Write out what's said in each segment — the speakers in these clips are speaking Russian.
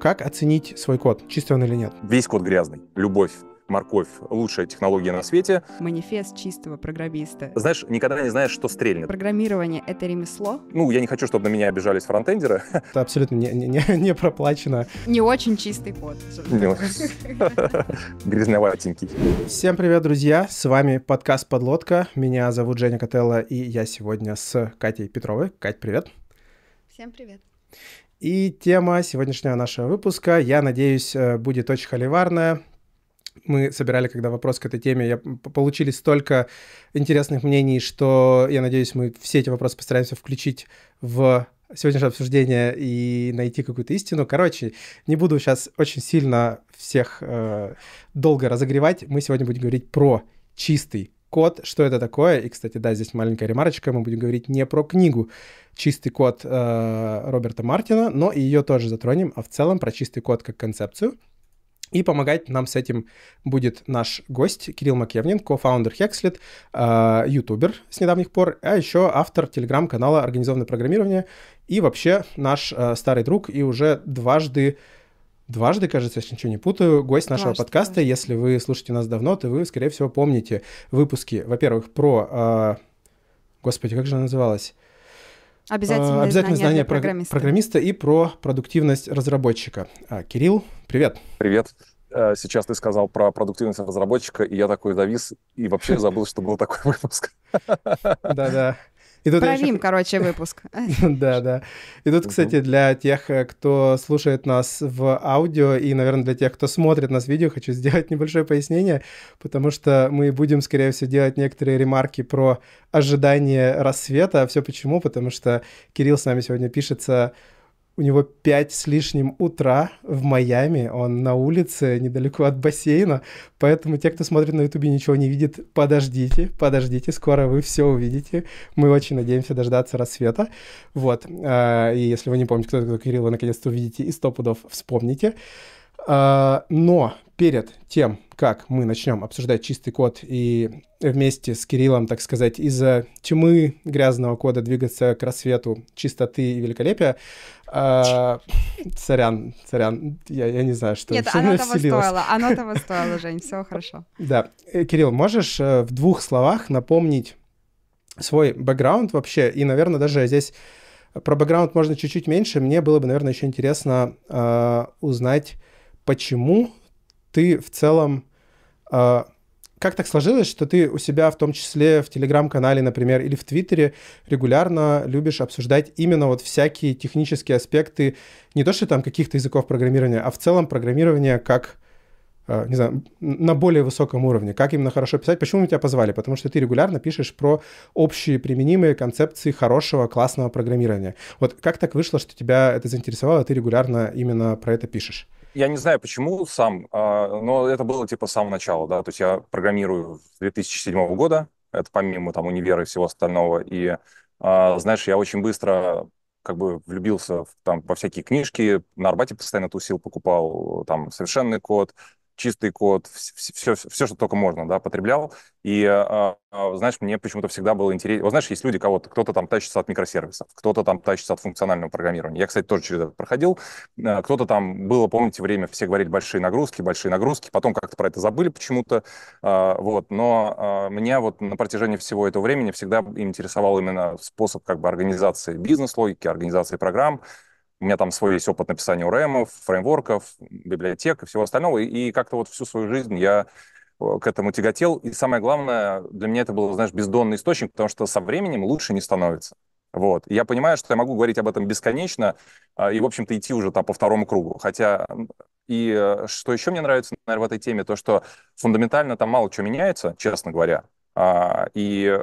Как оценить свой код, чистый он или нет? Весь код грязный. Любовь морковь — лучшая технология на свете. Манифест чистого программиста. Знаешь, никогда не знаешь, что стрельнет. Программирование — это ремесло? Ну, я не хочу, чтобы на меня обижались фронтендеры. Это абсолютно не, не, не, не проплачено. Не очень чистый код. Грязноватенький. Всем привет, друзья! С вами подкаст «Подлодка». Меня зовут Женя Котелло, и я сегодня с Катей Петровой. Кать, привет! Всем привет! И тема сегодняшнего нашего выпуска, я надеюсь, э, будет очень холиварная. Мы собирали, когда вопрос к этой теме, я, получили столько интересных мнений, что я надеюсь, мы все эти вопросы постараемся включить в сегодняшнее обсуждение и найти какую-то истину. Короче, не буду сейчас очень сильно всех э, долго разогревать. Мы сегодня будем говорить про чистый код, что это такое. И, кстати, да, здесь маленькая ремарочка, мы будем говорить не про книгу «Чистый код» э, Роберта Мартина, но ее тоже затронем, а в целом про чистый код как концепцию. И помогать нам с этим будет наш гость Кирилл Макевнин, кофаундер Hexlet, э, ютубер с недавних пор, а еще автор телеграм-канала «Организованное программирование» и вообще наш э, старый друг и уже дважды дважды, кажется, если ничего не путаю, гость дважды. нашего подкаста. Если вы слушаете нас давно, то вы, скорее всего, помните выпуски, во-первых, про... Э, господи, как же она называлась? Обязательное, обязательное а, знание, знание программиста. программиста и про продуктивность разработчика. А, Кирилл, привет. Привет. Э, сейчас ты сказал про продуктивность разработчика, и я такой завис и вообще забыл, что был такой выпуск. Да-да. И тут Правим, еще... короче, выпуск. Да, да. И тут, кстати, для тех, э, кто слушает нас в аудио, и, наверное, для тех, кто смотрит нас в видео, хочу сделать небольшое пояснение, потому что мы будем, скорее всего, делать некоторые ремарки про ожидание рассвета. А все почему? Потому что Кирилл с нами сегодня пишется у него 5 с лишним утра в Майами, он на улице, недалеко от бассейна, поэтому те, кто смотрит на ютубе ничего не видит, подождите, подождите, скоро вы все увидите, мы очень надеемся дождаться рассвета, вот, э, и если вы не помните, кто такой Кирилл, вы наконец-то увидите и сто пудов вспомните, а, но перед тем, как мы начнем обсуждать чистый код и вместе с Кириллом, так сказать, из тьмы грязного кода двигаться к рассвету чистоты и великолепия, а, сорян, я, я не знаю, что Нет, оно того вселилось. стоило, оно того стоило, Жень, все хорошо. Да. Э, Кирилл, можешь э, в двух словах напомнить свой бэкграунд вообще, и, наверное, даже здесь про бэкграунд можно чуть-чуть меньше, мне было бы, наверное, еще интересно э, узнать почему ты в целом... Э, как так сложилось, что ты у себя в том числе в Телеграм-канале, например, или в Твиттере регулярно любишь обсуждать именно вот всякие технические аспекты, не то что там каких-то языков программирования, а в целом программирование как, а, не знаю, на более высоком уровне, как именно хорошо писать. Почему мы тебя позвали? Потому что ты регулярно пишешь про общие применимые концепции хорошего, классного программирования. Вот как так вышло, что тебя это заинтересовало, и ты регулярно именно про это пишешь? Я не знаю, почему сам, а, но это было типа с самого начала, да, то есть я программирую с 2007 года, это помимо там универа и всего остального, и, а, знаешь, я очень быстро как бы влюбился в, там, во всякие книжки, на Арбате постоянно тусил, покупал там «Совершенный код», чистый код, все, все, все, что только можно, да, потреблял. И, а, а, знаешь, мне почему-то всегда было интересно... Вот знаешь, есть люди, кого-то, кто-то там тащится от микросервисов, кто-то там тащится от функционального программирования. Я, кстати, тоже через это проходил. А, кто-то там... Было, помните, время, все говорили большие нагрузки, большие нагрузки, потом как-то про это забыли почему-то. Вот. Но меня вот на протяжении всего этого времени всегда интересовал именно способ как бы организации бизнес-логики, организации программ, у меня там свой есть опыт написания урэмов, фреймворков, библиотек и всего остального. И как-то вот всю свою жизнь я э, к этому тяготел. И самое главное, для меня это был, знаешь, бездонный источник, потому что со временем лучше не становится. Вот. Я понимаю, что я могу говорить об этом бесконечно а, и, в общем-то, идти уже там по второму кругу. Хотя и э, что еще мне нравится, наверное, в этой теме, то, что фундаментально там мало чего меняется, честно говоря. А, и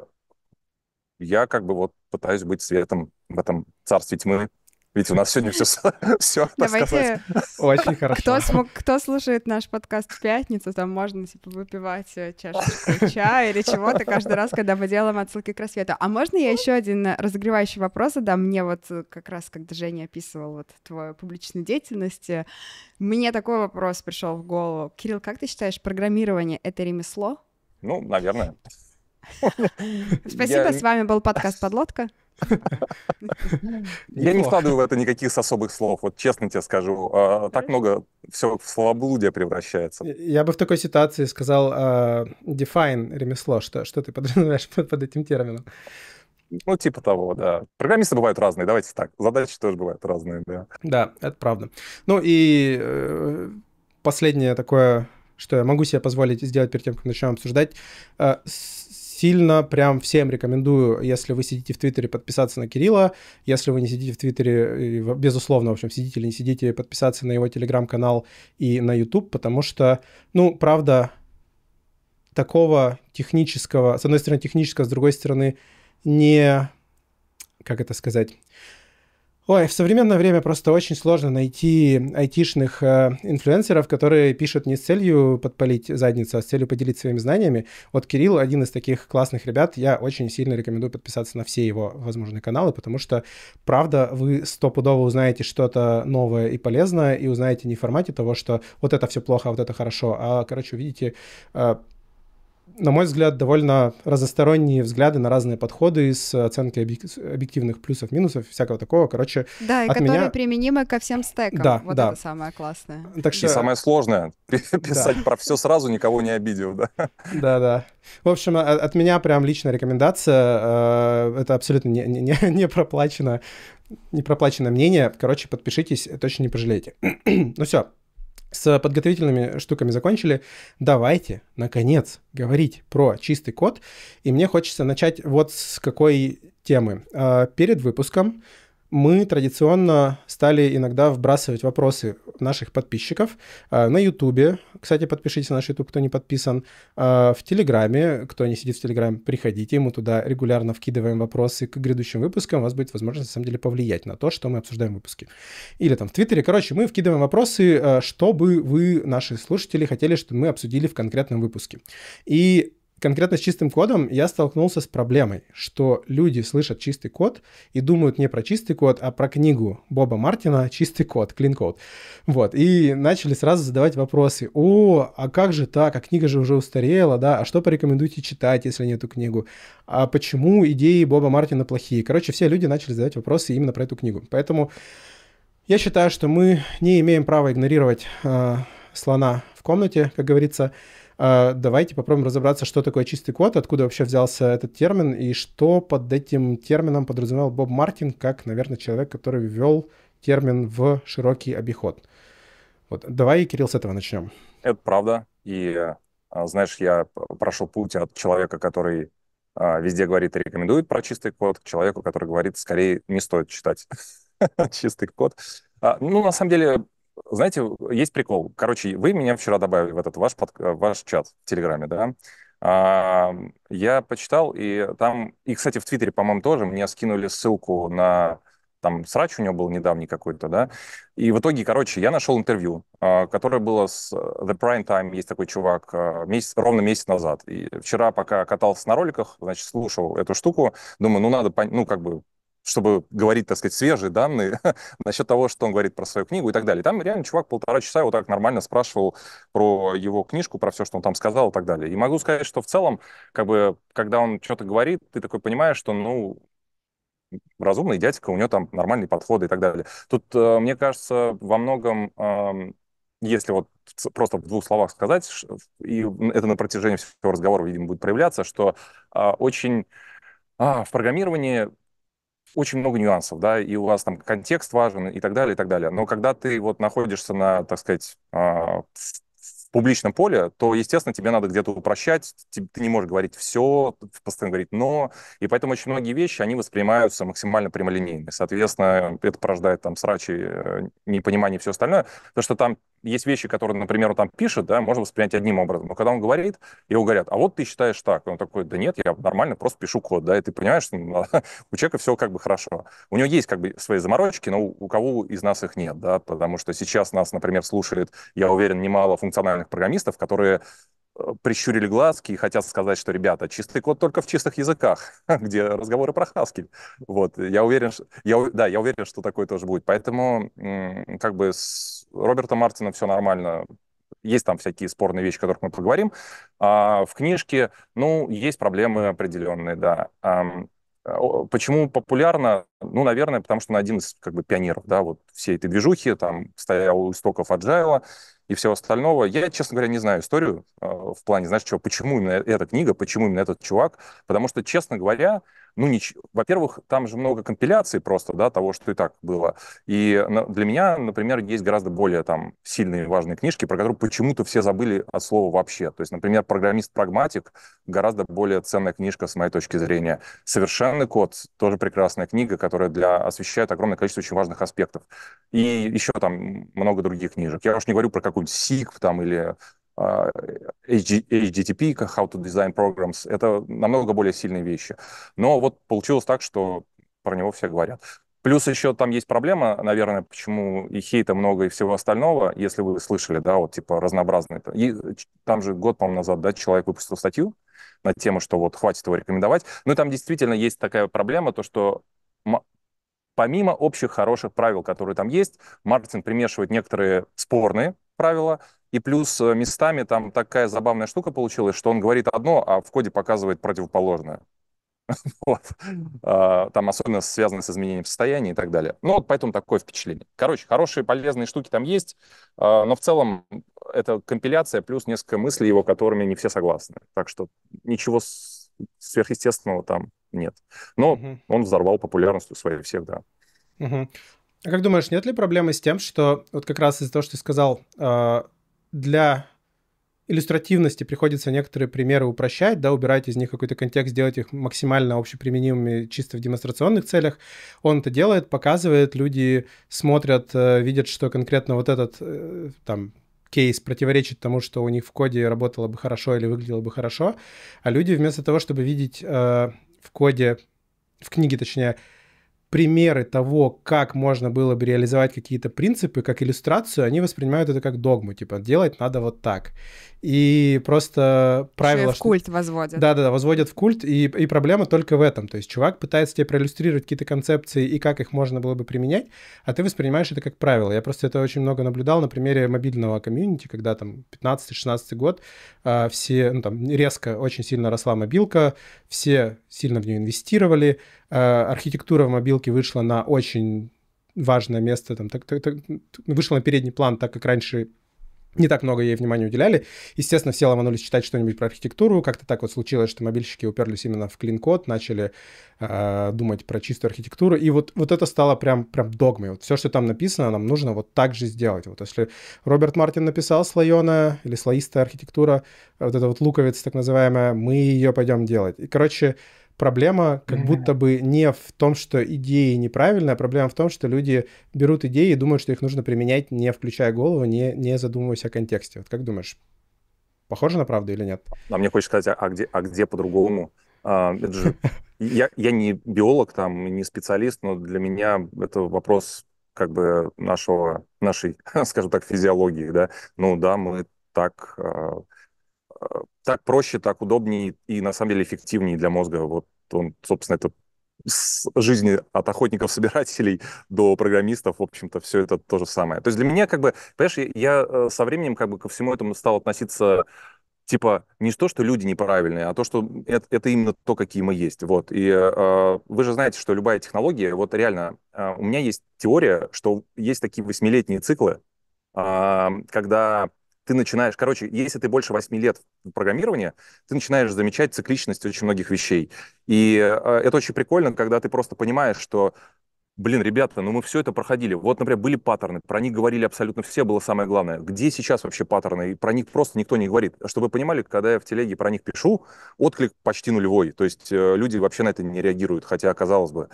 я как бы вот пытаюсь быть светом в этом царстве тьмы, ведь у нас сегодня все, все Давайте... Очень хорошо. Кто, смог, кто слушает наш подкаст в пятницу, там можно типа выпивать э, чашечку чая или чего-то каждый раз, когда мы делаем отсылки к рассвету. А можно я еще один разогревающий вопрос задам? Мне вот э, как раз, когда Женя описывал вот твою публичную деятельность, э, мне такой вопрос пришел в голову. Кирилл, как ты считаешь, программирование — это ремесло? Ну, наверное. Спасибо, с вами был подкаст «Подлодка». Я не вкладываю в это никаких особых слов, вот честно тебе скажу. А, так много все в словоблудие превращается. Я бы в такой ситуации сказал а, define ремесло, что, что ты подразумеваешь под этим термином. Ну, типа того, да. Программисты бывают разные, давайте так. Задачи тоже бывают разные, да. Да, это правда. Ну и э, последнее такое, что я могу себе позволить сделать перед тем, как начнем обсуждать. Э, сильно прям всем рекомендую, если вы сидите в Твиттере, подписаться на Кирилла. Если вы не сидите в Твиттере, безусловно, в общем, сидите или не сидите, подписаться на его Телеграм-канал и на YouTube, потому что, ну, правда, такого технического, с одной стороны технического, с другой стороны не, как это сказать, Ой, в современное время просто очень сложно найти айтишных э, инфлюенсеров, которые пишут не с целью подпалить задницу, а с целью поделиться своими знаниями. Вот Кирилл один из таких классных ребят. Я очень сильно рекомендую подписаться на все его возможные каналы, потому что, правда, вы стопудово узнаете что-то новое и полезное, и узнаете не в формате того, что вот это все плохо, а вот это хорошо, а, короче, увидите э, на мой взгляд, довольно разносторонние взгляды на разные подходы с оценкой объективных плюсов, минусов, всякого такого. Короче, да, и от которые меня... применимы ко всем стекам. Да, вот да. это самое классное. Так что... И самое сложное писать да. про все сразу, никого не обидел, да. Да, да. В общем, а, от меня прям личная рекомендация. Э, это абсолютно не, не, не, не проплачено, не проплачено мнение. Короче, подпишитесь, точно не пожалеете. ну все, с подготовительными штуками закончили, давайте, наконец, говорить про чистый код. И мне хочется начать вот с какой темы. А, перед выпуском мы традиционно стали иногда вбрасывать вопросы наших подписчиков э, на Ютубе. Кстати, подпишитесь на наш Ютуб, кто не подписан. Э, в Телеграме, кто не сидит в Телеграме, приходите, мы туда регулярно вкидываем вопросы к грядущим выпускам. У вас будет возможность, на самом деле, повлиять на то, что мы обсуждаем в выпуске. Или там в Твиттере. Короче, мы вкидываем вопросы, э, чтобы вы, наши слушатели, хотели, чтобы мы обсудили в конкретном выпуске. И Конкретно с чистым кодом я столкнулся с проблемой, что люди слышат чистый код и думают не про чистый код, а про книгу Боба Мартина «Чистый код», «Clean Code». Вот, и начали сразу задавать вопросы. О, а как же так? А книга же уже устарела, да? А что порекомендуете читать, если не эту книгу? А почему идеи Боба Мартина плохие? Короче, все люди начали задавать вопросы именно про эту книгу. Поэтому я считаю, что мы не имеем права игнорировать э, слона в комнате, как говорится, а, давайте попробуем разобраться, что такое чистый код, откуда вообще взялся этот термин и что под этим термином подразумевал Боб Мартин, как, наверное, человек, который ввел термин в широкий обиход. Вот, давай, Кирилл, с этого начнем. Это правда. И, а, знаешь, я прошел путь от человека, который а, везде говорит и рекомендует про чистый код, к человеку, который говорит, скорее, не стоит читать чистый код. Ну, на самом деле, знаете, есть прикол. Короче, вы меня вчера добавили в этот ваш, под, э, ваш чат в Телеграме, да? А, я почитал, и там... И, кстати, в Твиттере, по-моему, тоже мне скинули ссылку на... Там срач у него был недавний какой-то, да? И в итоге, короче, я нашел интервью, а, которое было с э, The Prime Time, есть такой чувак, а, месяц, ровно месяц назад. И вчера, пока катался на роликах, значит, слушал эту штуку, думаю, ну, надо, ну, как бы, чтобы говорить, так сказать, свежие данные насчет того, что он говорит про свою книгу и так далее. Там реально чувак полтора часа его так нормально спрашивал про его книжку, про все, что он там сказал и так далее. И могу сказать, что в целом, как бы, когда он что-то говорит, ты такой понимаешь, что, ну, разумный дядька, у него там нормальные подходы и так далее. Тут, э, мне кажется, во многом, эм, если вот просто в двух словах сказать, и это на протяжении всего разговора, видимо, будет проявляться, что а, очень а, в программировании очень много нюансов, да, и у вас там контекст важен и так далее, и так далее. Но когда ты вот находишься на, так сказать, а, в публичном поле, то, естественно, тебе надо где-то упрощать, ты не можешь говорить все, постоянно говорить но, и поэтому очень многие вещи, они воспринимаются максимально прямолинейно. Соответственно, это порождает там срачи, э, непонимание и все остальное, потому что там есть вещи, которые, например, он там пишет, да, можно воспринять одним образом. Но когда он говорит, его говорят, а вот ты считаешь так. Он такой, да нет, я нормально просто пишу код, да, и ты понимаешь, что ну, а, у человека все как бы хорошо. У него есть как бы свои заморочки, но у кого из нас их нет, да, потому что сейчас нас, например, слушает, я уверен, немало функциональных программистов, которые Э, прищурили глазки и хотят сказать, что, ребята, чистый код только в чистых языках, где разговоры про Хаскель. Вот, я уверен, что, я, да, я уверен, что такое тоже будет. Поэтому как бы с Робертом Мартином все нормально. Есть там всякие спорные вещи, о которых мы поговорим. А в книжке, ну, есть проблемы определенные, да. Почему популярно? Ну, наверное, потому что он один из как бы пионеров, да, вот всей этой движухи, там стоял у истоков Agile, и всего остального. Я, честно говоря, не знаю историю а, в плане, знаешь, чего, почему именно эта книга, почему именно этот чувак, потому что, честно говоря, ну, ничего. Во-первых, там же много компиляций просто, да, того, что и так было. И для меня, например, есть гораздо более там сильные важные книжки, про которые почему-то все забыли от слова вообще. То есть, например, «Программист-прагматик» гораздо более ценная книжка, с моей точки зрения. «Совершенный код» тоже прекрасная книга, которая для... освещает огромное количество очень важных аспектов. И еще там много других книжек. Я уж не говорю про какую нибудь СИК там или а, HDTP, How to Design Programs. Это намного более сильные вещи. Но вот получилось так, что про него все говорят. Плюс еще там есть проблема, наверное, почему и хейта много, и всего остального, если вы слышали, да, вот типа разнообразные. И там же год, по-моему, назад, да, человек выпустил статью на тему, что вот хватит его рекомендовать. Ну, там действительно есть такая проблема, то, что помимо общих хороших правил, которые там есть, Мартин примешивает некоторые спорные правила, и плюс э, местами там такая забавная штука получилась, что он говорит одно, а в коде показывает противоположное. Вот. А, там особенно связано с изменением состояния и так далее. Ну, вот поэтому такое впечатление. Короче, хорошие, полезные штуки там есть, а, но в целом это компиляция плюс несколько мыслей его, которыми не все согласны. Так что ничего сверхъестественного там нет. Но угу. он взорвал популярностью своих всех, да. Угу. А как думаешь, нет ли проблемы с тем, что вот как раз из-за того, что ты сказал, а, для иллюстративности приходится некоторые примеры упрощать, да, убирать из них какой-то контекст, делать их максимально общеприменимыми чисто в демонстрационных целях. Он это делает, показывает, люди смотрят, э, видят, что конкретно вот этот э, там кейс противоречит тому, что у них в коде работало бы хорошо или выглядело бы хорошо, а люди вместо того, чтобы видеть э, в коде, в книге точнее, примеры того, как можно было бы реализовать какие-то принципы, как иллюстрацию, они воспринимают это как догму, типа делать надо вот так. И просто правило... Еще в культ что... возводят. Да-да-да, возводят в культ, и, и проблема только в этом. То есть чувак пытается тебе проиллюстрировать какие-то концепции и как их можно было бы применять, а ты воспринимаешь это как правило. Я просто это очень много наблюдал на примере мобильного комьюнити, когда там 15-16 год, а, все, ну там резко очень сильно росла мобилка, все сильно в нее инвестировали, а, архитектура в мобилке копилки вышла на очень важное место, там, так, так, так, вышла на передний план, так как раньше не так много ей внимания уделяли. Естественно, все ломанулись читать что-нибудь про архитектуру. Как-то так вот случилось, что мобильщики уперлись именно в клин-код, начали э, думать про чистую архитектуру. И вот, вот это стало прям, прям догмой. Вот все, что там написано, нам нужно вот так же сделать. Вот если Роберт Мартин написал слоеная или слоистая архитектура, вот эта вот луковица так называемая, мы ее пойдем делать. И, короче, проблема как будто бы не в том, что идеи неправильные, а проблема в том, что люди берут идеи и думают, что их нужно применять, не включая голову, не, не задумываясь о контексте. Вот как думаешь, похоже на правду или нет? А мне хочется сказать, а где, а где по-другому? А, Я, я не биолог, там, не специалист, но для меня это вопрос как бы нашего, нашей, скажем так, физиологии, да. Ну да, мы так а, так проще, так удобнее и на самом деле эффективнее для мозга. Вот он, собственно, это с жизни от охотников-собирателей до программистов, в общем-то, все это то же самое. То есть для меня, как бы, понимаешь, я, э, со временем как бы ко всему этому стал относиться типа не то, что люди неправильные, а то, что это, это именно то, какие мы есть. Вот. И э, вы же знаете, что любая технология, вот реально, э, у меня есть теория, что есть такие восьмилетние циклы, э, когда ты начинаешь, короче, если ты больше 8 лет программирования, ты начинаешь замечать цикличность очень многих вещей. И э, это очень прикольно, когда ты просто понимаешь, что блин, ребята, ну мы все это проходили. Вот, например, были паттерны, про них говорили абсолютно все, было самое главное. Где сейчас вообще паттерны? И про них просто никто не говорит. Чтобы вы понимали, когда я в телеге про них пишу, отклик почти нулевой. То есть э, люди вообще на это не реагируют, хотя, казалось бы,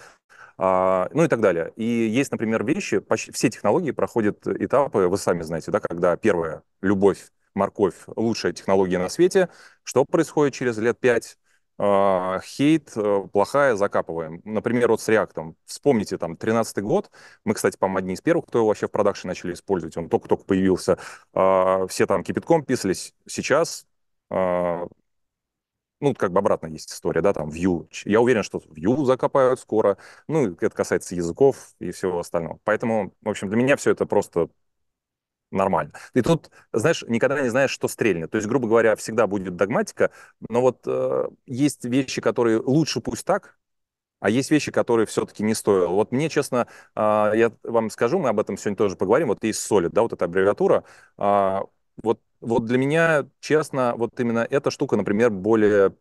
а, ну и так далее. И есть, например, вещи, почти все технологии проходят этапы, вы сами знаете, да, когда первая любовь, морковь, лучшая технология на свете, что происходит через лет пять, а, хейт, э, плохая, закапываем. Например, вот с React. Вспомните, там, 13-й год, мы, кстати, по-моему, одни из первых, кто его вообще в продакшн начали использовать, он только-только появился, а, все там кипятком писались. Сейчас а, ну, как бы обратно есть история, да, там, Vue. Я уверен, что Vue закопают скоро. Ну, это касается языков и всего остального. Поэтому, в общем, для меня все это просто нормально. И тут, знаешь, никогда не знаешь, что стрельнет. То есть, грубо говоря, всегда будет догматика, но вот э, есть вещи, которые лучше пусть так, а есть вещи, которые все-таки не стоило. Вот мне, честно, э, я вам скажу, мы об этом сегодня тоже поговорим, вот есть Solid, да, вот эта аббревиатура, а, вот, вот для меня, честно, вот именно эта штука, например, более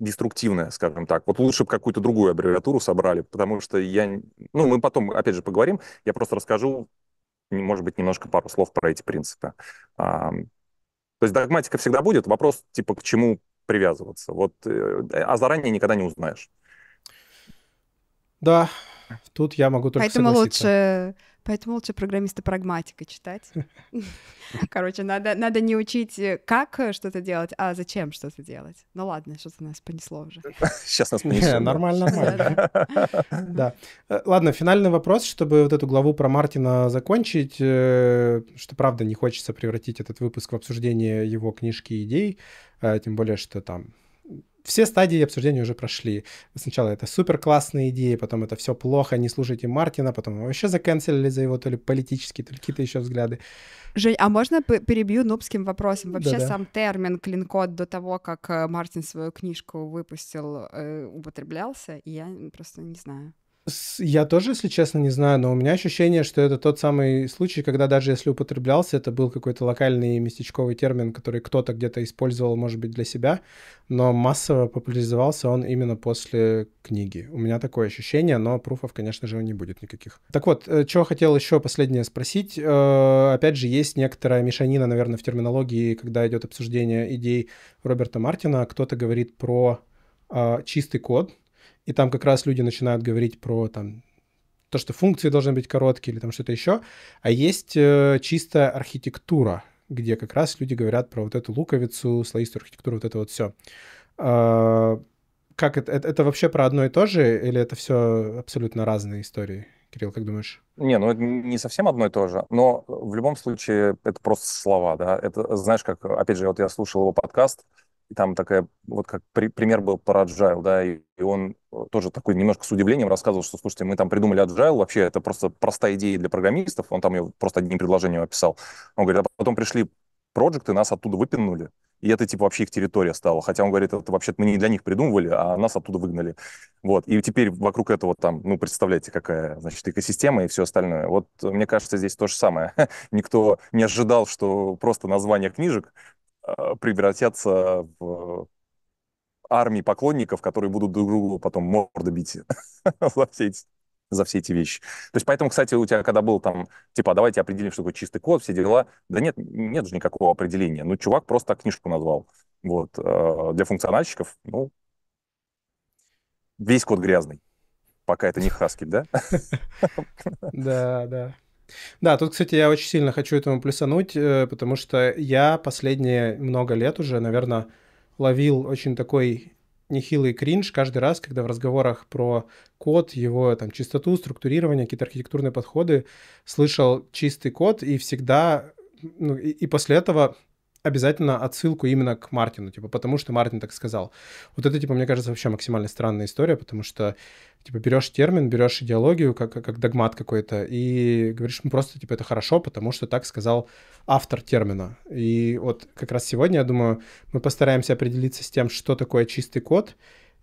деструктивная, скажем так. Вот лучше бы какую-то другую аббревиатуру собрали, потому что я... Ну, мы потом, опять же, поговорим. Я просто расскажу может быть, немножко пару слов про эти принципы. А, то есть догматика всегда будет, вопрос типа к чему привязываться. Вот, э, а заранее никогда не узнаешь. Да, тут я могу только Поэтому согласиться. лучше Поэтому лучше программиста прагматика читать. Короче, надо, надо не учить, э, как э, что-то делать, а зачем что-то делать. Ну ладно, что-то нас понесло уже. Сейчас нас понесло. Нормально, нормально. Да. Э, ладно, финальный вопрос, чтобы вот эту главу про Мартина закончить, что правда не хочется превратить этот выпуск в обсуждение его книжки идей, тем более, что там все стадии обсуждения уже прошли. Сначала это супер классные идеи, потом это все плохо, не слушайте Мартина, потом вообще заканцелили за его то ли политические, то ли какие-то еще взгляды. Жень, а можно перебью нубским вопросом? Вообще Да-да. сам термин клинкод до того, как э, Мартин свою книжку выпустил, э, употреблялся? Я просто не знаю. Я тоже, если честно, не знаю, но у меня ощущение, что это тот самый случай, когда даже если употреблялся, это был какой-то локальный местечковый термин, который кто-то где-то использовал, может быть, для себя, но массово популяризовался он именно после книги. У меня такое ощущение, но пруфов, конечно же, не будет никаких. Так вот, э, что хотел еще последнее спросить. Э, опять же, есть некоторая мешанина, наверное, в терминологии, когда идет обсуждение идей Роберта Мартина. Кто-то говорит про а, чистый код, и там как раз люди начинают говорить про там то, что функции должны быть короткие или там что-то еще, а есть э, чистая архитектура, где как раз люди говорят про вот эту луковицу, слоистую архитектуру, вот это вот все. Э, а, как это, это, это вообще про одно и то же, или это все абсолютно разные истории? Кирилл, как думаешь? Не, ну это не совсем одно и то же, но в любом случае это просто слова, да. Это, знаешь, как, опять же, вот я слушал его подкаст, там такая, вот как при, пример был про Agile, да, и, и он э, тоже такой немножко с удивлением рассказывал, что, слушайте, мы там придумали Agile, вообще это просто простая идея для программистов, он там ее просто одним предложением описал. Он говорит, а потом пришли проекты, нас оттуда выпинули, и это типа вообще их территория стала. Хотя он говорит, это вообще мы не для них придумывали, а нас оттуда выгнали. Вот. И теперь вокруг этого там, ну, представляете, какая, значит, экосистема и все остальное. Вот мне кажется, здесь то же самое. Никто не ожидал, что просто название книжек Э, превратятся в армии поклонников, которые будут друг другу потом морды бить за, все эти, за все эти вещи. То есть поэтому, кстати, у тебя когда был там, типа, «А давайте определим, что такое чистый код, все дела. Да нет, нет же никакого определения. Ну, чувак просто книжку назвал. Вот. Э, для функциональщиков, ну, весь код грязный, пока это не Хаскель, да? Да, да. Да, тут, кстати, я очень сильно хочу этому плюсануть, э, потому что я последние много лет уже, наверное, ловил очень такой нехилый кринж каждый раз, когда в разговорах про код, его там чистоту, структурирование, какие-то архитектурные подходы слышал чистый код и всегда, ну, и, и после этого обязательно отсылку именно к Мартину, типа, потому что Мартин так сказал. Вот это, типа, мне кажется, вообще максимально странная история, потому что, типа, берешь термин, берешь идеологию как, как догмат какой-то и говоришь, ну, просто, типа, это хорошо, потому что так сказал автор термина. И вот как раз сегодня, я думаю, мы постараемся определиться с тем, что такое чистый код,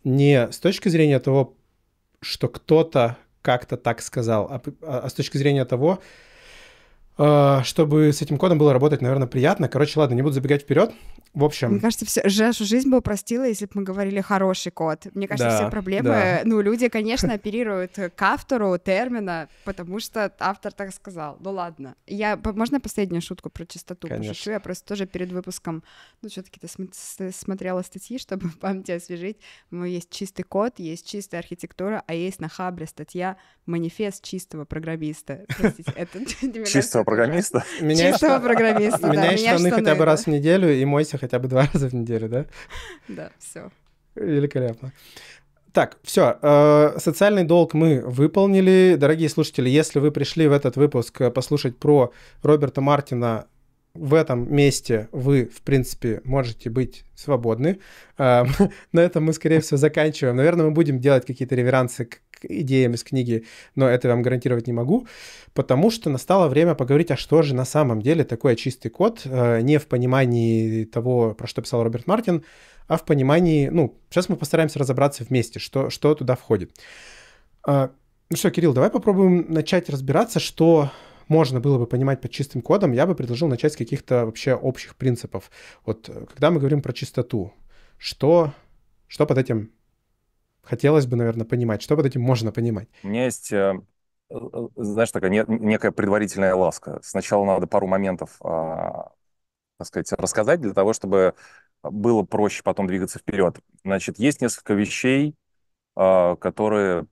не с точки зрения того, что кто-то как-то так сказал, а, а, а с точки зрения того, Э, чтобы с этим кодом было работать, наверное, приятно. Короче, ладно, не буду забегать вперед. В общем... Мне кажется, все... Жешу жизнь бы упростила, если бы мы говорили «хороший код». Мне кажется, да, все проблемы... Да. Ну, люди, конечно, оперируют к автору термина, потому что автор так сказал. Ну, ладно. Я... Можно последнюю шутку про чистоту конечно. пошучу? Я просто тоже перед выпуском... Ну, все таки ты см... смотрела статьи, чтобы память освежить. Ну, есть чистый код, есть чистая архитектура, а есть на Хабре статья «Манифест чистого программиста». Простите, это... Чистого чистого программиста. Меняешь, чистого программиста, да. Меняешь штаны, штаны хотя бы раз в неделю и мойся хотя бы два раза в неделю, да? Да, все. Великолепно. Так, все. Э, социальный долг мы выполнили. Дорогие слушатели, если вы пришли в этот выпуск э, послушать про Роберта Мартина в этом месте вы, в принципе, можете быть свободны. Эм, на этом мы, скорее всего, заканчиваем. Наверное, мы будем делать какие-то реверансы к идеям из книги, но это я вам гарантировать не могу, потому что настало время поговорить, а что же на самом деле такое чистый код, э, не в понимании того, про что писал Роберт Мартин, а в понимании, ну, сейчас мы постараемся разобраться вместе, что, что туда входит. Э, ну что, Кирилл, давай попробуем начать разбираться, что можно было бы понимать под чистым кодом, я бы предложил начать с каких-то вообще общих принципов. Вот э, когда мы говорим про чистоту, что, что под этим хотелось бы, наверное, понимать, что под этим можно понимать? У меня есть э, э, знаешь, такая некая предварительная ласка. Сначала надо пару моментов, а, так сказать, рассказать для того, чтобы было проще потом двигаться вперед. Значит, есть несколько вещей, а, которые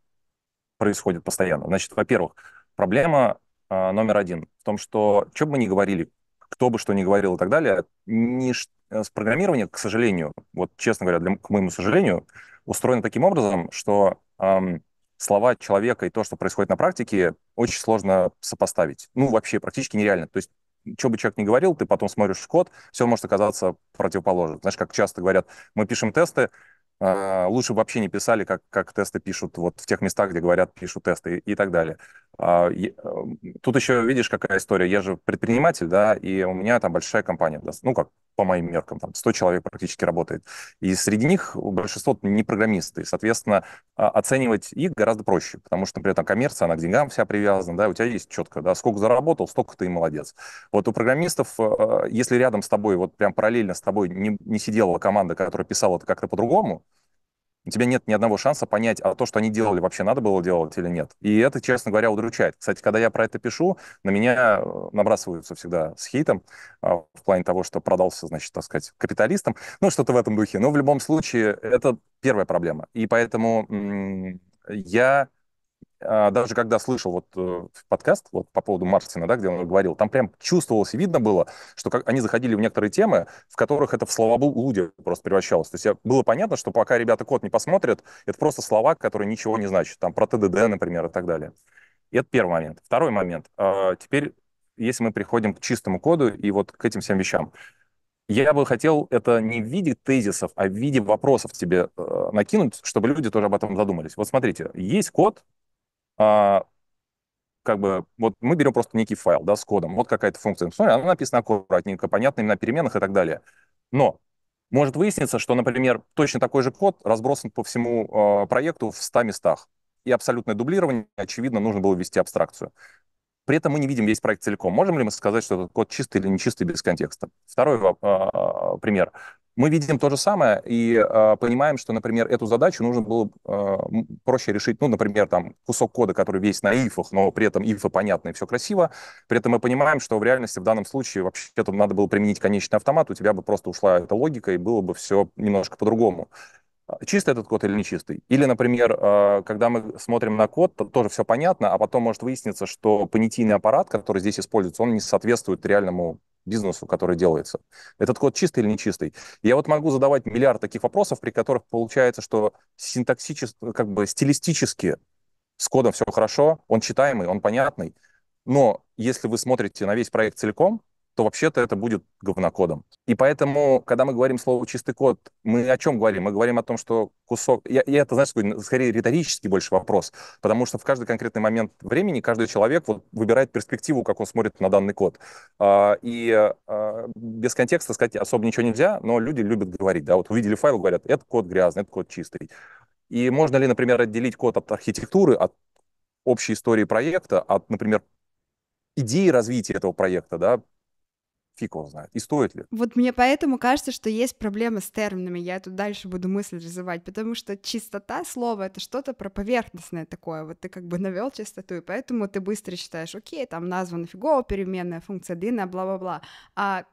происходят постоянно. Значит, во-первых, проблема а, номер один в том, что, что бы мы ни говорили, кто бы что ни говорил и так далее, ни э, с программированием, к сожалению, вот честно говоря, для, к моему сожалению, устроено таким образом, что эм, слова человека и то, что происходит на практике, очень сложно сопоставить. Ну, вообще практически нереально. То есть что бы человек ни говорил, ты потом смотришь код, все может оказаться противоположным. Знаешь, как часто говорят, мы пишем тесты, а, лучше вообще не писали, как, как тесты пишут вот в тех местах, где говорят, пишут тесты и, и так далее. А, тут еще видишь, какая история. Я же предприниматель, да, и у меня там большая компания. Ну как, по моим меркам, там 100 человек практически работает. И среди них большинство не программисты. соответственно, а, оценивать их гораздо проще, потому что, например, там коммерция, она к деньгам вся привязана, да, у тебя есть четко, да, сколько заработал, столько ты и молодец. Вот у программистов, э, э, если рядом с тобой, вот прям параллельно с тобой не, не сидела команда, которая писала это как-то по-другому, у тебя нет ни одного шанса понять, а то, что они делали, вообще надо было делать или нет. И это, честно говоря, удручает. Кстати, когда я про это пишу, на меня э, набрасываются всегда с хейтом а, в плане того, что продался, значит, так сказать, капиталистам, ну, что-то в этом духе. Но в любом случае, это первая проблема. И поэтому я а, даже когда слышал вот э, подкаст вот по поводу Мартина, да, где он говорил, там прям чувствовалось, видно было, что как они заходили в некоторые темы, в которых это в слова луди просто превращалось. То есть было понятно, что пока ребята код не посмотрят, это просто слова, которые ничего не значат. Там про ТДД, например, и так далее. И это первый момент. Второй момент. А, теперь, если мы приходим к чистому коду и вот к этим всем вещам, я бы хотел это не в виде тезисов, а в виде вопросов тебе э, накинуть, чтобы люди тоже об этом задумались. Вот смотрите, есть код, а, как бы, вот мы берем просто некий файл, да, с кодом, вот какая-то функция, ну, смотри, она написана аккуратненько, понятно, на переменах и так далее. Но может выясниться, что, например, точно такой же код разбросан по всему э, проекту в 100 местах. И абсолютное дублирование, очевидно, нужно было ввести абстракцию. При этом мы не видим весь проект целиком. Можем ли мы сказать, что этот код чистый или нечистый без контекста? Второй э, пример. Мы видим то же самое и э, понимаем, что, например, эту задачу нужно было э, проще решить, ну, например, там кусок кода, который весь на ифах, но при этом ифы понятны все красиво. При этом мы понимаем, что в реальности в данном случае вообще-то надо было применить конечный автомат, у тебя бы просто ушла эта логика, и было бы все немножко по-другому а, чистый этот код или нечистый. Или, например, когда мы смотрим на код, то тоже все понятно, а потом может выясниться, что понятийный аппарат, который здесь используется, он не соответствует реальному бизнесу, который делается. Этот код чистый или нечистый? Я вот могу задавать миллиард таких вопросов, при которых получается, что синтаксически, как бы стилистически с кодом все хорошо, он читаемый, он понятный, но если вы смотрите на весь проект целиком, то вообще-то это будет говнокодом. И поэтому, когда мы говорим слово «чистый код», мы о чем говорим? Мы говорим о том, что кусок... Я, я это, знаешь, скорее риторический больше вопрос, потому что в каждый конкретный момент времени каждый человек вот, выбирает перспективу, как он смотрит на данный код. А, и а, без контекста сказать особо ничего нельзя, но люди любят говорить. Да? Вот увидели файл, говорят, этот код грязный, этот код чистый. И можно ли, например, отделить код от архитектуры, от общей истории проекта, от, например, идеи развития этого проекта, да, фиг он знает. И стоит ли? Вот мне поэтому кажется, что есть проблема с терминами. Я тут дальше буду мысль развивать, потому что чистота слова — это что-то про поверхностное такое. Вот ты как бы навел чистоту, и поэтому ты быстро считаешь, окей, там названа фигово переменная, функция дына, бла-бла-бла. А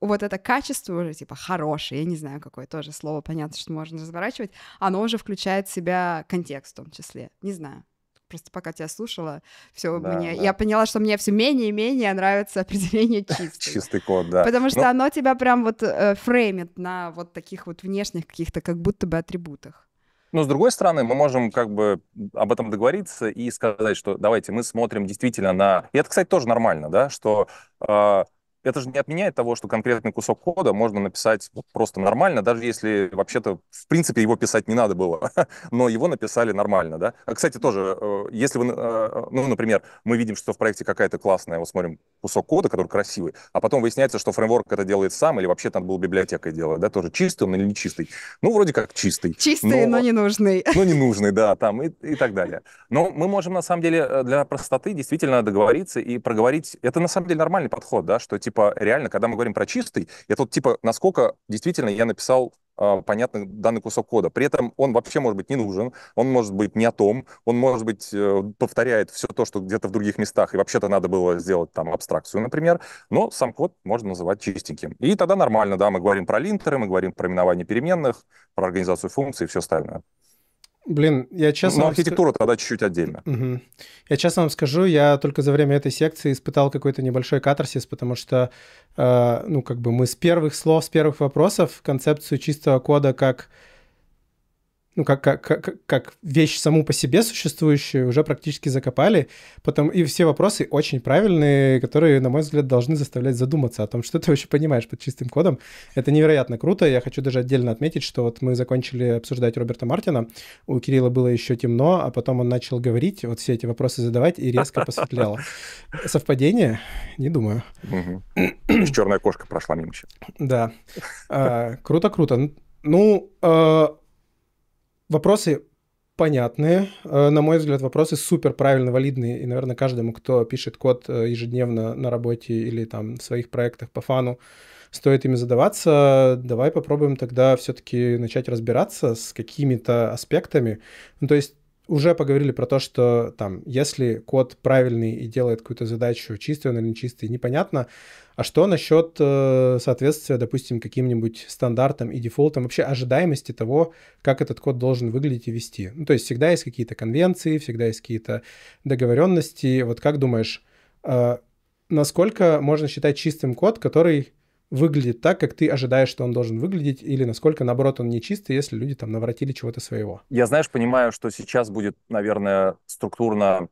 вот это качество уже, типа, хорошее, я не знаю, какое тоже слово, понятно, что можно разворачивать, оно уже включает в себя контекст в том числе, не знаю просто пока тебя слушала, все да, мне, да. я поняла, что мне все менее и менее нравится определение чистый. Чистый код, да. Потому что ну оно тебя прям вот э, фреймит на вот таких вот внешних каких-то как будто бы атрибутах. Но с другой стороны, мы можем как бы об этом договориться и сказать, что давайте мы смотрим действительно на... И это, кстати, тоже нормально, да, что а, это же не отменяет того, что конкретный кусок кода можно написать просто нормально, даже если вообще-то, в принципе, его писать не надо было, но его написали нормально, да. А, кстати, тоже, э, если вы, э, ну, например, мы видим, что в проекте какая-то классная, вот смотрим кусок кода, который красивый, а потом выясняется, что фреймворк это делает сам, или вообще надо было библиотекой делать, да, тоже чистый он или не чистый. Ну, вроде как чистый. Чистый, но, но не нужный. Но не нужный, да, там и, и так далее. Но мы можем, на самом деле, э, для простоты действительно договориться и проговорить. Это, на самом деле, нормальный подход, да, что, типа, типа, реально, когда мы говорим про чистый, это вот, типа, насколько действительно я написал э, понятный данный кусок кода. При этом он вообще может быть не нужен, он может быть не о том, он может быть э, повторяет все то, что где-то в других местах, и вообще-то надо было сделать там абстракцию, например, но сам код можно называть чистеньким. И тогда нормально, да, мы говорим про линтеры, мы говорим про именование переменных, про организацию функций и все остальное. Блин, я ну, честно... Ну, архитектура тогда чуть-чуть отдельно. Угу. Я честно вам скажу, я только за время этой секции испытал какой-то небольшой катарсис, потому что, э, ну, как бы мы с первых слов, с первых вопросов концепцию чистого кода как ну, как, как, как, как вещь саму по себе существующую, уже практически закопали. Потом, и все вопросы очень правильные, которые, на мой взгляд, должны заставлять задуматься о том, что ты вообще понимаешь под чистым кодом. Это невероятно круто. Я хочу даже отдельно отметить, что вот мы закончили обсуждать Роберта Мартина, у Кирилла было еще темно, а потом он начал говорить, вот все эти вопросы задавать, и резко посветлело. Совпадение? Не думаю. Черная кошка прошла мимо сейчас. Да. Круто-круто. А, ну, а, Вопросы понятные. Э, на мой взгляд, вопросы супер правильно валидные. И, наверное, каждому, кто пишет код э, ежедневно на работе или там в своих проектах по фану, стоит ими задаваться. Давай попробуем тогда все-таки начать разбираться с какими-то аспектами. Ну, то есть уже поговорили про то, что там, если код правильный и делает какую-то задачу, чистый он или нечистый, непонятно. А что насчет э, соответствия, допустим, каким-нибудь стандартам и дефолтам, вообще ожидаемости того, как этот код должен выглядеть и вести? Ну, то есть всегда есть какие-то конвенции, всегда есть какие-то договоренности. Вот как думаешь, э, насколько можно считать чистым код, который выглядит так, как ты ожидаешь, что он должен выглядеть, или насколько, наоборот, он нечистый, если люди там наворотили чего-то своего. Я, знаешь, понимаю, что сейчас будет, наверное, структурно...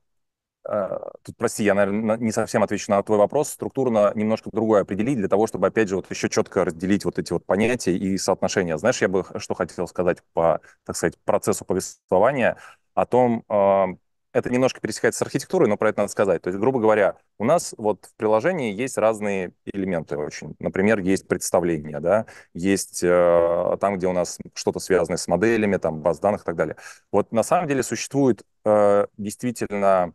Э, тут, прости, я, наверное, не совсем отвечу на твой вопрос. Структурно немножко другое определить для того, чтобы, опять же, вот еще четко разделить вот эти вот понятия и соотношения. Знаешь, я бы э, что хотел сказать по, так сказать, процессу повествования о том, э, это немножко пересекается с архитектурой, но про это надо сказать. То есть, грубо говоря, у нас вот в приложении есть разные элементы очень. Например, есть представление, да, есть э, там, где у нас что-то связанное с моделями, там, баз данных и так далее. Вот на самом деле существует э, действительно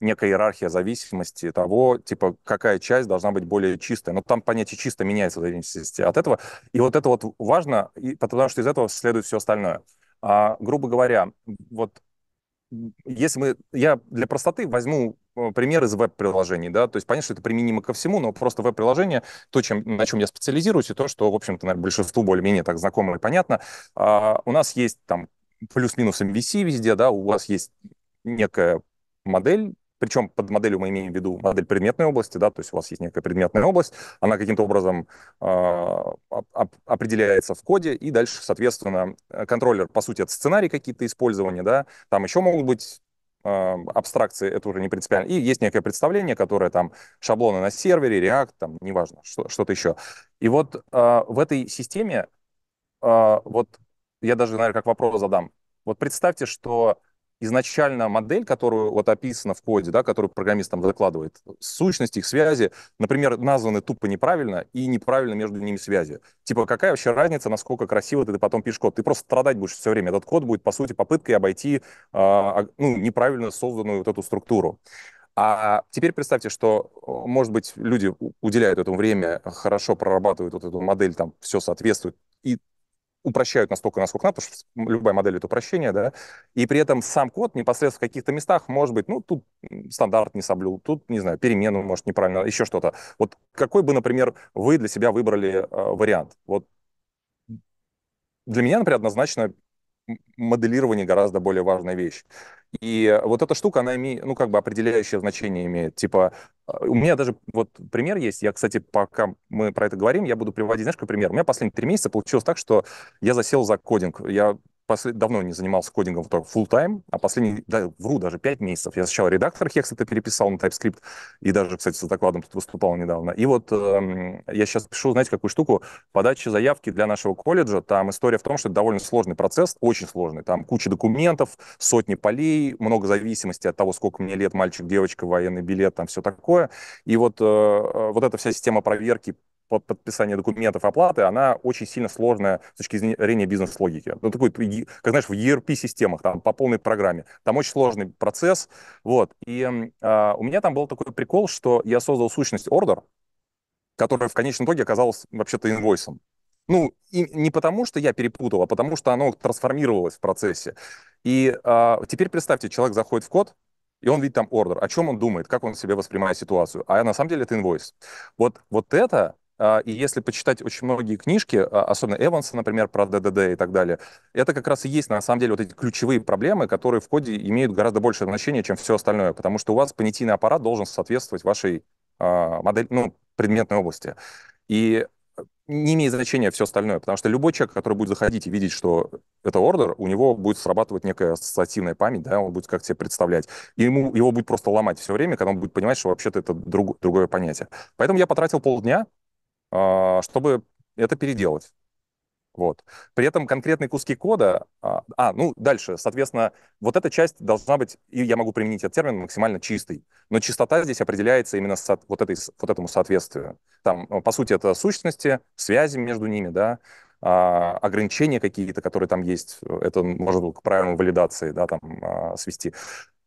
некая иерархия зависимости того, типа, какая часть должна быть более чистая. Но там понятие чисто меняется в зависимости от этого. И вот это вот важно, и, потому что из этого следует все остальное. А, грубо говоря, вот если мы, я для простоты возьму э, пример из веб-приложений, да, то есть понятно, что это применимо ко всему, но просто веб-приложение, то, чем, на чем я специализируюсь, и то, что, в общем-то, наверное, большинству более-менее так знакомо и понятно, а, у нас есть там плюс-минус MVC везде, да, у вас есть некая модель, причем под моделью мы имеем в виду модель предметной области, да, то есть у вас есть некая предметная область, она каким-то образом э, оп- определяется в коде, и дальше, соответственно, э, контроллер, по сути, это сценарий какие-то использования, да, там еще могут быть а, абстракции, это уже не принципиально. И есть некое представление, которое там шаблоны на сервере, React, там, неважно, что, что-то еще. И вот э, в этой системе, э, вот я даже, наверное, как вопрос задам. Вот представьте, что изначально модель, которую вот описана в коде, да, которую программист там закладывает, сущность их связи, например, названы тупо неправильно и неправильно между ними связи. Типа, какая вообще разница, насколько красиво ты потом пишешь код? Ты просто страдать будешь все время. Этот код будет, по сути, попыткой обойти э, ну, неправильно созданную вот эту структуру. А теперь представьте, что, может быть, люди уделяют этому время, хорошо прорабатывают вот эту модель, там все соответствует, и упрощают настолько, насколько надо, потому что любая модель — это упрощение, да, и при этом сам код непосредственно в каких-то местах может быть, ну, тут стандарт не соблюл, тут, не знаю, перемену, может, неправильно, еще что-то. Вот какой бы, например, вы для себя выбрали э, вариант? Вот для меня, например, однозначно моделирование гораздо более важная вещь. И вот эта штука, она имеет, ну, как бы определяющее значение имеет. Типа, а, у меня даже вот пример есть. Я, кстати, пока мы про это говорим, я буду приводить, знаешь, какой пример. У меня последние три месяца получилось так, что я засел за кодинг. Я послед... давно не занимался кодингом только full time, а последний, да, вру, даже 5 месяцев. Я сначала редактор Хекс это переписал на TypeScript, и даже, кстати, с докладом тут выступал недавно. И вот эм, я сейчас пишу, знаете, какую штуку, подача заявки для нашего колледжа. Там история в том, что это довольно сложный процесс, очень сложный. Там куча документов, сотни полей, много зависимости от того, сколько мне лет, мальчик, девочка, военный билет, там все такое. И вот, э, э, вот эта вся система проверки подписания документов оплаты, она очень сильно сложная с точки зрения бизнес-логики. Ну, такой, как знаешь, в ERP-системах, там, по полной программе. Там очень сложный процесс, вот. И э, у меня там был такой прикол, что я создал сущность order, которая в конечном итоге оказалась вообще-то инвойсом. Ну, и не потому, что я перепутал, а потому, что оно трансформировалось в процессе. И э, теперь представьте, человек заходит в код, и он видит там ордер. О чем он думает, как он себе воспринимает ситуацию. А на самом деле это инвойс. Вот, вот это а, и если почитать очень многие книжки, а, особенно Эванса, например, про ДДД и так далее, это как раз и есть, на самом деле, вот эти ключевые проблемы, которые в коде имеют гораздо большее значение, чем все остальное, потому что у вас понятийный аппарат должен соответствовать вашей а, модель, ну, предметной области. И э, не имеет значения все остальное, потому что любой человек, который будет заходить и видеть, что это ордер, у него будет срабатывать некая ассоциативная память, да, он будет как себе представлять. И ему, его будет просто ломать все время, когда он будет понимать, что вообще-то это друг, другое понятие. Поэтому я потратил полдня а, чтобы это переделать. Вот. При этом конкретные куски кода... А, а, ну, дальше, соответственно, вот эта часть должна быть, и я могу применить этот термин, максимально чистый, Но чистота здесь определяется именно со, вот, этой, вот этому соответствию. Там, ну, по сути, это сущности, связи между ними, да, а, ограничения какие-то, которые там есть, это можно к правилам валидации, да, там, а, свести.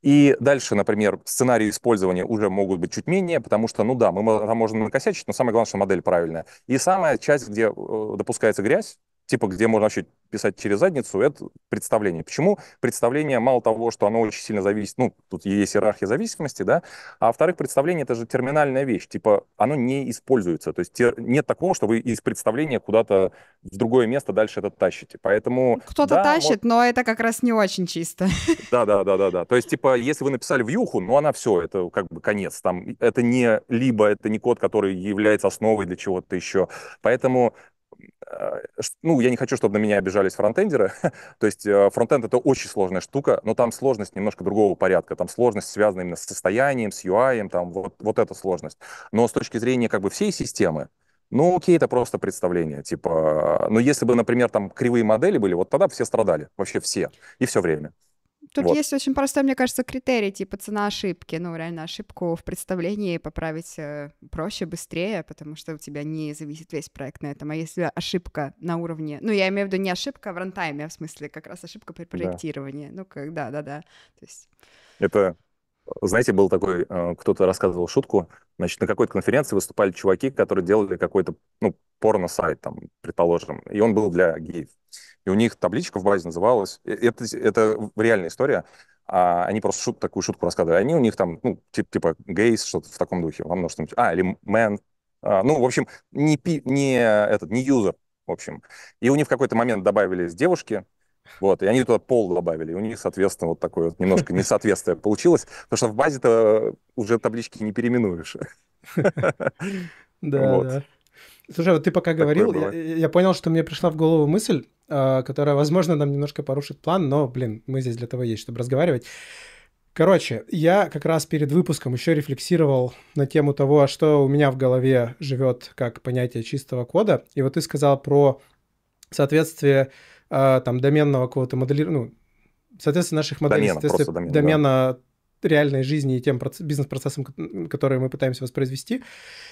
И дальше, например, сценарии использования уже могут быть чуть менее, потому что, ну да, мы там можно накосячить, но самое главное, что модель правильная. И самая часть, где э, допускается грязь, типа, где можно вообще писать через задницу, это представление. Почему представление, мало того, что оно очень сильно зависит, ну, тут есть иерархия зависимости, да, а во-вторых, представление — это же терминальная вещь, типа, оно не используется, то есть тер... нет такого, что вы из представления куда-то в другое место дальше это тащите, поэтому... Ну, кто-то да, тащит, может... но это как раз не очень чисто. Да-да-да-да-да, то есть, типа, если вы написали в юху ну, она все, это как бы конец, там, это не либо, это не код, который является основой для чего-то еще, поэтому а, ну, я не хочу, чтобы на меня обижались фронтендеры. То есть э, фронтенд — это очень сложная штука, но там сложность немножко другого порядка. Там сложность связана именно с состоянием, с UI, там вот, вот эта сложность. Но с точки зрения как бы всей системы, ну, окей, это просто представление. Типа, но если бы, например, там кривые модели были, вот тогда бы все страдали, вообще все, и все время. Тут вот. есть очень простой, мне кажется, критерий, типа цена ошибки. Ну, реально, ошибку в представлении поправить э, проще, быстрее, потому что у тебя не зависит весь проект на этом. А если ошибка на уровне... Ну, я имею в виду не ошибка в рантайме, а в смысле как раз ошибка при проектировании. Да. Ну, как, да, да, да. То есть... Это знаете, был такой, э, кто-то рассказывал шутку, значит, на какой-то конференции выступали чуваки, которые делали какой-то, ну, порно-сайт, там, предположим, и он был для геев. И у них табличка в базе называлась, э, это, это реальная история, а они просто шут, такую шутку рассказывали. Они у них там, ну, типа, типа гейс, что-то в таком духе, во множественном... А, или мэн. А, ну, в общем, не, пи, не, этот, не юзер, в общем. И у них в какой-то момент добавились девушки, вот, и они туда пол добавили. у них, соответственно, вот такое вот немножко несоответствие получилось, потому что в базе-то уже таблички не переименуешь. Да, вот. да. Слушай, вот ты пока говорил, я, я понял, что мне пришла в голову мысль, э, которая, возможно, нам немножко порушит план, но, блин, мы здесь для того есть, чтобы разговаривать. Короче, я как раз перед выпуском еще рефлексировал на тему того, а что у меня в голове живет как понятие чистого кода. И вот ты сказал про соответствие а, там доменного какого-то моделирования, ну, соответственно, наших моделей, домена, соответственно, домен, домена да. реальной жизни и тем проц... бизнес-процессам, которые мы пытаемся воспроизвести,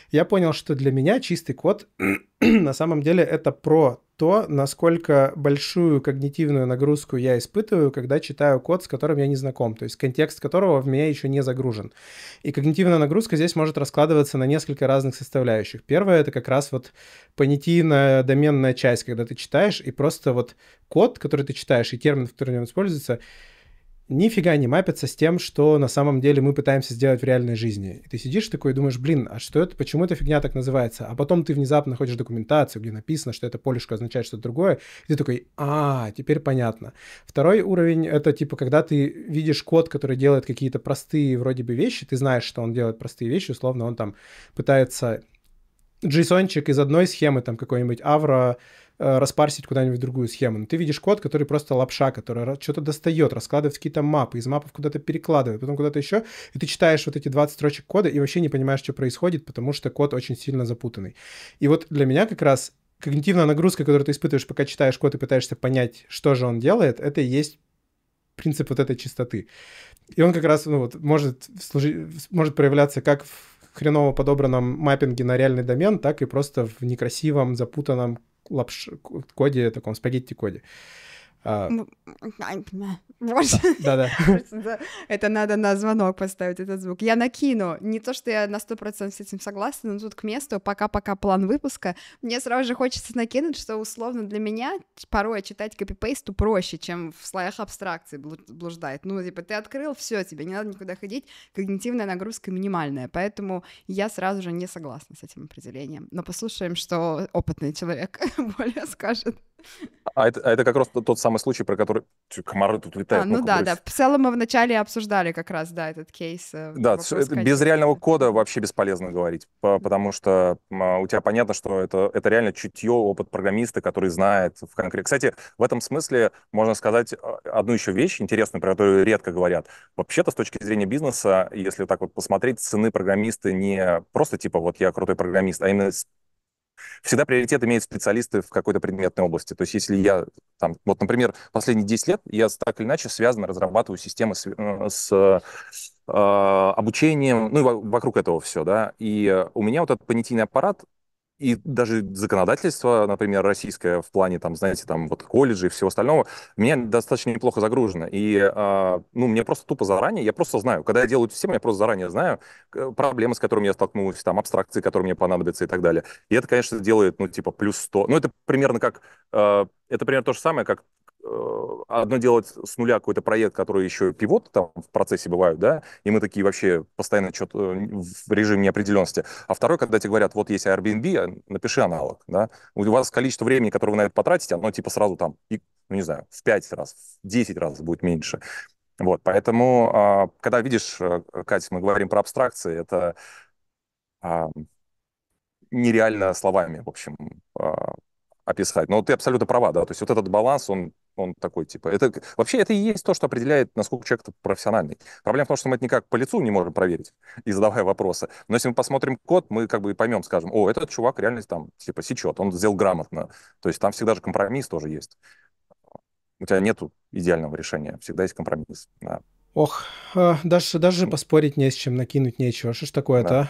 я понял, что для меня чистый код на самом деле это про то, насколько большую когнитивную нагрузку я испытываю, когда читаю код, с которым я не знаком, то есть контекст которого в меня еще не загружен. И когнитивная нагрузка здесь может раскладываться на несколько разных составляющих. Первое — это как раз вот понятийная доменная часть, когда ты читаешь, и просто вот код, который ты читаешь, и термин, который в нем используется — нифига не мапятся с тем, что на самом деле мы пытаемся сделать в реальной жизни. И ты сидишь такой и думаешь, блин, а что это, почему эта фигня так называется? А потом ты внезапно находишь документацию, где написано, что это полюшка означает что-то другое, и ты такой, а, теперь понятно. Второй уровень — это типа, когда ты видишь код, который делает какие-то простые вроде бы вещи, ты знаешь, что он делает простые вещи, условно он там пытается json из одной схемы, там какой-нибудь Avro, Э, распарсить куда-нибудь в другую схему. Но ты видишь код, который просто лапша, который что-то достает, раскладывает какие-то мапы, из мапов куда-то перекладывает, потом куда-то еще, и ты читаешь вот эти 20 строчек кода и вообще не понимаешь, что происходит, потому что код очень сильно запутанный. И вот для меня как раз когнитивная нагрузка, которую ты испытываешь, пока читаешь код и пытаешься понять, что же он делает, это и есть принцип вот этой чистоты. И он как раз ну, вот, может, служить, может проявляться как в хреново подобранном маппинге на реальный домен, так и просто в некрасивом, запутанном лапш коде, таком спагетти коде. А... Боже. Да, да. Это надо на звонок поставить этот звук. Я накину. Не то, что я на сто процентов с этим согласна, но тут к месту, пока-пока план выпуска, мне сразу же хочется накинуть, что условно для меня порой читать копипейсту проще, чем в слоях абстракции блуждает. Ну, типа, ты открыл, все, тебе не надо никуда ходить, когнитивная нагрузка минимальная. Поэтому я сразу же не согласна с этим определением. Но послушаем, что опытный человек более скажет. А это, а это как раз тот самый случай, про который Ть, комары тут летают. А, ну да, да. В целом мы вначале обсуждали как раз, да, этот кейс. Э, да, вопрос, без реального кода вообще бесполезно говорить, потому что а, у тебя понятно, что это, это реально чутье, опыт программиста, который знает в конкрет. Кстати, в этом смысле можно сказать а, одну еще вещь интересную, про которую редко говорят. Вообще-то с точки зрения бизнеса, если так вот посмотреть, цены программисты не просто типа вот я крутой программист, а именно всегда приоритет имеют специалисты в какой-то предметной области. То есть если я, там, вот, например, последние 10 лет я так или иначе связано разрабатываю системы с, э, с э, обучением, ну и вокруг этого все, да, и у меня вот этот понятийный аппарат, и даже законодательство, например, российское в плане, там, знаете, там, вот колледжей и всего остального, меня достаточно неплохо загружено. И, э, ну, мне просто тупо заранее, я просто знаю, когда я делаю эту систему, я просто заранее знаю э, проблемы, с которыми я столкнулась, там, абстракции, которые мне понадобятся и так далее. И это, конечно, делает, ну, типа, плюс 100. Ну, это примерно как... Э, это примерно то же самое, как Э, одно делать с нуля какой-то проект, который еще пивот там в процессе бывают, да, и мы такие вообще постоянно что-то э, в режиме неопределенности. А второй, когда тебе говорят, вот есть Airbnb, э, напиши аналог, да, у вас количество времени, которое вы на это потратите, оно типа сразу там, ну не знаю, в 5 раз, в 10 раз будет меньше. Вот, поэтому, а, когда видишь, Катя, мы говорим про абстракции, это а, нереально словами, в общем, а, описать. Но ты абсолютно права, да, то есть вот этот баланс, он он такой, типа. Это, вообще это и есть то, что определяет, насколько человек профессиональный. Проблема в том, что мы это никак по лицу не можем проверить, и задавая вопросы. Но если мы посмотрим код, мы как бы и поймем, скажем, о, этот чувак реально там, типа, сечет, он сделал грамотно. То есть там всегда же компромисс тоже есть. У тебя нет идеального решения, всегда есть компромисс. Да. Ох, э, даже, даже поспорить не с чем, накинуть нечего. Что ж такое-то, да. а?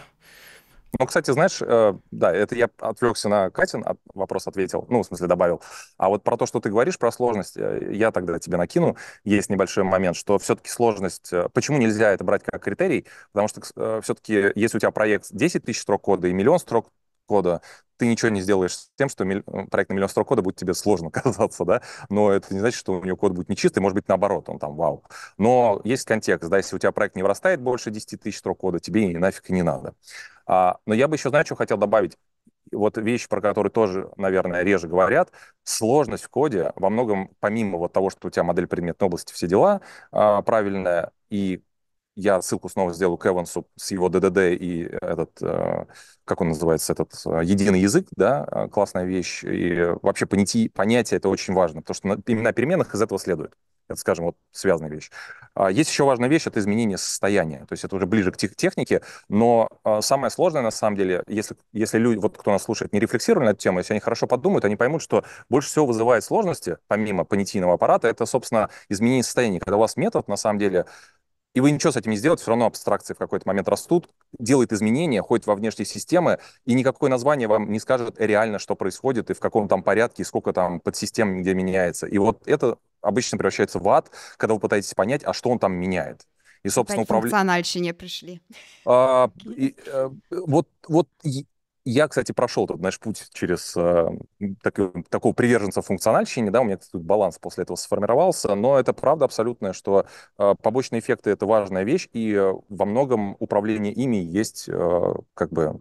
Ну, кстати, знаешь, э, да, это я отвлекся на Катин, от, вопрос ответил, ну, в смысле, добавил. А вот про то, что ты говоришь про сложность, э, я тогда тебе накину. Есть небольшой момент, что все-таки сложность... Э, почему нельзя это брать как критерий? Потому что э, все-таки, если у тебя проект 10 тысяч строк кода и миллион строк кода, ты ничего не сделаешь с тем, что э, проект на миллион строк кода будет тебе сложно казаться, да, но это не значит, что у него код будет нечистый, может быть, наоборот, он там вау. Но есть контекст, да, если у тебя проект не вырастает больше 10 тысяч строк кода, тебе и нафиг и не надо. А, но я бы еще, знаешь, что хотел добавить? вот вещь, про которую тоже, наверное, реже говорят, сложность в коде во многом, помимо вот того, что у тебя модель предметной области, все дела э, правильная, и я ссылку снова сделаю к Эвансу с его ДДД и этот, э, как он называется, этот э, единый язык, да, э, классная вещь. И вообще понятие, понятие это очень важно, потому что именно переменных из этого следует. Это, скажем, вот связанная вещь. А есть еще важная вещь, это изменение состояния. То есть это уже ближе к технике, но самое сложное, на самом деле, если, если люди, вот кто нас слушает, не рефлексировали на эту тему, если они хорошо подумают, они поймут, что больше всего вызывает сложности, помимо понятийного аппарата, это, собственно, изменение состояния. Когда у вас метод, на самом деле, и вы ничего с этим не сделаете, все равно абстракции в какой-то момент растут, делает изменения, ходит во внешние системы, и никакое название вам не скажет реально, что происходит, и в каком там порядке, и сколько там подсистем где меняется. И вот это обычно превращается в ад, когда вы пытаетесь понять, а что он там меняет. И, собственно, управление... функциональщине пришли. А, и, а, вот, вот я, кстати, прошел тут знаешь, путь через э, так, такого приверженца функциональщине, да, у меня тут баланс после этого сформировался, но это правда абсолютная, что э, побочные эффекты — это важная вещь, и э, во многом управление ими есть э, как бы...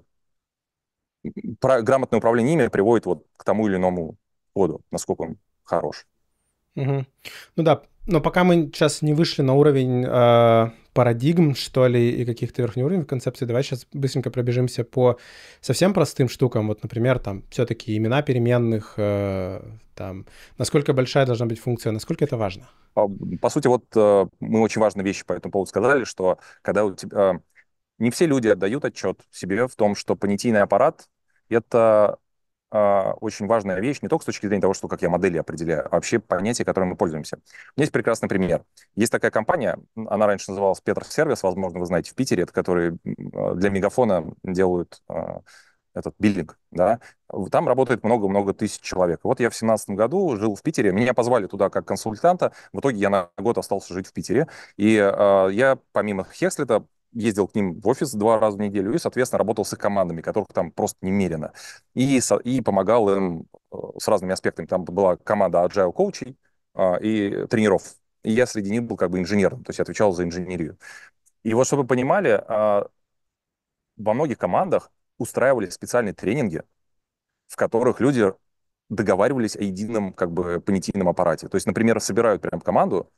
Про, грамотное управление ими приводит вот к тому или иному ходу, насколько он хорош. Угу. Ну да, но пока мы сейчас не вышли на уровень... Э парадигм, что ли, и каких-то верхнеуровневых концепций. Давай сейчас быстренько пробежимся по совсем простым штукам. Вот, например, там все-таки имена переменных, э, там, насколько большая должна быть функция, насколько это важно? А, по, сути, вот э, мы очень важные вещи по этому поводу сказали, что когда у тебя... Э, не все люди отдают отчет себе в том, что понятийный аппарат — это а, очень важная вещь не только с точки зрения того, что как я модели определяю, а вообще понятие, которым мы пользуемся. У меня есть прекрасный пример. Есть такая компания, она раньше называлась Петр Сервис, возможно, вы знаете, в Питере, это которые а, для Мегафона делают а, этот биллинг, да, там работает много-много тысяч человек. Вот я в семнадцатом году жил в Питере, меня позвали туда как консультанта, в итоге я на год остался жить в Питере, и э, я помимо Хекслета ездил к ним в офис два раза в неделю и, соответственно, работал с их командами, которых там просто немерено. И, и помогал им э, с разными аспектами. Там была команда agile коучей а, и тренеров. И я среди них был как бы инженером, то есть отвечал за инженерию. И вот, чтобы вы понимали, а, во многих командах устраивали специальные тренинги, в которых люди договаривались о едином как бы понятийном аппарате. То есть, например, собирают прям команду,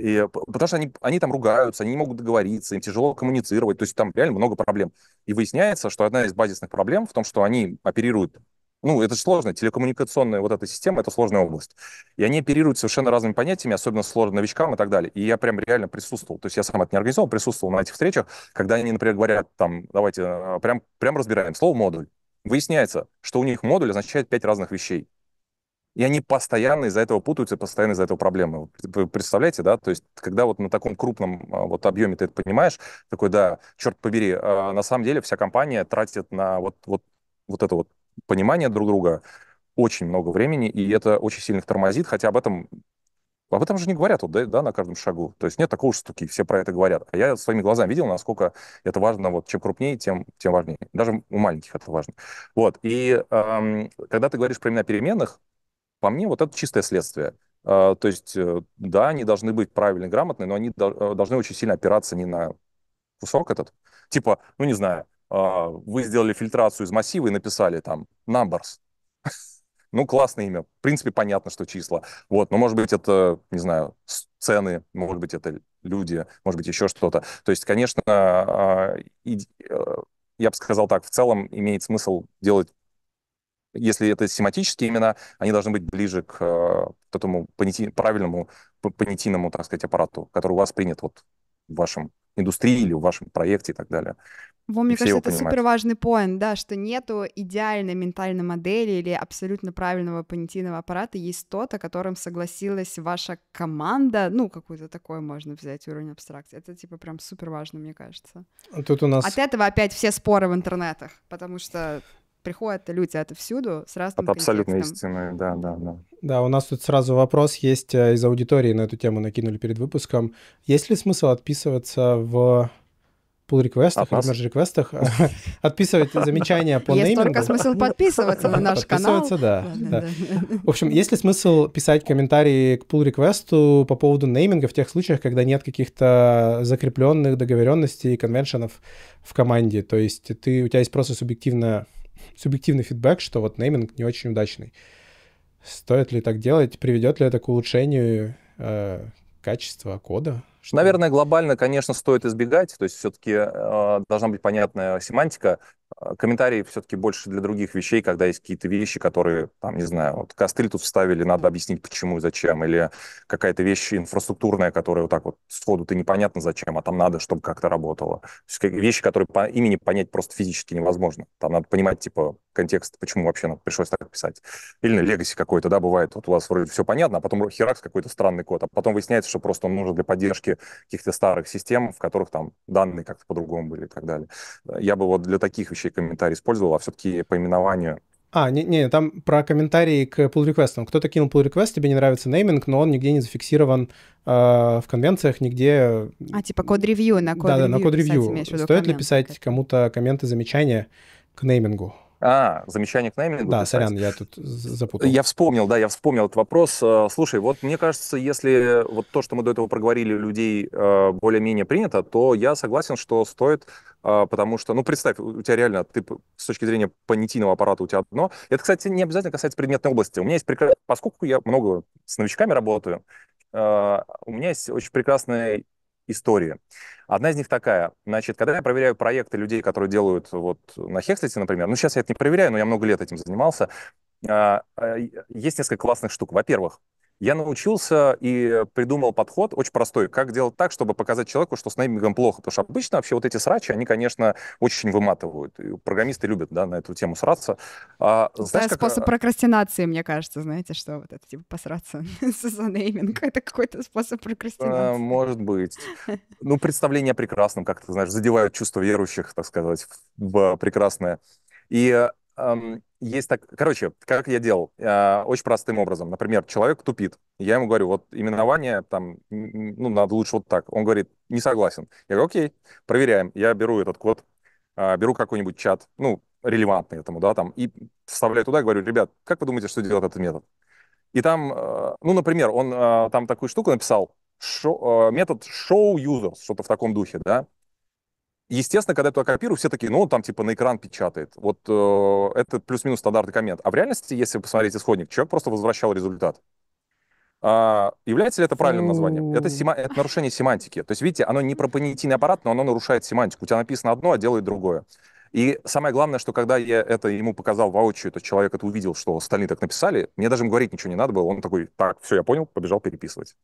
и, потому что они, они там ругаются, они не могут договориться, им тяжело коммуницировать, то есть там реально много проблем. И выясняется, что одна из базисных проблем в том, что они оперируют ну, это же сложно. Телекоммуникационная вот эта система — это сложная область. И они оперируют совершенно разными понятиями, особенно сложно новичкам и так далее. И я прям реально присутствовал. То есть я сам это не организовал, присутствовал на этих встречах, когда они, например, говорят там, давайте а, прям, прям разбираем слово «модуль». Выясняется, что у них модуль означает пять разных вещей и они постоянно из-за этого путаются, постоянно из-за этого проблемы. Вы представляете, да? То есть, когда вот на таком крупном а, вот объеме ты это понимаешь, такой, да, черт побери, а, на самом деле вся компания тратит на вот, вот, вот это вот понимание друг друга очень много времени, и это очень сильно тормозит, хотя об этом об этом же не говорят вот, да, да, на каждом шагу. То есть нет такого штуки, все про это говорят. А я своими глазами видел, насколько это важно. Вот чем крупнее, тем, тем важнее. Даже у маленьких это важно. Вот. И эм, когда ты говоришь про имена переменных, по мне, вот это чистое следствие. А, то есть, э, да, они должны быть правильно грамотные, но они э, должны очень сильно опираться не на кусок этот. Типа, ну не знаю, а, вы сделали фильтрацию из массива и написали там numbers. Ну, классное имя. В принципе, понятно, что числа. Вот, но, ну, может быть, это, не знаю, цены, может быть, это люди, может быть, еще что-то. То есть, конечно, а, э, я бы сказал так, в целом имеет смысл делать если это семантические имена, они должны быть ближе к, к э, этому понятий, правильному понятийному, так сказать, аппарату, который у вас принят вот в вашем индустрии или в вашем проекте и так далее. Во, мне кажется, это супер важный поинт, да, что нету идеальной ментальной модели или абсолютно правильного понятийного аппарата, есть то-то, которым согласилась ваша команда, ну, какую-то такое можно взять уровень абстракции. Это, типа, прям супер важно, мне кажется. А тут у нас... От этого опять все споры в интернетах, потому что приходят люди отовсюду с разным От абсолютной контекстом. истины, да, да, да. Да, у нас тут сразу вопрос есть э, из аудитории, на эту тему накинули перед выпуском. Есть ли смысл отписываться в пул реквестах, или мерж реквестах, отписывать замечания по есть неймингу. Есть только смысл ну, подписываться на наш канал. Подписываться, да, да. В общем, есть ли смысл писать комментарии к пул реквесту по поводу нейминга в тех случаях, когда нет каких-то закрепленных договоренностей и конвеншенов в команде? То есть ты, у тебя есть просто субъективная субъективный фидбэк, что вот нейминг не очень удачный. Стоит ли так делать? Приведет ли это к улучшению э, качества кода? Что... Наверное, глобально, конечно, стоит избегать. То есть все-таки э, должна быть понятная семантика. Э, комментарии все-таки больше для других вещей, когда есть какие-то вещи, которые, там, не знаю, вот костыль тут вставили, надо объяснить, почему и зачем, или какая-то вещь инфраструктурная, которая вот так вот сходу ты непонятно зачем, а там надо, чтобы как-то работало. То есть вещи, которые по имени понять просто физически невозможно. Там надо понимать, типа, контекст, почему вообще нам пришлось так писать. Или на Legacy какой-то, да, бывает, вот у вас вроде все понятно, а потом херакс какой-то странный код, а потом выясняется, что просто он нужен для поддержки каких-то старых систем, в которых там данные как-то по-другому были и так далее. Я бы вот для таких вещей комментарий использовал, а все-таки поименованию а, не, не, там про комментарии к pull реквестам Кто-то кинул pull request, тебе не нравится нейминг, но он нигде не зафиксирован э, в конвенциях, нигде... А, типа код-ревью на код Да-да, на код-ревью. Стоит ли писать кому-то комменты, замечания к неймингу? А, замечание к наймингу. Да, сорян, я тут запутал. Я вспомнил, да, я вспомнил этот вопрос. Э, слушай, вот мне кажется, если вот то, что мы до этого проговорили, людей э, более-менее принято, то я согласен, что стоит э, потому что, ну, представь, у тебя реально, ты с точки зрения понятийного аппарата у тебя одно. Это, кстати, не обязательно касается предметной области. У меня есть прекрасно, поскольку я много с новичками работаю, у меня есть очень прекрасный истории. Одна из них такая. Значит, когда я проверяю проекты людей, которые делают вот на Хекслите, например, ну, сейчас я это не проверяю, но я много лет этим занимался, а, а, есть несколько классных штук. Во-первых, я научился и придумал подход очень простой, как делать так, чтобы показать человеку, что с неймингом плохо, потому что обычно вообще вот эти срачи, они, конечно, очень выматывают, и программисты любят, да, на эту тему сраться. А, знаешь, как... способ а, прокрастинации, мне кажется, знаете, что вот это, типа, посраться за нейминг, это какой-то способ а, прокрастинации. может быть. Ну, представление о как ты знаешь, задевают чувство верующих, так сказать, в прекрасное. И эм, есть так... Короче, как я делал? Э, очень простым образом. Например, человек тупит. Я ему говорю, вот именование там, ну, надо лучше вот так. Он говорит, не согласен. Я говорю, окей, проверяем. Я беру этот код, э, беру какой-нибудь чат, ну, релевантный этому, да, там, и вставляю туда, говорю, ребят, как вы думаете, что делает этот метод? И там, э, ну, например, он э, там такую штуку написал, шо, э, метод show users, что-то в таком духе, да, Естественно, когда я туда копирую, все такие, ну, он там типа на экран печатает. Вот э, это плюс-минус стандартный коммент. А в реальности, если посмотреть исходник, человек просто возвращал результат. А, является ли это правильным названием? Это, ну. сема... это нарушение семантики. То есть, видите, оно не про понятийный аппарат, но оно нарушает семантику. У тебя написано одно, а делает другое. И самое главное, что когда я это ему показал воочию, то человек это увидел, что остальные так написали, мне даже им говорить ничего не надо было. Он такой, так, все, я понял, побежал переписывать.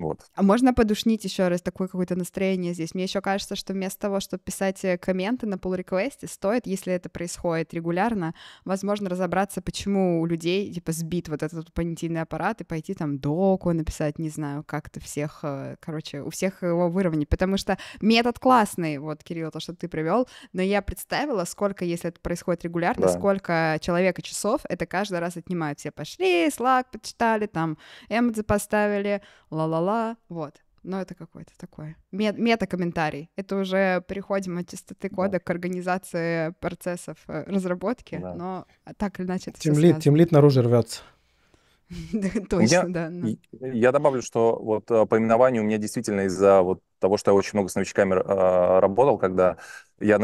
Вот. А можно подушнить еще раз такое какое-то настроение здесь? Мне еще кажется, что вместо того, чтобы писать э, комменты на pull реквесте стоит, если это происходит регулярно, возможно, разобраться, почему у людей, типа, сбит вот этот понятийный аппарат и пойти там доку написать, не знаю, как-то всех, э, короче, у всех его выровнять, потому что метод классный, вот, Кирилл, то, что ты привел, но я представила, сколько, если это происходит регулярно, да. сколько человека часов это каждый раз отнимают. Все пошли, слаг почитали, там, эмодзи поставили, ла-ла-ла, бла-бла-бла, вот. Но это какой-то такой мета-комментарий. Это уже переходим от чистоты кода да. к организации процессов э, разработки, да. но так или иначе это Тимлит, тимлит наружу рвется. Точно, да. Я добавлю, что вот э, по именованию у меня действительно из-за вот того, что я очень много с новичками э, работал, когда я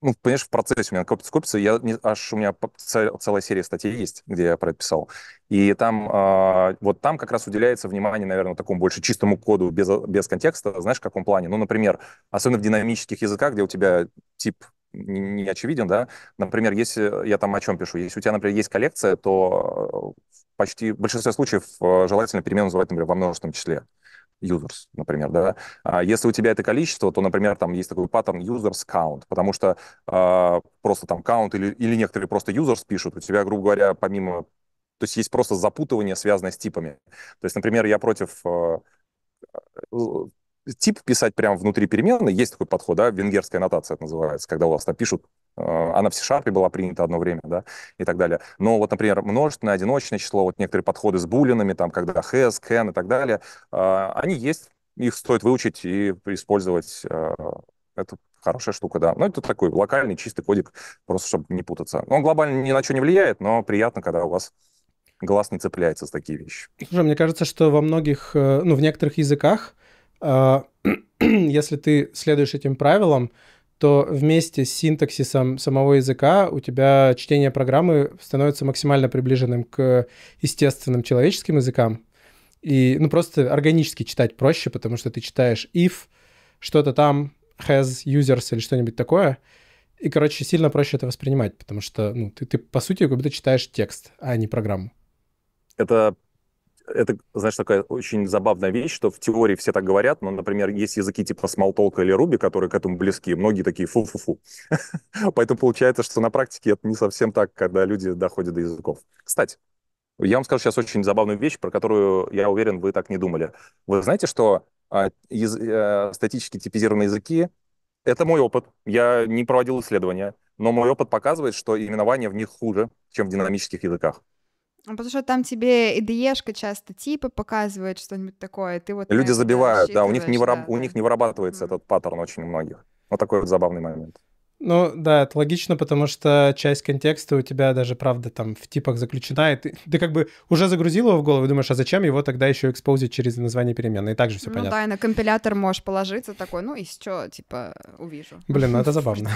ну, понимаешь, в процессе у меня копится, копится. Я не, аж у меня целая серия статей есть, где я про это писал. И там, э, вот там как раз уделяется внимание, наверное, такому больше чистому коду без, без контекста, знаешь, в каком плане. Ну, например, особенно в динамических языках, где у тебя тип не, очевиден, да. Например, если я там о чем пишу, если у тебя, например, есть коллекция, то э, почти в большинстве случаев э, желательно перемену называть, например, во множественном числе. Uh users, например, да. А если у тебя это количество, то, например, там есть такой паттерн users count, потому что э, просто там count или, или некоторые просто users пишут, у тебя, грубо говоря, помимо... То есть есть просто запутывание, связанное с типами. То есть, например, я против... А, э, тип писать прямо внутри переменной, есть такой подход, да, венгерская аннотация это называется, когда у вас там пишут Э, она в c была принята одно время, да, и так далее. Но вот, например, множественное, одиночное число, вот некоторые подходы с булинами, там, когда has, can и так далее, э, они есть, их стоит выучить и использовать. Э, это хорошая штука, да. Ну, это такой локальный, чистый кодик, просто чтобы не путаться. Он глобально ни на что не влияет, но приятно, когда у вас глаз не цепляется за такие вещи. Слушай, мне кажется, что во многих, ну, в некоторых языках, если ты следуешь этим правилам, то вместе с синтаксисом самого языка у тебя чтение программы становится максимально приближенным к естественным человеческим языкам. И, ну, просто органически читать проще, потому что ты читаешь if, что-то там, has, users или что-нибудь такое. И, короче, сильно проще это воспринимать, потому что, ну, ты, ты по сути, как будто читаешь текст, а не программу. Это это, знаешь, такая очень забавная вещь, что в теории все так говорят, но, например, есть языки типа Smalltalk или Ruby, которые к этому близки, многие такие фу-фу-фу. Поэтому получается, что на практике это не совсем так, когда люди доходят до языков. Кстати, я вам скажу сейчас очень забавную вещь, про которую, я уверен, вы так не думали. Вы знаете, что э, из, э, статически типизированные языки — это мой опыт. Я не проводил исследования, но мой опыт показывает, что именование в них хуже, чем в динамических языках. А потому что там тебе ИДЕшка часто типы показывает что-нибудь такое. Ты вот Люди забивают, да, у них не, выраб... да, у них не вырабатывается mm-hmm. этот паттерн очень у многих. Вот такой вот забавный момент. Ну да, это логично, потому что часть контекста у тебя даже, правда, там в типах заключена, и ты, ты как бы уже загрузил его в голову и думаешь, а зачем его тогда еще экспозить через название переменной, и так же все ну, понятно. Ну да, и на компилятор можешь положиться такой, ну и что, типа, увижу. Блин, ну это забавно.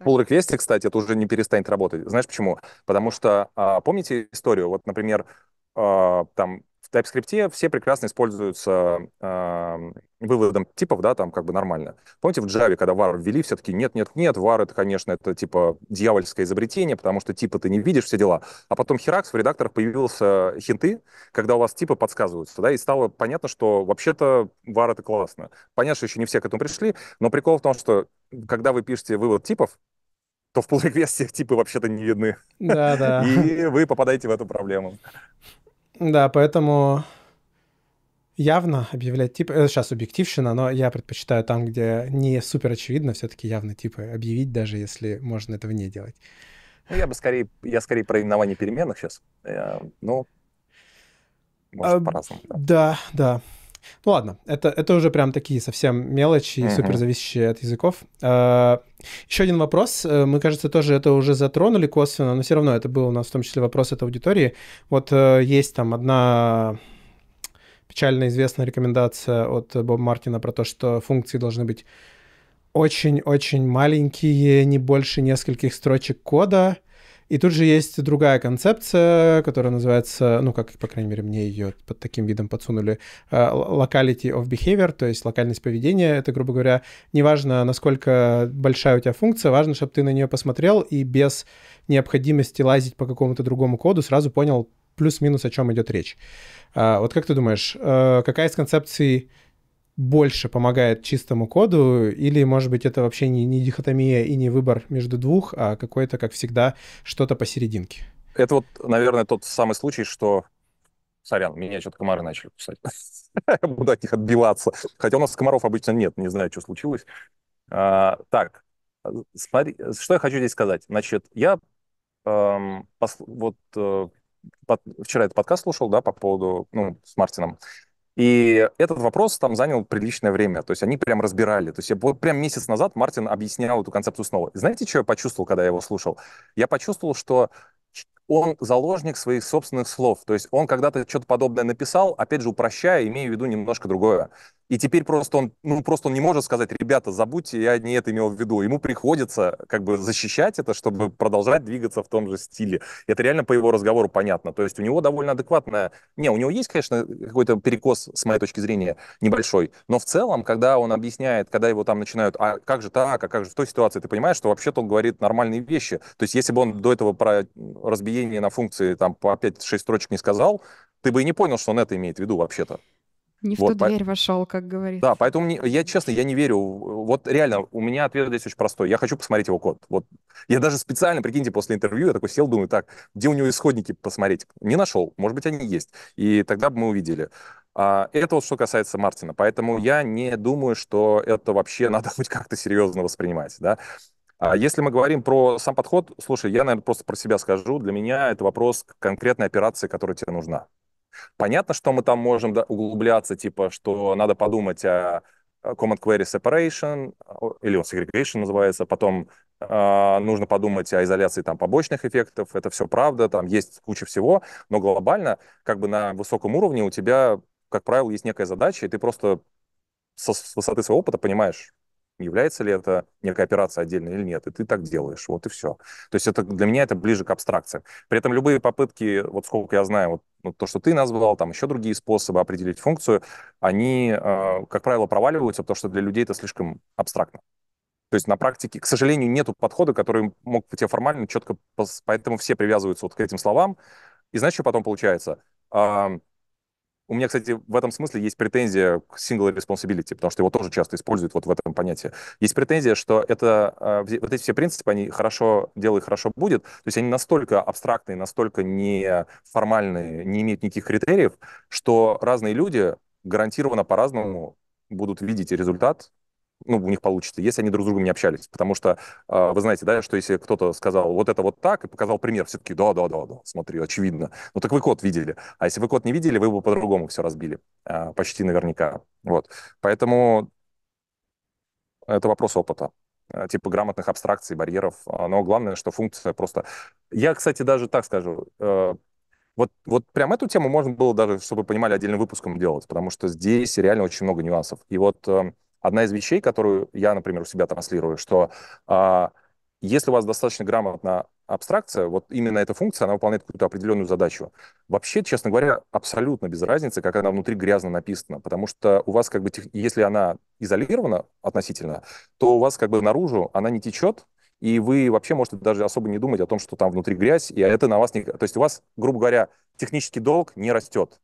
Pull request, кстати, это уже не перестанет работать. Знаешь почему? Потому что, а, помните историю, вот, например, а, там в TypeScript все прекрасно используются э, выводом типов, да, там как бы нормально. Помните, в Java, когда var ввели, все-таки нет-нет-нет, var это, конечно, это типа дьявольское изобретение, потому что типа ты не видишь все дела. А потом Херакс в редакторах появился э, хинты, когда у вас типы подсказываются, да, и стало понятно, что вообще-то var это классно. Понятно, что еще не все к этому пришли, но прикол в том, что когда вы пишете вывод типов, то в pull-реквесте типы вообще-то не видны. Да, да. И вы попадаете в эту проблему. Да, поэтому явно объявлять тип... Это сейчас субъективщина, но я предпочитаю там, где не супер очевидно, все-таки явно типы объявить, даже если можно этого не делать. Ну, я бы скорее, я скорее про именование переменных сейчас, э, но ну, может а, по-разному. Да, да. да. Ну ладно, это, это уже прям такие совсем мелочи, mm-hmm. супер зависящие от языков. А, еще один вопрос. Э, мы, кажется, тоже это уже затронули косвенно, но все равно это был у нас в том числе вопрос от аудитории. Вот э, есть там одна печально известная рекомендация от Боба Мартина про то, что функции должны быть очень-очень маленькие, не больше нескольких строчек кода — и тут же есть другая концепция, которая называется, ну, как, по крайней мере, мне ее под таким видом подсунули, э, locality of behavior, то есть локальность поведения. Это, грубо говоря, неважно, насколько большая у тебя функция, важно, чтобы ты на нее посмотрел и без необходимости лазить по какому-то другому коду сразу понял плюс-минус, о чем идет речь. А, вот как ты думаешь, э, какая из концепций больше помогает чистому коду, или, может быть, это вообще не, не дихотомия и не выбор между двух, а какое-то, как всегда, что-то посерединке? Это вот, наверное, тот самый случай, что... Сорян, меня что-то комары начали кусать. Буду от них отбиваться. Хотя у нас комаров обычно нет, не знаю, что случилось. А, так, смотри, что я хочу здесь сказать. Значит, я эм, пос, вот э, под, вчера этот подкаст слушал, да, по поводу, ну, с Мартином. И этот вопрос там занял приличное время. То есть они прям разбирали. То есть я, вот прям месяц назад Мартин объяснял эту концепцию снова. И знаете, что я почувствовал, когда я его слушал? Я почувствовал, что он заложник своих собственных слов. То есть он когда-то что-то подобное написал, опять же, упрощая, имею в виду немножко другое. И теперь просто он, ну, просто он не может сказать, ребята, забудьте, я не это имел в виду. Ему приходится как бы защищать это, чтобы продолжать двигаться в том же стиле. Это реально по его разговору понятно. То есть у него довольно адекватная... Не, у него есть, конечно, какой-то перекос, с моей точки зрения, небольшой. Но в целом, когда он объясняет, когда его там начинают, а как же так, а как же в той ситуации, ты понимаешь, что вообще-то он говорит нормальные вещи. То есть если бы он до этого про разбиение введении на функции там по 5-6 строчек не сказал, ты бы и не понял, что он это имеет в виду вообще-то. Не в вот, ту по... дверь вошел, как говорится. Да, поэтому не, я честно, я не верю. Вот реально, у меня ответ здесь очень простой. Я хочу посмотреть его код. Вот я даже специально, прикиньте, после интервью я такой сел, думаю, так, где у него исходники посмотреть? Не нашел, может быть, они есть. И тогда бы мы увидели. А, это вот что касается Мартина. Поэтому я не думаю, что это вообще надо хоть как-то серьезно воспринимать. Да? А если мы говорим про сам подход, слушай, я, наверное, просто про себя скажу. Для меня это вопрос конкретной операции, которая тебе нужна. Понятно, что мы там можем углубляться, типа, что надо подумать о Common Query Separation, или он Segregation называется, потом э, нужно подумать о изоляции там побочных эффектов, это все правда, там есть куча всего, но глобально, как бы на высоком уровне у тебя, как правило, есть некая задача, и ты просто со, с высоты своего опыта понимаешь, является ли это некая операция отдельно или нет, и ты так делаешь, вот и все. То есть это для меня это ближе к абстракции. При этом любые попытки, вот сколько я знаю, вот, вот то, что ты назвал, там еще другие способы определить функцию, они, э, как правило, проваливаются, потому что для людей это слишком абстрактно. То есть на практике, к сожалению, нет подхода, который мог бы тебе формально четко... Поэтому все привязываются вот к этим словам. И знаешь, что потом получается? Э, у меня, кстати, в этом смысле есть претензия к single responsibility, потому что его тоже часто используют вот в этом понятии. Есть претензия, что это, а, вот эти все принципы, они хорошо делай, хорошо будет, то есть они настолько абстрактные, настолько неформальные, не имеют никаких критериев, что разные люди гарантированно по-разному будут видеть результат ну, у них получится, если они друг с другом не общались. Потому что э, вы знаете, да, что если кто-то сказал вот это вот так и показал пример, все-таки да, да, да, да, смотри, очевидно. Ну так вы код видели. А если вы код не видели, вы бы по-другому все разбили. Э, почти наверняка. Вот. Поэтому это вопрос опыта а, типа грамотных абстракций, барьеров. Но главное, что функция просто... Я, кстати, даже так скажу, э, вот, вот прям эту тему можно было даже, чтобы понимали, отдельным выпуском делать, потому что здесь реально очень много нюансов. И вот э, одна из вещей, которую я, например, у себя транслирую, что а, если у вас достаточно грамотно абстракция, вот именно эта функция, она выполняет какую-то определенную задачу. Вообще, честно говоря, абсолютно без разницы, как она внутри грязно написана, потому что у вас как бы, если она изолирована относительно, то у вас как бы наружу она не течет, и вы вообще можете даже особо не думать о том, что там внутри грязь, и это на вас не... То есть у вас, грубо говоря, технический долг не растет.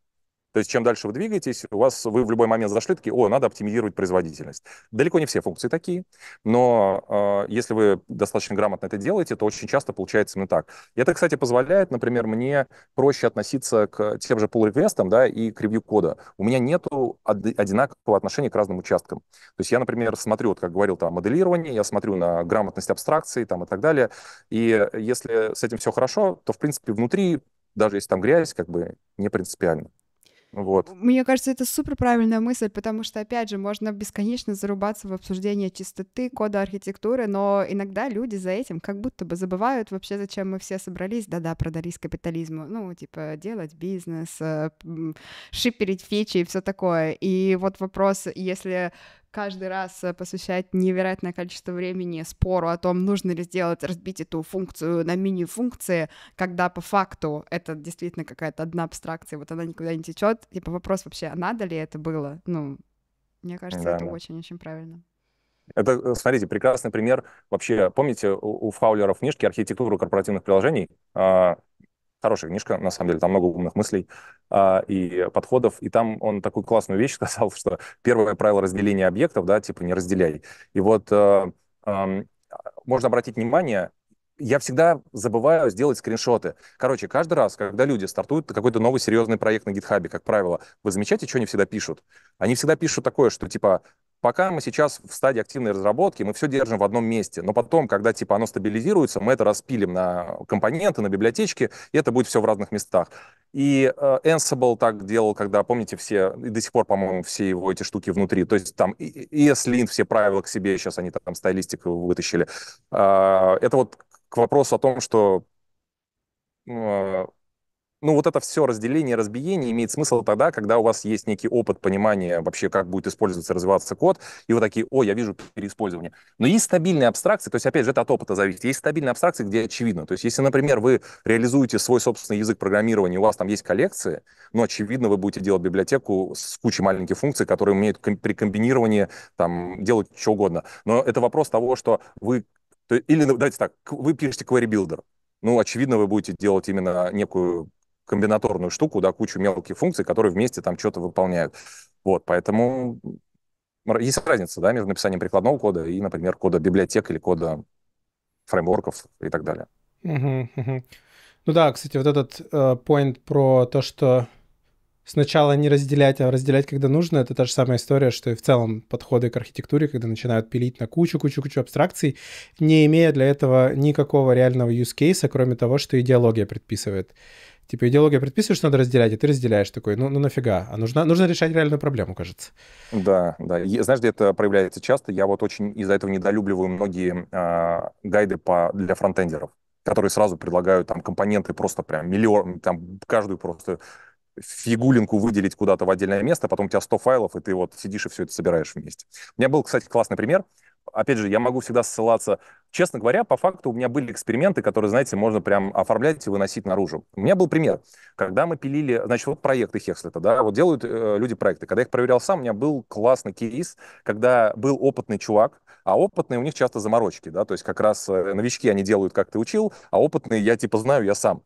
То есть чем дальше вы двигаетесь, у вас вы в любой момент зашли такие, о, надо оптимизировать производительность. Далеко не все функции такие, но э, если вы достаточно грамотно это делаете, то очень часто получается именно так. И это, кстати, позволяет, например, мне проще относиться к тем же pull-реквестам да, и к ревью кода. У меня нет одинакового отношения к разным участкам. То есть я, например, смотрю, вот как говорил, там, моделирование, я смотрю на грамотность абстракции там, и так далее. И если с этим все хорошо, то, в принципе, внутри даже если там грязь, как бы не принципиально. Вот. Мне кажется, это супер правильная мысль, потому что, опять же, можно бесконечно зарубаться в обсуждении чистоты, кода архитектуры, но иногда люди за этим как будто бы забывают вообще, зачем мы все собрались. Да-да, продались капитализму. Ну, типа, делать бизнес, э, шиперить фичи и все такое. И вот вопрос, если каждый раз э, посвящать невероятное количество времени спору о том, нужно ли сделать, разбить эту функцию на мини-функции, когда по факту это действительно какая-то одна абстракция, вот она никуда не течет. Типа вопрос вообще, а надо ли это было? Ну, мне кажется, да, это очень-очень правильно. Это, э, смотрите, прекрасный пример. Вообще, помните, у, у Фаулера в книжке «Архитектура корпоративных приложений» а, Хорошая книжка, на самом деле, там много умных мыслей э, и подходов. И там он такую классную вещь сказал, что первое правило разделения объектов, да, типа не разделяй. И вот э, э, можно обратить внимание, я всегда забываю сделать скриншоты. Короче, каждый раз, когда люди стартуют какой-то новый серьезный проект на гитхабе, как правило, вы замечаете, что они всегда пишут? Они всегда пишут такое, что типа пока мы сейчас в стадии активной разработки, мы все держим в одном месте. Но потом, когда типа оно стабилизируется, мы это распилим на компоненты, на библиотечки, и это будет все в разных местах. И э, Ansible так делал, когда, помните, все, и до сих пор, по-моему, все его эти штуки внутри. То есть там ESLint, все правила к себе, сейчас они там стайлистик вытащили. Э, это вот к вопросу о том, что э, ну, вот это все разделение, разбиение имеет смысл тогда, когда у вас есть некий опыт понимания вообще, как будет использоваться, развиваться код, и вот такие, о, я вижу переиспользование. Но есть стабильные абстракции, то есть, опять же, это от опыта зависит. Есть стабильные абстракции, где очевидно. То есть, если, например, вы реализуете свой собственный язык программирования, у вас там есть коллекции, ну, очевидно, вы будете делать библиотеку с кучей маленьких функций, которые умеют при комбинировании там делать что угодно. Но это вопрос того, что вы... или, ну, давайте так, вы пишете query builder, ну, очевидно, вы будете делать именно некую комбинаторную штуку, да, кучу мелких функций, которые вместе там что-то выполняют. Вот, поэтому есть разница, да, между написанием прикладного кода и, например, кода библиотек или кода фреймворков и так далее. Ну да, кстати, вот этот point э, про то, что сначала не разделять, а разделять, когда нужно, это та же самая история, что и в целом подходы к архитектуре, когда начинают пилить на кучу-кучу-кучу абстракций, не имея для этого никакого реального use case, а кроме того, что идеология предписывает типа, идеология предписывает, что надо разделять, и ты разделяешь такой, ну, ну нафига, а нужно, нужно решать реальную проблему, кажется. Да, да. И, знаешь, где это проявляется часто? Я вот очень из-за этого недолюбливаю многие э, гайды по, для фронтендеров, которые сразу предлагают там компоненты просто прям миллион, там каждую просто фигулинку выделить куда-то в отдельное место, потом у тебя 100 файлов, и ты вот сидишь и все это собираешь вместе. У меня был, кстати, классный пример – опять же, я могу всегда ссылаться. Честно говоря, по факту у меня были эксперименты, которые, знаете, можно прям оформлять и выносить наружу. У меня был пример, когда мы пилили, значит, вот проекты Хекслета, да, вот делают э, люди проекты. Когда я их проверял сам, у меня был классный кейс, когда был опытный чувак, а опытные у них часто заморочки, да, то есть как раз э, новички они делают, как ты учил, а опытные я типа знаю, я сам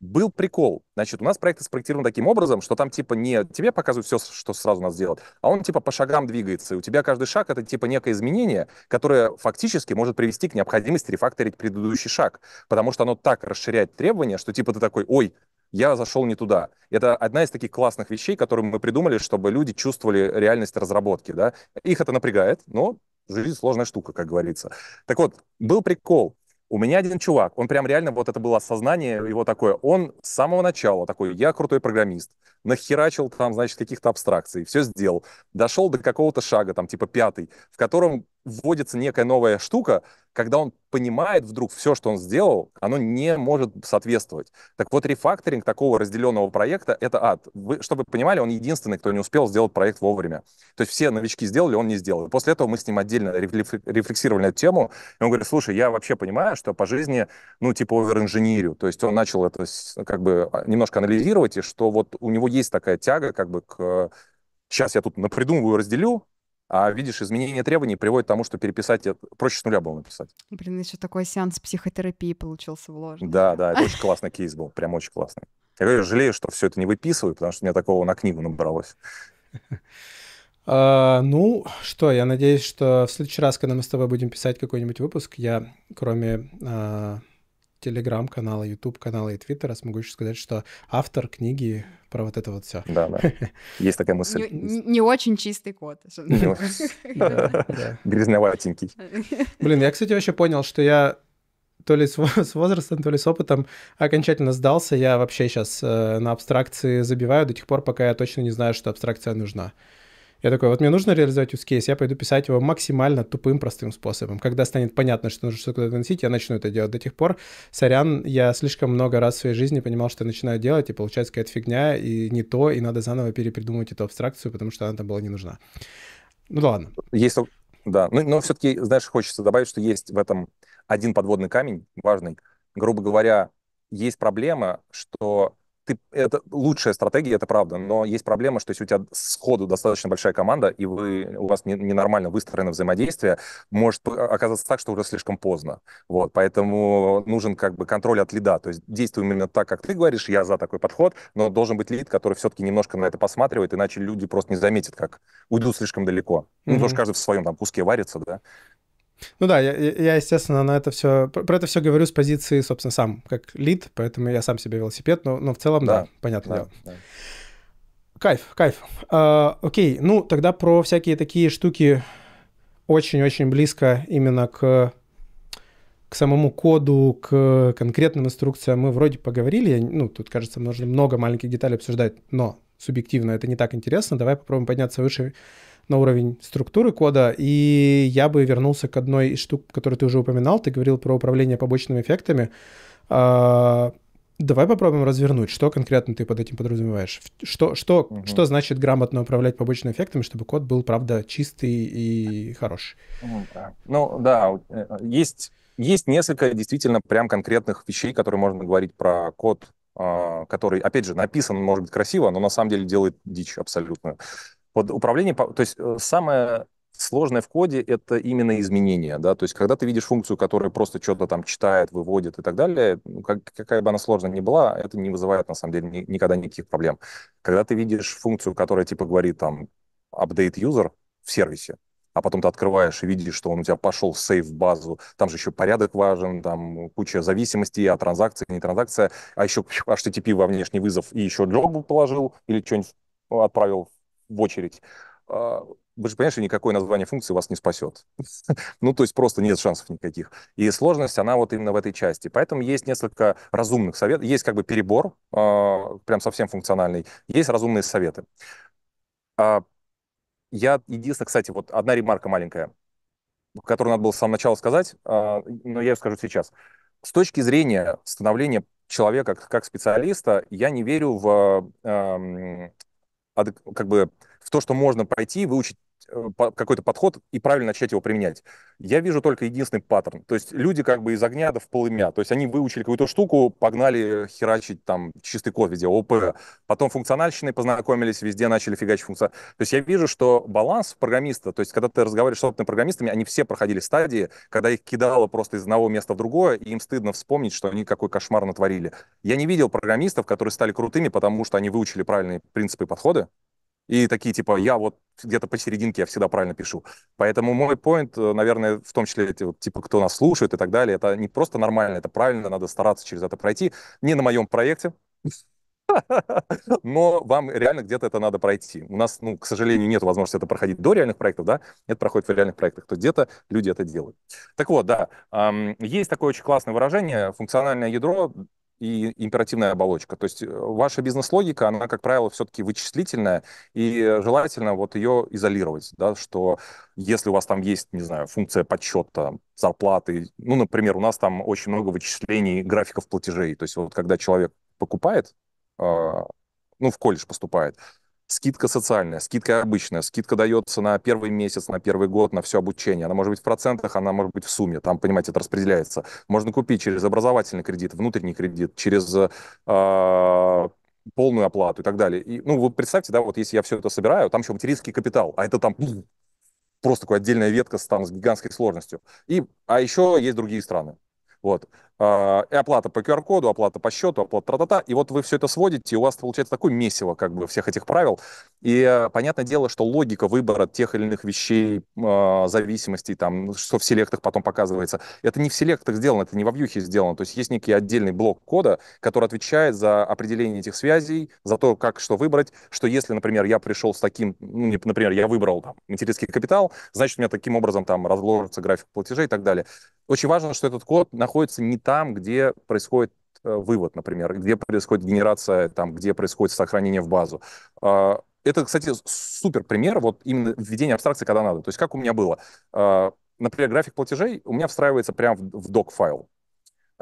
был прикол. Значит, у нас проект спроектирован таким образом, что там типа не тебе показывают все, что сразу надо сделать, а он типа по шагам двигается. И у тебя каждый шаг это типа некое изменение, которое фактически может привести к необходимости рефакторить предыдущий шаг, потому что оно так расширяет требования, что типа ты такой, ой, я зашел не туда. Это одна из таких классных вещей, которые мы придумали, чтобы люди чувствовали реальность разработки. Да? Их это напрягает, но жизнь сложная штука, как говорится. Так вот, был прикол. У меня один чувак, он прям реально, вот это было осознание его такое, он с самого начала такой, я крутой программист, нахерачил там, значит, каких-то абстракций, все сделал, дошел до какого-то шага, там, типа пятый, в котором вводится некая новая штука, когда он понимает вдруг все, что он сделал, оно не может соответствовать. Так вот, рефакторинг такого разделенного проекта — это ад. Вы, чтобы вы понимали, он единственный, кто не успел сделать проект вовремя. То есть все новички сделали, он не сделал. после этого мы с ним отдельно рефлексировали эту тему, и он говорит, слушай, я вообще понимаю, что по жизни, ну, типа оверинженерию. То есть он начал это как бы а, немножко анализировать, и что вот у него есть такая тяга как бы к... Сейчас я тут напридумываю, разделю, а видишь, изменение требований приводит к тому, что переписать проще с нуля было написать. Блин, еще такой сеанс психотерапии получился вложен. Да, да, это очень классный кейс был, прям очень классный. Я говорю, жалею, что все это не выписываю, потому что у меня такого на книгу набралось. А, ну что, я надеюсь, что в следующий раз, когда мы с тобой будем писать какой-нибудь выпуск, я кроме а, телеграм-канала, YouTube канала и твиттера, смогу еще сказать, что автор книги про вот это вот все. Да, да. Есть такая мысль. Не, не очень чистый код. Грязноватенький. Блин, я, кстати, вообще понял, что я то ли с, возрастом, то ли с опытом окончательно сдался. Я вообще сейчас э, на абстракции забиваю до тех пор, пока я точно не знаю, что абстракция нужна. Я такой, вот мне нужно реализовать use case, я пойду писать его максимально тупым, простым способом. Когда станет понятно, что нужно что-то доносить, я начну это делать. До тех пор, сорян, я слишком много раз в своей жизни понимал, что я начинаю делать, и получается какая-то фигня, и не то, и надо заново перепридумывать эту абстракцию, потому что она там была не нужна. Ну ладно. Есть, да, ну, но, но все-таки, знаешь, хочется добавить, что есть в этом один подводный камень важный. Грубо говоря, есть проблема, что ты, это лучшая стратегия, это правда, но есть проблема, что если у тебя сходу достаточно большая команда, и вы, у вас ненормально не выстроено взаимодействие, может оказаться так, что уже слишком поздно. Вот, поэтому нужен как бы контроль от лида, то есть действуем именно так, как ты говоришь, я за такой подход, но должен быть лид, который все-таки немножко на это посматривает, иначе люди просто не заметят, как уйдут слишком далеко. Mm-hmm. Ну, потому что каждый в своем там куске варится, да. Ну да, я, я, естественно, на это все про это все говорю с позиции, собственно, сам как лид, поэтому я сам себе велосипед, но, но в целом, да, да понятно. Да, Да. Кайф, кайф. А, окей, ну тогда про всякие такие штуки очень-очень близко именно к к самому коду, к конкретным инструкциям мы вроде поговорили. Ну, тут, кажется, нужно много маленьких деталей обсуждать, но субъективно это не так интересно. Давай попробуем подняться выше на уровень структуры кода, и я бы вернулся к одной из штук, которую ты уже упоминал. Ты говорил про управление побочными эффектами. А, давай попробуем развернуть, что конкретно ты под этим подразумеваешь. Что, что, угу. что значит грамотно управлять побочными эффектами, чтобы код был, правда, чистый и хороший? Ну да, э, есть, есть несколько действительно прям конкретных вещей, которые можно говорить про код, а, который, опять же, написан, может быть, красиво, но на самом деле делает дичь абсолютно. Под управление, то есть э, самое сложное в коде — это именно изменения, да, то есть когда ты видишь функцию, которая просто что-то там читает, выводит и так далее, ну, как, какая бы она сложная ни была, это не вызывает, на самом деле, ни, никогда никаких проблем. Когда ты видишь функцию, которая типа говорит там update user в сервисе, а потом ты открываешь и видишь, что он у тебя пошел сейф в базу, там же еще порядок важен, там куча зависимостей, а транзакция, не транзакция, а еще HTTP во внешний вызов и еще джобу положил или что-нибудь ну, отправил в очередь, а, вы же понимаете, никакое название функции вас не спасет. ну, то есть просто нет шансов никаких. И сложность, она вот именно в этой части. Поэтому есть несколько разумных советов. Есть как бы перебор, а, прям совсем функциональный. Есть разумные советы. А, я единственное, кстати, вот одна ремарка маленькая, которую надо было с самого начала сказать, но я ее скажу сейчас. С точки зрения становления человека как специалиста, я не верю в эм, как бы в то, что можно пойти, выучить Э, какой-то подход и правильно начать его применять. Я вижу только единственный паттерн. То есть люди как бы из огня до полымя. То есть они выучили какую-то штуку, погнали херачить там чистый код везде, ОП. Потом функциональщины познакомились, везде начали фигачить функции. То есть я вижу, что баланс программиста, то есть когда ты разговариваешь с опытными программистами, они все проходили стадии, когда их кидало просто из одного места в другое, и им стыдно вспомнить, что они какой кошмар натворили. Я не видел программистов, которые стали крутыми, потому что они выучили правильные принципы и подходы, и такие типа я вот где-то посерединке я всегда правильно пишу. Поэтому мой point, э, наверное, в том числе, типа, кто нас слушает и так далее, это не просто нормально, это правильно, надо стараться через это пройти. Не на моем проекте, но вам реально где-то это надо пройти. У нас, ну, к сожалению, нет возможности это проходить до реальных проектов, да, это проходит в реальных проектах, то где-то люди это делают. Так вот, да, есть такое очень классное выражение, функциональное ядро и императивная оболочка. То есть э, ваша бизнес-логика, она, как правило, все-таки вычислительная, и желательно вот ее изолировать, да, что если у вас там есть, не знаю, функция подсчета зарплаты, ну, например, у нас там очень много вычислений графиков платежей, то есть вот когда человек покупает, а, ну, в колледж поступает, скидка социальная, скидка обычная, скидка дается на первый месяц, на первый год, на все обучение. Она может быть в процентах, она может быть в сумме, там, понимаете, это распределяется. Можно купить через образовательный кредит, внутренний кредит, через э, полную оплату и так далее. И, ну, вы представьте, да, вот если я все это собираю, там еще материнский капитал, а это там ну, просто такая отдельная ветка с, там, с гигантской сложностью. И, а еще есть другие страны. Вот. А, и оплата по QR-коду, оплата по счету, оплата тра-та-та, и вот вы все это сводите, и у вас получается такое месиво как бы всех этих правил, и э, понятное дело, что логика выбора тех или иных вещей, а, зависимостей, там, ну, что в селектах потом показывается, это не в селектах сделано, это не во вьюхе сделано, то есть есть некий отдельный блок кода, который отвечает за определение этих связей, за то, как что выбрать, что если, например, я пришел с таким, ну, например, я выбрал там, материнский капитал, значит, у меня таким образом там разложится график платежей и так далее. Очень важно, что этот код находится не там, там, где происходит э, вывод, например, где происходит генерация, там, где происходит сохранение в базу. А, это, кстати, супер пример вот именно введения абстракции, когда надо. То есть как у меня было? А, например, график платежей у меня встраивается прямо в док-файл.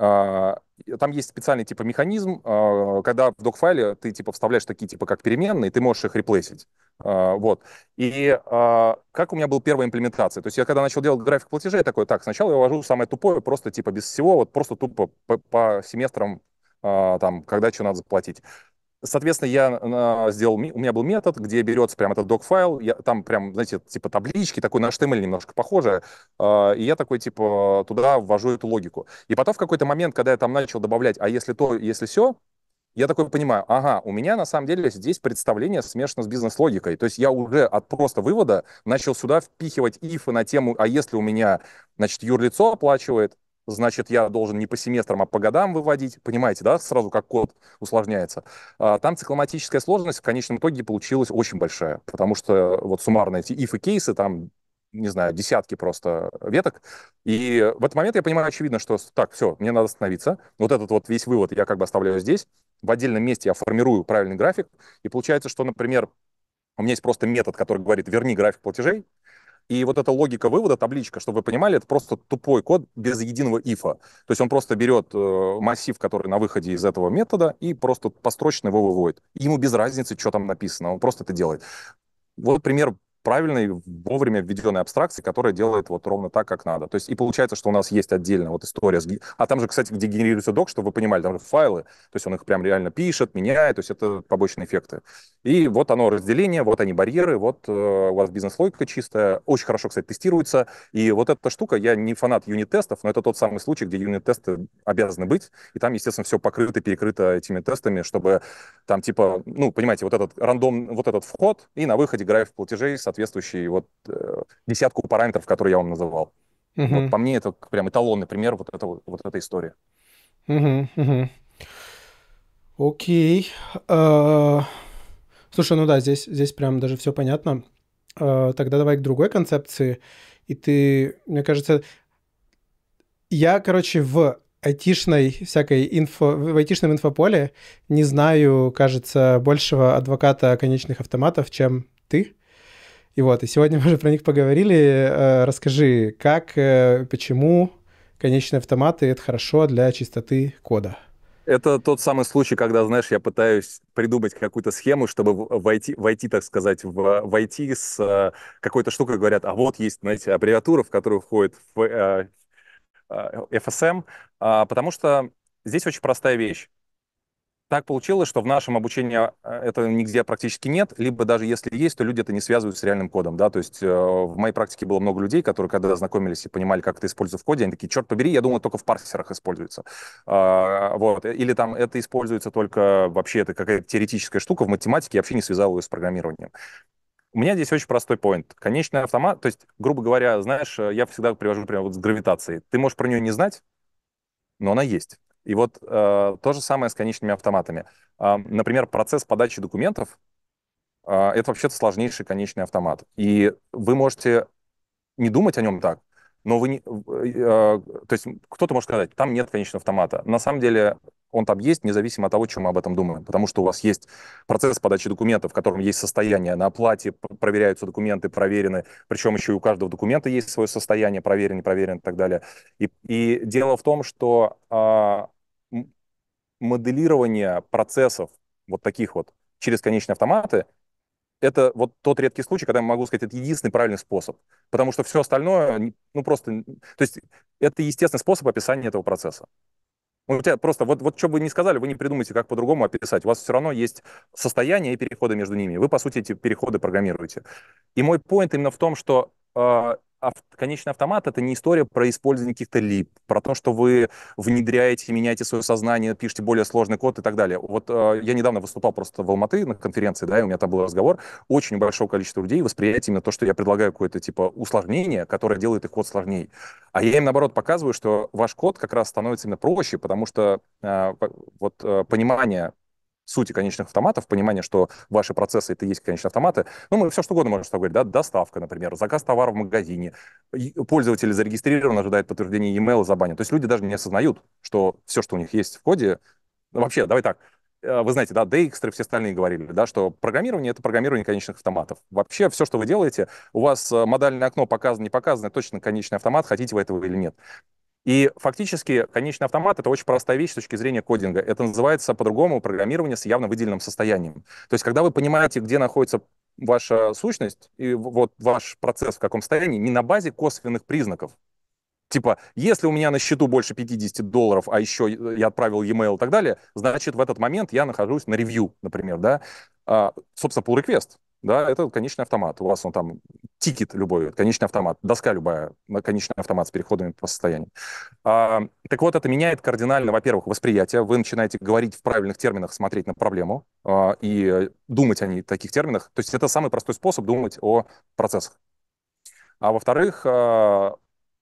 А, там есть специальный типа механизм, а, когда в докфайле ты типа вставляешь такие типа как переменные, ты можешь их реплейсить. А, вот. И как у меня была первая имплементация? То есть я когда начал делать график платежей, такой, так, сначала я ввожу самое тупое, просто типа без всего, вот просто тупо по, по семестрам там, когда что надо заплатить. Соответственно, я а, сделал, у меня был метод, где берется прям этот док-файл, там прям, знаете, типа таблички, такой на HTML немножко похоже, а, и я такой, типа, туда ввожу эту логику. И потом в какой-то момент, когда я там начал добавлять, а если то, если все, я такой понимаю, ага, у меня на самом деле здесь представление смешано с бизнес-логикой. То есть я уже от просто вывода начал сюда впихивать ифы на тему, а если у меня, значит, юрлицо оплачивает, значит, я должен не по семестрам, а по годам выводить. Понимаете, да, сразу как код усложняется. А, там цикломатическая сложность в конечном итоге получилась очень большая, потому что вот суммарно эти if и кейсы, там не знаю, десятки просто веток. И в этот момент я понимаю, очевидно, что так, все, мне надо остановиться. Вот этот вот весь вывод я как бы оставляю здесь. В отдельном месте я формирую правильный график. И получается, что, например, у меня есть просто метод, который говорит, верни график платежей. И вот эта логика вывода, табличка, чтобы вы понимали, это просто тупой код без единого ифа. То есть он просто берет э, массив, который на выходе из этого метода, и просто построчно его выводит. ему без разницы, что там написано, он просто это делает. Вот пример правильной, вовремя введенной абстракции, которая делает вот ровно так, как надо. То есть и получается, что у нас есть отдельная вот история. С... А там же, кстати, где генерируется док, чтобы вы понимали, там же файлы, то есть он их прям реально пишет, меняет, то есть это побочные эффекты. И вот оно разделение, вот они барьеры, вот э, у вас бизнес-логика чистая, очень хорошо, кстати, тестируется. И вот эта штука, я не фанат юнит-тестов, но это тот самый случай, где юнит-тесты обязаны быть, и там, естественно, все покрыто, перекрыто этими тестами, чтобы там типа, ну, понимаете, вот этот рандом, вот этот вход, и на выходе график платежей, соответственно, соответствующий вот э, десятку параметров, которые я вам называл. Uh -huh. Вот по мне это прям эталонный пример вот, этого вот этой истории. Окей. А, слушай, ну да, здесь, здесь прям даже все понятно. Uh, тогда давай к другой концепции. И ты, мне кажется, я, короче, в айтишной всякой инфо, в айтишном инфополе не знаю, кажется, большего адвоката конечных автоматов, чем ты. И вот, и сегодня мы уже про них поговорили. Э, расскажи, как, э, почему конечные автоматы — это хорошо для чистоты кода? Это тот самый случай, когда, знаешь, я пытаюсь придумать какую-то схему, чтобы войти, войти так сказать, в, войти с э, какой-то штукой, говорят, а вот есть, знаете, аббревиатура, в которую входит FSM, а, потому что здесь очень простая вещь так получилось, что в нашем обучении э, это нигде практически нет, либо даже если есть, то люди это не связывают с реальным кодом, да, то есть э, в моей практике было много людей, которые когда знакомились и понимали, как это используется в коде, они такие, черт побери, я думал, только в парсерах используется, э, вот, или там это используется только вообще, это какая-то теоретическая штука в математике, я вообще не связал ее с программированием. У меня здесь очень простой point Конечный автомат, то есть, грубо говоря, знаешь, э, я всегда привожу прямо вот с гравитацией. Ты можешь про нее не знать, но она есть. И вот э, то же самое с конечными автоматами. Э, например, процесс подачи документов э, — это вообще-то сложнейший конечный автомат. И вы можете не думать о нем так, но вы не, э, э, то есть кто-то может сказать, там нет конечного автомата. На самом деле он там есть, независимо от того, чем мы об этом думаем. Потому что у вас есть процесс подачи документов, в котором есть состояние на оплате, проверяются документы, проверены. Причем еще и у каждого документа есть свое состояние, проверен, не проверен и так далее. И, и дело в том, что а, моделирование процессов вот таких вот через конечные автоматы, это вот тот редкий случай, когда я могу сказать, это единственный правильный способ. Потому что все остальное, ну просто... То есть это естественный способ описания этого процесса. Ну, у тебя просто, вот, вот что бы ни сказали, вы не придумаете, как по-другому описать. У вас все равно есть состояние и переходы между ними. Вы, по сути, эти переходы программируете. И мой поинт именно в том, что а, конечный автомат — это не история про использование каких-то лип, про то, что вы внедряете, меняете свое сознание, пишете более сложный код и так далее. Вот э, я недавно выступал просто в Алматы на конференции, да, и у меня там был разговор. Очень большое количество людей восприятие именно то, что я предлагаю какое-то типа усложнение, которое делает их код сложнее. А я им, наоборот, показываю, что ваш код как раз становится именно проще, потому что э, вот э, понимание сути конечных автоматов, понимание, что ваши процессы — это и есть конечные автоматы. Ну, мы все что угодно можем с говорить, да, доставка, например, заказ товара в магазине, пользователь зарегистрирован, ожидает подтверждения e-mail, забанят. То есть люди даже не осознают, что все, что у них есть в коде... Ну, вообще, давай так, э, вы знаете, да, Дейкстер и все остальные говорили, да, что программирование — это программирование конечных автоматов. Вообще все, что вы делаете, у вас э, модальное окно показано, не показано, точно конечный автомат, хотите вы этого или нет. И фактически конечный автомат — это очень простая вещь с точки зрения кодинга. Это называется по-другому программирование с явно выделенным состоянием. То есть когда вы понимаете, где находится ваша сущность и вот ваш процесс в каком состоянии, не на базе косвенных признаков, Типа, если у меня на счету больше 50 долларов, а еще я отправил e-mail и так далее, значит, в этот момент я нахожусь на ревью, например, да. А, собственно, pull request да, это конечный автомат. У вас он там тикет любой, конечный автомат, доска любая, конечный автомат с переходами по состоянию. А, так вот, это меняет кардинально, во-первых, восприятие. Вы начинаете говорить в правильных терминах, смотреть на проблему а, и думать о ней в таких терминах. То есть это самый простой способ думать о процессах. А во-вторых, а,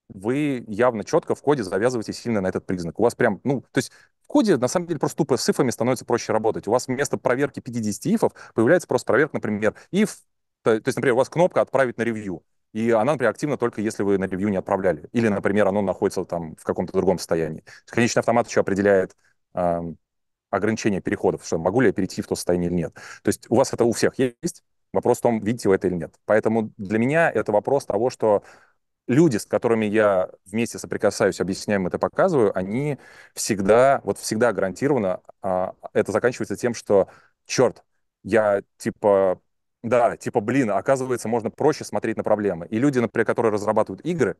вы явно четко в коде завязываете сильно на этот признак. У вас прям, ну, то есть в коде, на самом деле, просто тупо с цифрами становится проще работать. У вас вместо проверки 50 ифов появляется просто проверка, например, if, то, то есть, например, у вас кнопка «Отправить на ревью», и она, например, активна только если вы на ревью не отправляли. Или, например, оно находится там в каком-то другом состоянии. Конечный автомат еще определяет э, ограничение переходов, что могу ли я перейти в то состояние или нет. То есть у вас это у всех есть, вопрос в том, видите вы это или нет. Поэтому для меня это вопрос того, что люди, с которыми я вместе соприкасаюсь, объясняем это, показываю, они всегда, вот всегда гарантированно а, это заканчивается тем, что, черт, я типа, да, типа, блин, оказывается, можно проще смотреть на проблемы. И люди, например, которые разрабатывают игры,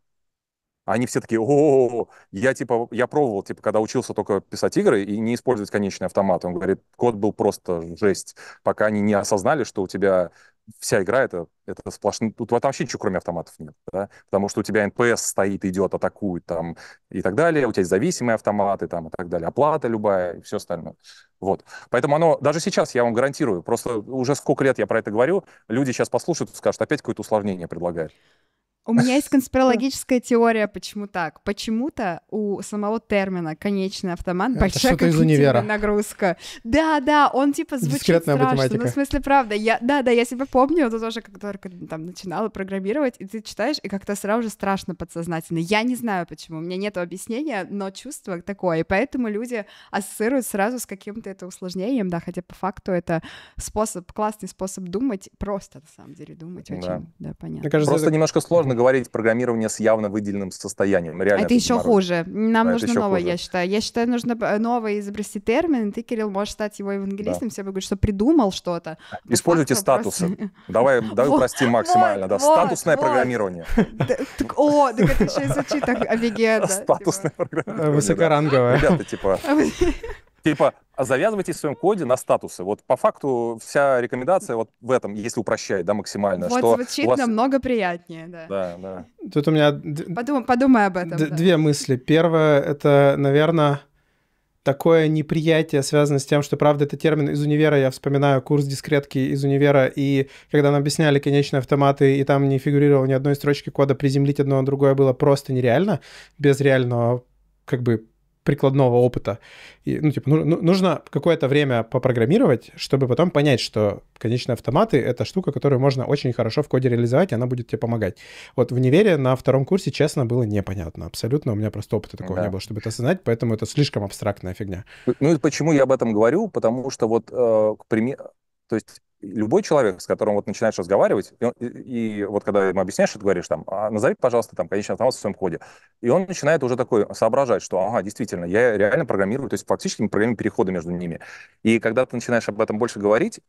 они все такие, о, я типа, я пробовал, типа, когда учился только писать игры и не использовать конечный автомат. Он говорит, код был просто жесть, пока они не осознали, что у тебя вся игра это, это сплошно... Тут вообще ничего кроме автоматов нет, да? потому что у тебя НПС стоит, идет, атакует там и так далее, у тебя есть зависимые автоматы там и так далее, оплата любая и все остальное. Вот. Поэтому оно, даже сейчас, я вам гарантирую, просто уже сколько лет я про это говорю, люди сейчас послушают и скажут, опять какое-то усложнение предлагают. У меня есть конспирологическая теория, почему так. Почему-то у самого термина «конечный автомат» Это большая когнитивная нагрузка. Да, да, он типа звучит Дискретная страшно. Математика. Ну, в смысле, правда, я, да, да, я себя помню, это тоже как только там начинала программировать, и ты читаешь, и как-то сразу же страшно подсознательно. Я не знаю почему, у меня нет объяснения, но чувство такое, и поэтому люди ассоциируют сразу с каким-то это усложнением, да, хотя по факту это способ, классный способ думать, просто на самом деле думать очень, да, да понятно. Мне кажется, Просто это... немножко сложно говорить программирование с явно выделенным состоянием. Реально это, еще мороз. хуже. Нам да, нужно новое, хуже. я считаю. Я считаю, нужно э, новое изобрести термин. Ты, Кирилл, можешь стать его евангелистом. Да. Все будут что придумал что-то. Используйте а статусы. Просто... Давай, давай вот, прости максимально. да, статусное программирование. О, так это еще и звучит так офигенно. Статусное типа. программирование. Высокоранговое. Ребята, типа... Типа, а завязывайте в своем коде на статусы. Вот по факту вся рекомендация вот в этом, если упрощать, да, максимально. Вот что звучит вас... намного приятнее, да. Да, да. Тут у меня... Подум... Подумай об этом. Д- да. Две мысли. Первое, это, наверное, такое неприятие связано с тем, что, правда, это термин из универа. Я вспоминаю курс дискретки из универа, и когда нам объясняли конечные автоматы, и там не фигурировало ни одной строчки кода, приземлить одно на другое было просто нереально, без реального как бы прикладного опыта. И, ну, типа, ну, ну, нужно какое-то время попрограммировать, чтобы потом понять, что, конечные автоматы — это штука, которую можно очень хорошо в коде реализовать, и она будет тебе помогать. Вот в невере на втором курсе, честно, было непонятно. Абсолютно у меня просто опыта такого да. не было, чтобы это осознать, поэтому это слишком абстрактная фигня. Ну, ну и почему я об этом говорю? Потому что вот, э, к примеру, то есть любой человек, с которым вот начинаешь разговаривать, и, он, и, и вот когда ему объясняешь, ты говоришь там, а, назови, пожалуйста, там, конечно, автомат в своем коде. И он начинает уже такой соображать, что, ага, действительно, я реально программирую, то есть фактически мы программируем переходы между ними. И когда ты начинаешь об этом больше говорить,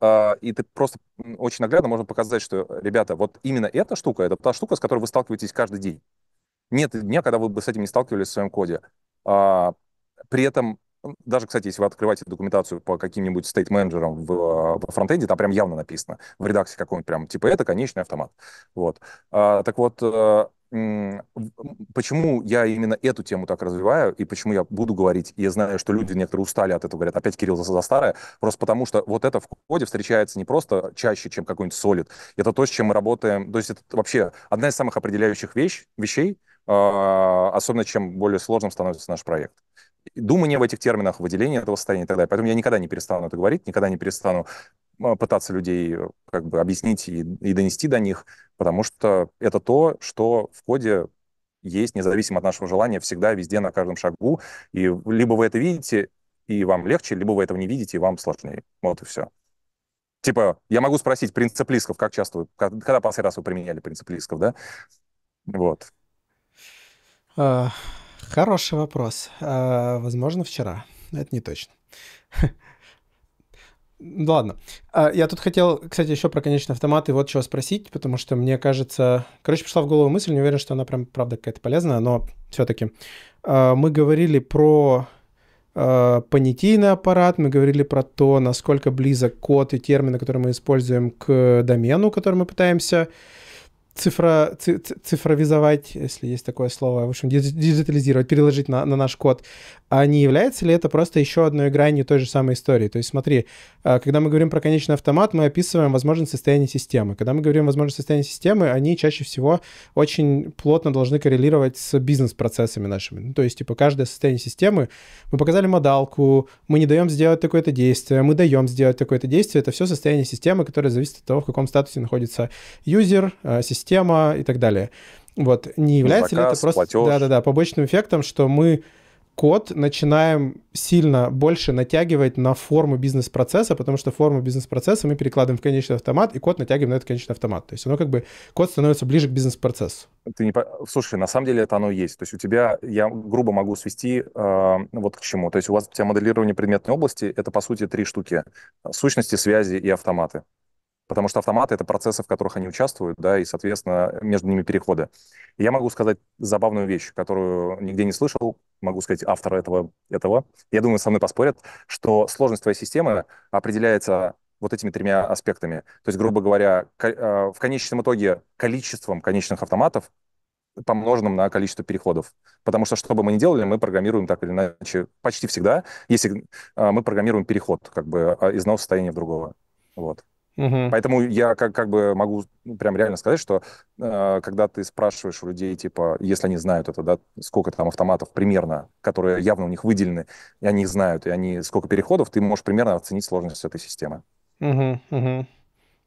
а, и ты просто очень наглядно можно показать, что, ребята, вот именно эта штука, это та штука, с которой вы сталкиваетесь каждый день. Нет дня, когда вы бы с этим не сталкивались в своем коде. А, при этом ну, даже, кстати, если вы открываете документацию по каким-нибудь стейт-менеджерам в, э, в фронтенде, там прям явно написано в редакции какой-нибудь прям, типа, это конечный автомат. Вот. А, так вот, э, почему я именно эту тему так развиваю и почему я буду говорить, и я знаю, что люди некоторые устали от этого, говорят, опять Кирилл за, за старое, просто потому что вот это в коде встречается не просто чаще, чем какой-нибудь солид, это то, с чем мы работаем, то есть это вообще одна из самых определяющих вещь, вещей, а, особенно чем более сложным становится наш проект думание в этих терминах, выделение этого состояния и так далее. Поэтому я никогда не перестану это говорить, никогда не перестану а, пытаться людей э, как бы объяснить и, и донести до них, потому что это то, что в коде есть, независимо от нашего желания, всегда, везде, на каждом шагу. И либо вы это видите, и вам легче, либо вы этого не видите, и вам сложнее. Вот и все. Типа, я могу спросить принцип как часто вы, когда последний раз вы применяли принцип да? Вот. Uh... Хороший вопрос. А, возможно, вчера. Это не точно. ладно. А, я тут хотел, кстати, еще про конечный автомат и вот чего спросить, потому что мне кажется... Короче, пришла в голову мысль, не уверен, что она прям, правда, какая-то полезная, но все-таки. А, мы говорили про а, понятийный аппарат, мы говорили про то, насколько близок код и термины, которые мы используем к домену, который мы пытаемся цифра, циф цифровизовать, если есть такое слово, в общем, диджитализировать, переложить на, на наш код, а не является ли это просто еще одной гранью той же самой истории? То есть смотри, а, когда мы говорим про конечный автомат, мы описываем возможное состояние системы. Когда мы говорим о возможном системы, они чаще всего очень плотно должны коррелировать с бизнес-процессами нашими. Ну, то есть, типа, каждое состояние системы, мы показали модалку, мы не даем сделать такое-то действие, мы даем сделать такое-то действие, это все состояние системы, которое зависит от того, в каком статусе находится юзер, а, система, система и так далее. Вот, не является заказ, ли это просто да, да, да, побочным эффектом, что мы код начинаем сильно больше натягивать на форму бизнес-процесса, потому что форму бизнес-процесса мы перекладываем в конечный автомат, и код натягиваем на этот конечный автомат. То есть оно как бы, код становится ближе к бизнес-процессу. Ты не... Слушай, на самом деле это оно есть. То есть у тебя, я грубо могу свести э, вот к чему. То есть у вас у тебя моделирование предметной области, это по сути три штуки. Сущности, связи и автоматы потому что автоматы — это процессы, в которых они участвуют, да, и, соответственно, между ними переходы. И я могу сказать забавную вещь, которую нигде не слышал, могу сказать автора этого, этого. Я думаю, со мной поспорят, что сложность твоей системы определяется вот этими тремя аспектами. То есть, грубо говоря, э, в конечном итоге количеством конечных автоматов, помноженным на количество переходов. Потому что, что бы мы ни делали, мы программируем так или иначе почти всегда, если э, мы программируем переход как бы э, из одного состояния в другого. Вот. Угу. Поэтому я как, как бы могу прям реально сказать, что э, когда ты спрашиваешь у людей, типа, если они знают это, да, сколько там автоматов примерно, которые явно у них выделены, и они знают, и они сколько переходов, ты можешь примерно оценить сложность этой системы. Угу, угу.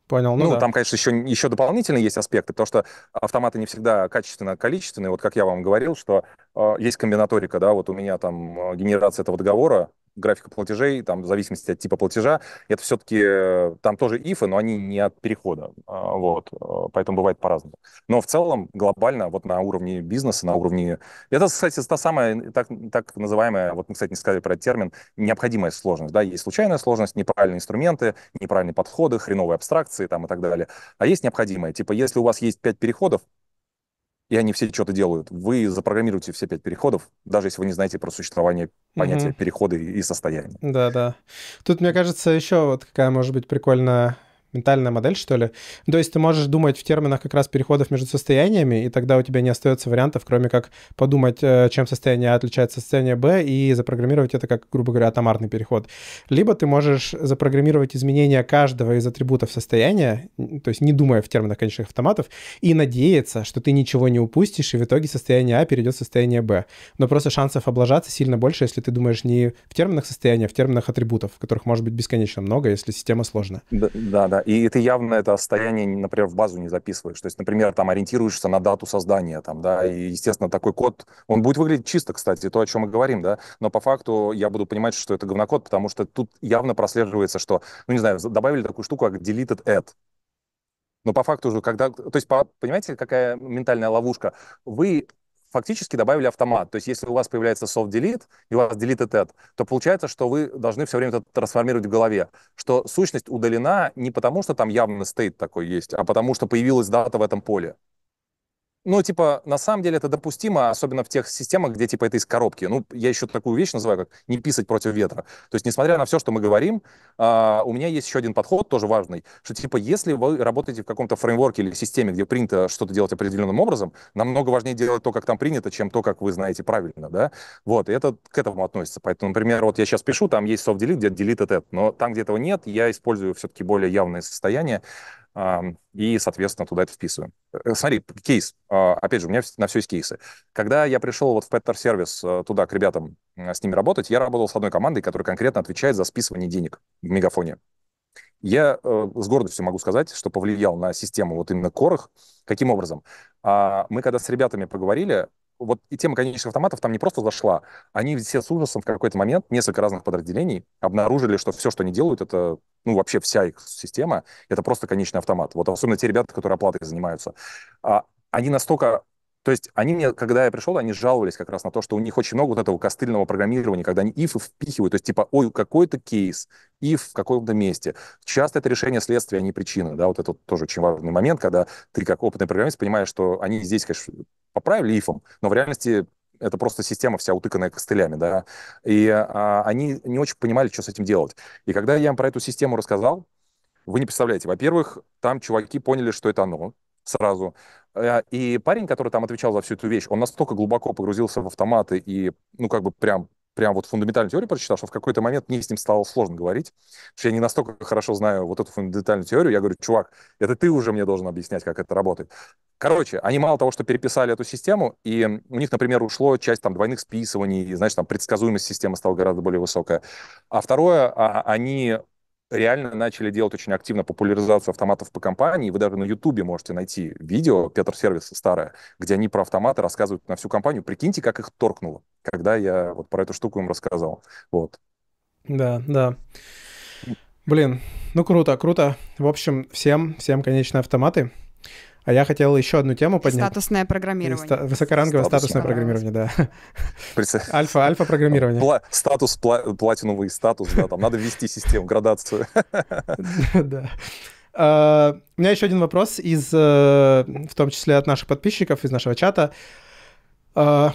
Понял. Ну, ну да. там, конечно, еще, еще дополнительные есть аспекты, потому что автоматы не всегда качественно количественные. Вот как я вам говорил, что э, есть комбинаторика, да, вот у меня там э, генерация этого договора, графика платежей, там, в зависимости от типа платежа, это все-таки, э, там тоже ифы, но они не от перехода, а, вот, э, поэтому бывает по-разному. Но в целом, глобально, вот на уровне бизнеса, на уровне... Это, кстати, та самая, так, так называемая, вот мы, кстати, не сказали про этот термин, необходимая сложность, да, есть случайная сложность, неправильные инструменты, неправильные подходы, хреновые абстракции там и так далее, а есть необходимая, типа, если у вас есть пять переходов, и они все что-то делают. Вы запрограммируете все пять переходов, даже если вы не знаете про существование понятия mm переходы и состояния. Да, да. Тут, мне кажется, еще вот какая может быть прикольная ментальная модель, что ли. То есть ты можешь думать в терминах как раз переходов между состояниями, и тогда у тебя не остается вариантов, кроме как подумать, э, чем состояние А отличается от состояния Б, и запрограммировать это как, грубо говоря, атомарный переход. Либо ты можешь запрограммировать изменения каждого из атрибутов состояния, то есть не думая в терминах конечных автоматов, и надеяться, что ты ничего не упустишь, и в итоге состояние А перейдет в состояние Б. Но просто шансов облажаться сильно больше, если ты думаешь не в терминах состояния, а в терминах атрибутов, которых может быть бесконечно много, если система сложная. Да, да. да. И ты явно это состояние, например, в базу не записываешь. То есть, например, там ориентируешься на дату создания, там, да, и, естественно, такой код, он будет выглядеть чисто, кстати, то, о чем мы говорим, да, но по факту я буду понимать, что это говнокод, потому что тут явно прослеживается, что, ну, не знаю, добавили такую штуку, как deleted add, но по факту уже, когда... То есть, понимаете, какая ментальная ловушка? Вы фактически добавили автомат. То есть если у вас появляется soft delete и у вас delete tet, то получается, что вы должны все время это трансформировать в голове, что сущность удалена не потому, что там явно стейт такой есть, а потому что появилась дата в этом поле. Ну, типа, на самом деле это допустимо, особенно в тех системах, где, типа, это из коробки. Ну, я еще такую вещь называю, как не писать против ветра. То есть, несмотря на все, что мы говорим, э, у меня есть еще один подход, тоже важный, что, типа, если вы работаете в каком-то фреймворке или системе, где принято что-то делать определенным образом, намного важнее делать то, как там принято, чем то, как вы знаете правильно, да? Вот, и это к этому относится. Поэтому, например, вот я сейчас пишу, там есть soft delete, где delete это, но там, где этого нет, я использую все-таки более явное состояние, и, соответственно, туда это вписываем. Э, смотри, кейс. А, опять же, у меня на все есть кейсы. Когда я пришел вот в Petter сервис э, туда к ребятам э, с ними работать, я работал с одной командой, которая конкретно отвечает за списывание денег в мегафоне. Я с гордостью могу сказать, что повлиял на систему вот именно корых. Каким образом? А, мы когда с ребятами поговорили, вот и тема конечных автоматов там не просто зашла, они все с ужасом в какой-то момент, несколько разных подразделений, обнаружили, что все, что они делают, это, ну, вообще вся их система, это просто конечный автомат. Вот особенно те ребята, которые оплатой занимаются. А, они настолько то есть они мне, когда я пришел, они жаловались как раз на то, что у них очень много вот этого костыльного программирования, когда они if впихивают, то есть типа, ой, какой-то кейс, if в каком-то месте. Часто это решение следствия, а не причины, да, вот это тоже очень важный момент, когда ты как опытный программист понимаешь, что они здесь, конечно, поправили ифом, но в реальности это просто система вся утыканная костылями, да, и а, они не очень понимали, что с этим делать. И когда я им про эту систему рассказал, вы не представляете, во-первых, там чуваки поняли, что это оно, сразу. Э, и парень, который там отвечал за всю эту вещь, он настолько глубоко погрузился в автоматы и, ну, как бы прям прям вот фундаментальную теорию прочитал, что в какой-то момент мне с ним стало сложно говорить, что я не настолько хорошо знаю вот эту фундаментальную теорию. Я говорю, чувак, это ты уже мне должен объяснять, как это работает. Короче, они мало того, что переписали эту систему, и у них, например, ушло часть там двойных списываний, и, знаешь, там предсказуемость системы стала гораздо более высокая. А второе, а, они реально начали делать очень активно популяризацию автоматов по компании. Вы даже на Ютубе можете найти видео, Петр Сервис старое, где они про автоматы рассказывают на всю компанию. Прикиньте, как их торкнуло, когда я вот про эту штуку им рассказал. Вот. Да, да. Блин, ну круто, круто. В общем, всем, всем, конечно, автоматы. А я хотел еще одну тему поднять. Статусное программирование. Ста- высокоранговое статусное, статусное программирование, да. Альфа, альфа программирование. статус, пла- платиновый статус, да, там надо ввести систему, градацию. Да. А, у меня еще один вопрос из, э, в том числе от наших подписчиков, из нашего чата. А,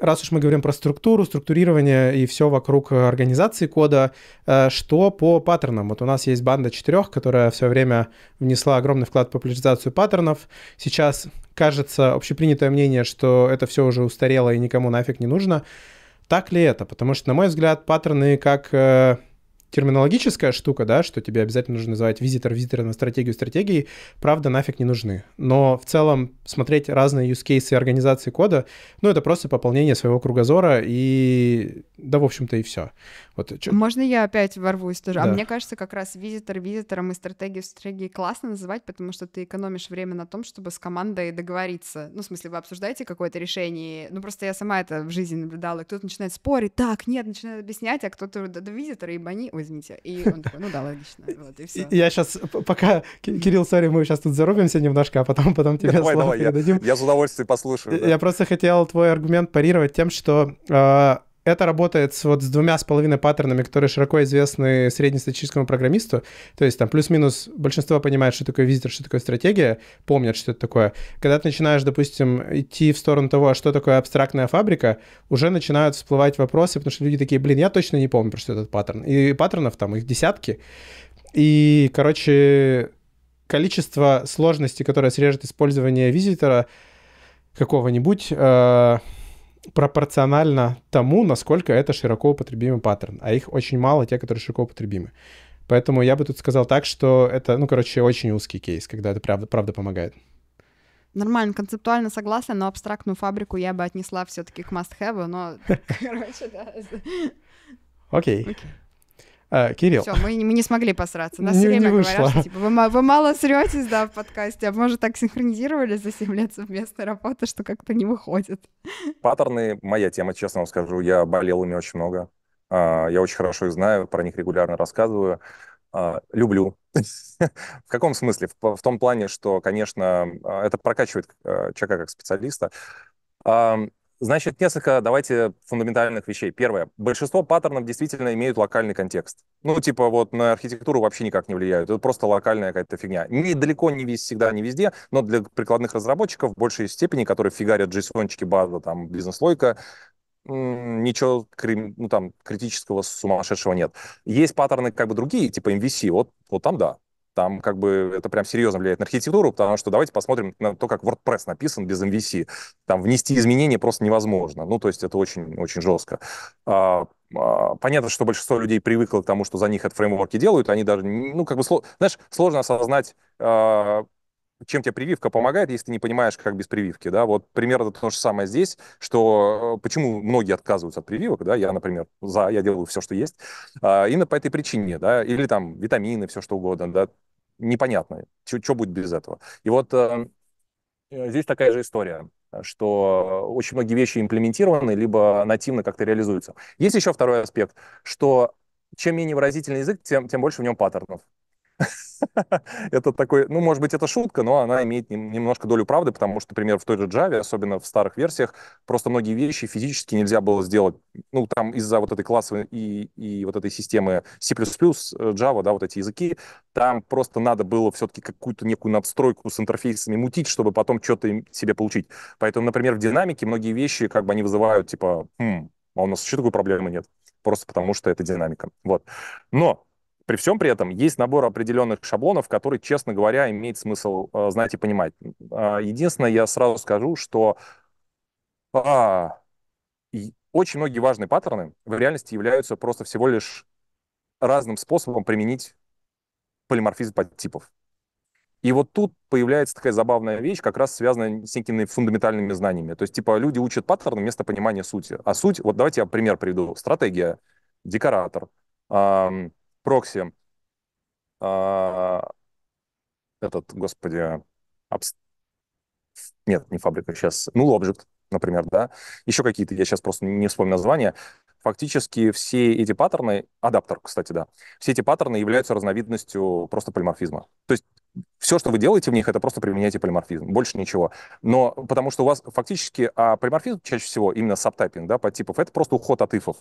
раз уж мы говорим про структуру, структурирование и все вокруг э, организации кода, э, что по паттернам? Вот у нас есть банда четырех, которая все время внесла огромный вклад в популяризацию паттернов. Сейчас кажется общепринятое мнение, что это все уже устарело и никому нафиг не нужно. Так ли это? Потому что, на мой взгляд, паттерны как э, терминологическая штука, да, что тебе обязательно нужно называть визитор на стратегию стратегии, правда, нафиг не нужны. Но в целом смотреть разные use cases и организации кода, ну, это просто пополнение своего кругозора и, да, в общем-то, и все. Вот, чё... Можно я опять ворвусь тоже? А да. А мне кажется, как раз визитор визитором и стратегию стратегии классно называть, потому что ты экономишь время на том, чтобы с командой договориться. Ну, в смысле, вы обсуждаете какое-то решение. Ну, просто я сама это в жизни наблюдала. И кто-то начинает спорить, так, нет, начинает объяснять, а кто-то да, да визитор, и бани, ой, извините. И он такой, ну да, логично. Вот, и все. Я сейчас, э, пока, Кирилл, сори, мы сейчас тут зарубимся немножко, а потом, потом тебе давай, слово давай, передадим. Я, я с удовольствием послушаю. Э, я просто хотел твой аргумент парировать тем, что а, это работает с, вот с двумя с половиной паттернами, которые широко известны среднестатистическому программисту. То есть там плюс-минус большинство понимает, что такое визитор, что такое стратегия, помнят, что это такое. Когда ты начинаешь, допустим, идти в сторону того, а что такое абстрактная фабрика, уже начинают всплывать вопросы, потому что люди такие, блин, я точно не помню про что этот паттерн. И паттернов там их десятки. И, короче, количество сложностей, которое срежет использование визитора какого-нибудь, э, пропорционально тому, насколько это широко употребимый паттерн. А их очень мало, те, которые широко употребимы. Поэтому я бы тут сказал так, что это, ну, короче, очень узкий кейс, когда это правда, правда помогает. Нормально, концептуально согласна, но абстрактную фабрику я бы отнесла все-таки к must-have, но, короче, да. Окей. Okay. Okay. А, Кирилл. Все, мы, мы не смогли посраться. Нас не, все время не вышло. говорят, что типа, вы, вы мало сретесь, да, в подкасте, а мы же так синхронизировали за 7 лет совместной работы, что как-то не выходит. Паттерны — моя тема, честно вам скажу. Я болел ими очень много. А, я очень хорошо их знаю, про них регулярно рассказываю. А, люблю. в каком смысле? В, в том плане, что, конечно, а, это прокачивает человека как специалиста. Значит, несколько, давайте, фундаментальных вещей. Первое. Большинство паттернов действительно имеют локальный контекст. Ну, типа, вот на архитектуру вообще никак не влияют. Это просто локальная какая-то фигня. Не, далеко не везде, всегда не везде, но для прикладных разработчиков в большей степени, которые фигарят json база, там, бизнес-лойка, ничего ну, там, критического, сумасшедшего нет. Есть паттерны как бы другие, типа MVC, вот, вот там да там как бы это прям серьезно влияет на архитектуру, потому что давайте посмотрим на то, как WordPress написан без MVC. Там внести изменения просто невозможно. Ну, то есть это очень-очень жестко. А, а, понятно, что большинство людей привыкло к тому, что за них это фреймворки делают, они даже, ну, как бы, знаешь, сложно осознать, а, чем тебе прививка помогает, если ты не понимаешь, как без прививки, да, вот примерно то же самое здесь, что э, почему многие отказываются от прививок, да, я, например, за, я делаю все, что есть, именно по этой причине, да, или там витамины, все что угодно, да, непонятно, что будет без этого. И вот эм, э, здесь такая же история что очень многие вещи имплементированы, либо нативно как-то реализуются. Есть еще второй аспект, что чем менее выразительный язык, тем, тем больше в нем паттернов. это такой, ну, может быть, это шутка, но она имеет немножко долю правды, потому что, например, в той же Java, особенно в старых версиях, просто многие вещи физически нельзя было сделать. Ну, там из-за вот этой классовой и, и вот этой системы C++, э, Java, да, вот эти языки, там просто надо было все-таки какую-то некую надстройку с интерфейсами мутить, чтобы потом что-то себе получить. Поэтому, например, в динамике многие вещи как бы они вызывают, типа, хм, а у нас еще такой проблемы нет. Просто потому что это динамика. Вот. Но при всем при этом есть набор определенных шаблонов, которые, честно говоря, имеет смысл э, знать и понимать. А, единственное, я сразу скажу, что а, очень многие важные паттерны в реальности являются просто всего лишь разным способом применить полиморфизм подтипов. И вот тут появляется такая забавная вещь, как раз связанная с некими фундаментальными знаниями. То есть, типа, люди учат паттерны вместо понимания сути. А суть, вот давайте я пример приведу. Стратегия, декоратор, эм, прокси, а, этот, господи, абс... нет, не фабрика, сейчас, ну, Object, например, да, еще какие-то, я сейчас просто не вспомню название, фактически все эти паттерны, адаптер, кстати, да, все эти паттерны являются разновидностью просто полиморфизма. То есть все, что вы делаете в них, это просто применяете полиморфизм, больше ничего. Но потому что у вас фактически а полиморфизм чаще всего именно сабтайпинг, да, подтипов, это просто уход от ифов.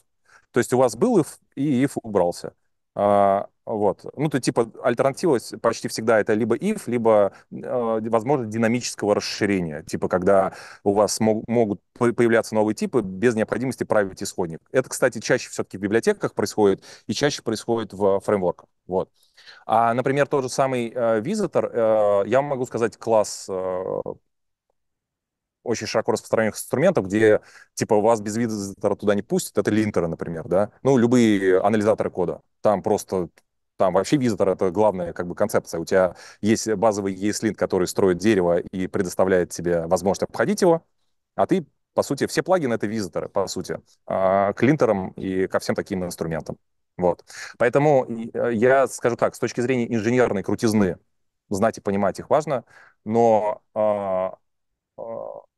То есть у вас был if, и if убрался. А, вот. Ну, то типа альтернатива почти всегда это либо if, либо э, а, возможность динамического расширения, типа когда у вас мог, могут появляться новые типы без необходимости править исходник. Это, кстати, чаще все-таки в библиотеках происходит и чаще происходит в фреймворках. Вот. А, например, тот же самый э, visitor, э, я могу сказать класс э, очень широко распространенных инструментов, где, типа, вас без визитора туда не пустят, это линтеры, например, да, ну, любые анализаторы кода, там просто там вообще визитор — это главная как бы концепция. У тебя есть базовый ESLint, который строит дерево и предоставляет тебе возможность обходить его, а ты, по сути, все плагины — это визиторы, по сути, а, к линтерам и ко всем таким инструментам. Вот. Поэтому э, я скажу так, с точки зрения инженерной крутизны, знать и понимать их важно, но а, а,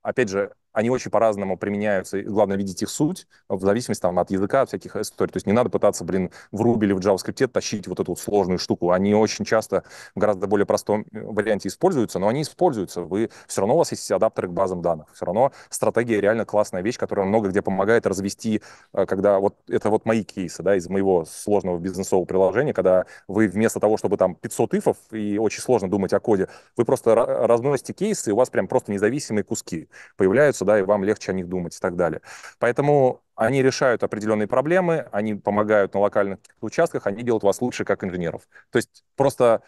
опять же, они очень по-разному применяются, и главное видеть их суть, а в зависимости там, от языка, от всяких историй. То есть не надо пытаться, блин, в Ruby или в JavaScript тащить вот эту вот сложную штуку. Они очень часто в гораздо более простом э, варианте используются, но они используются. Вы все равно у вас есть адаптеры к базам данных. Все равно стратегия реально классная вещь, которая много где помогает развести, э, когда вот это вот мои кейсы, да, из моего сложного бизнесового приложения, когда вы вместо того, чтобы там 500 ифов, и очень сложно думать о коде, вы просто разносите кейсы, и у вас прям просто независимые куски появляются, да, и вам легче о них думать и так далее. Поэтому они решают определенные проблемы, они помогают на локальных участках, они делают вас лучше как инженеров. То есть просто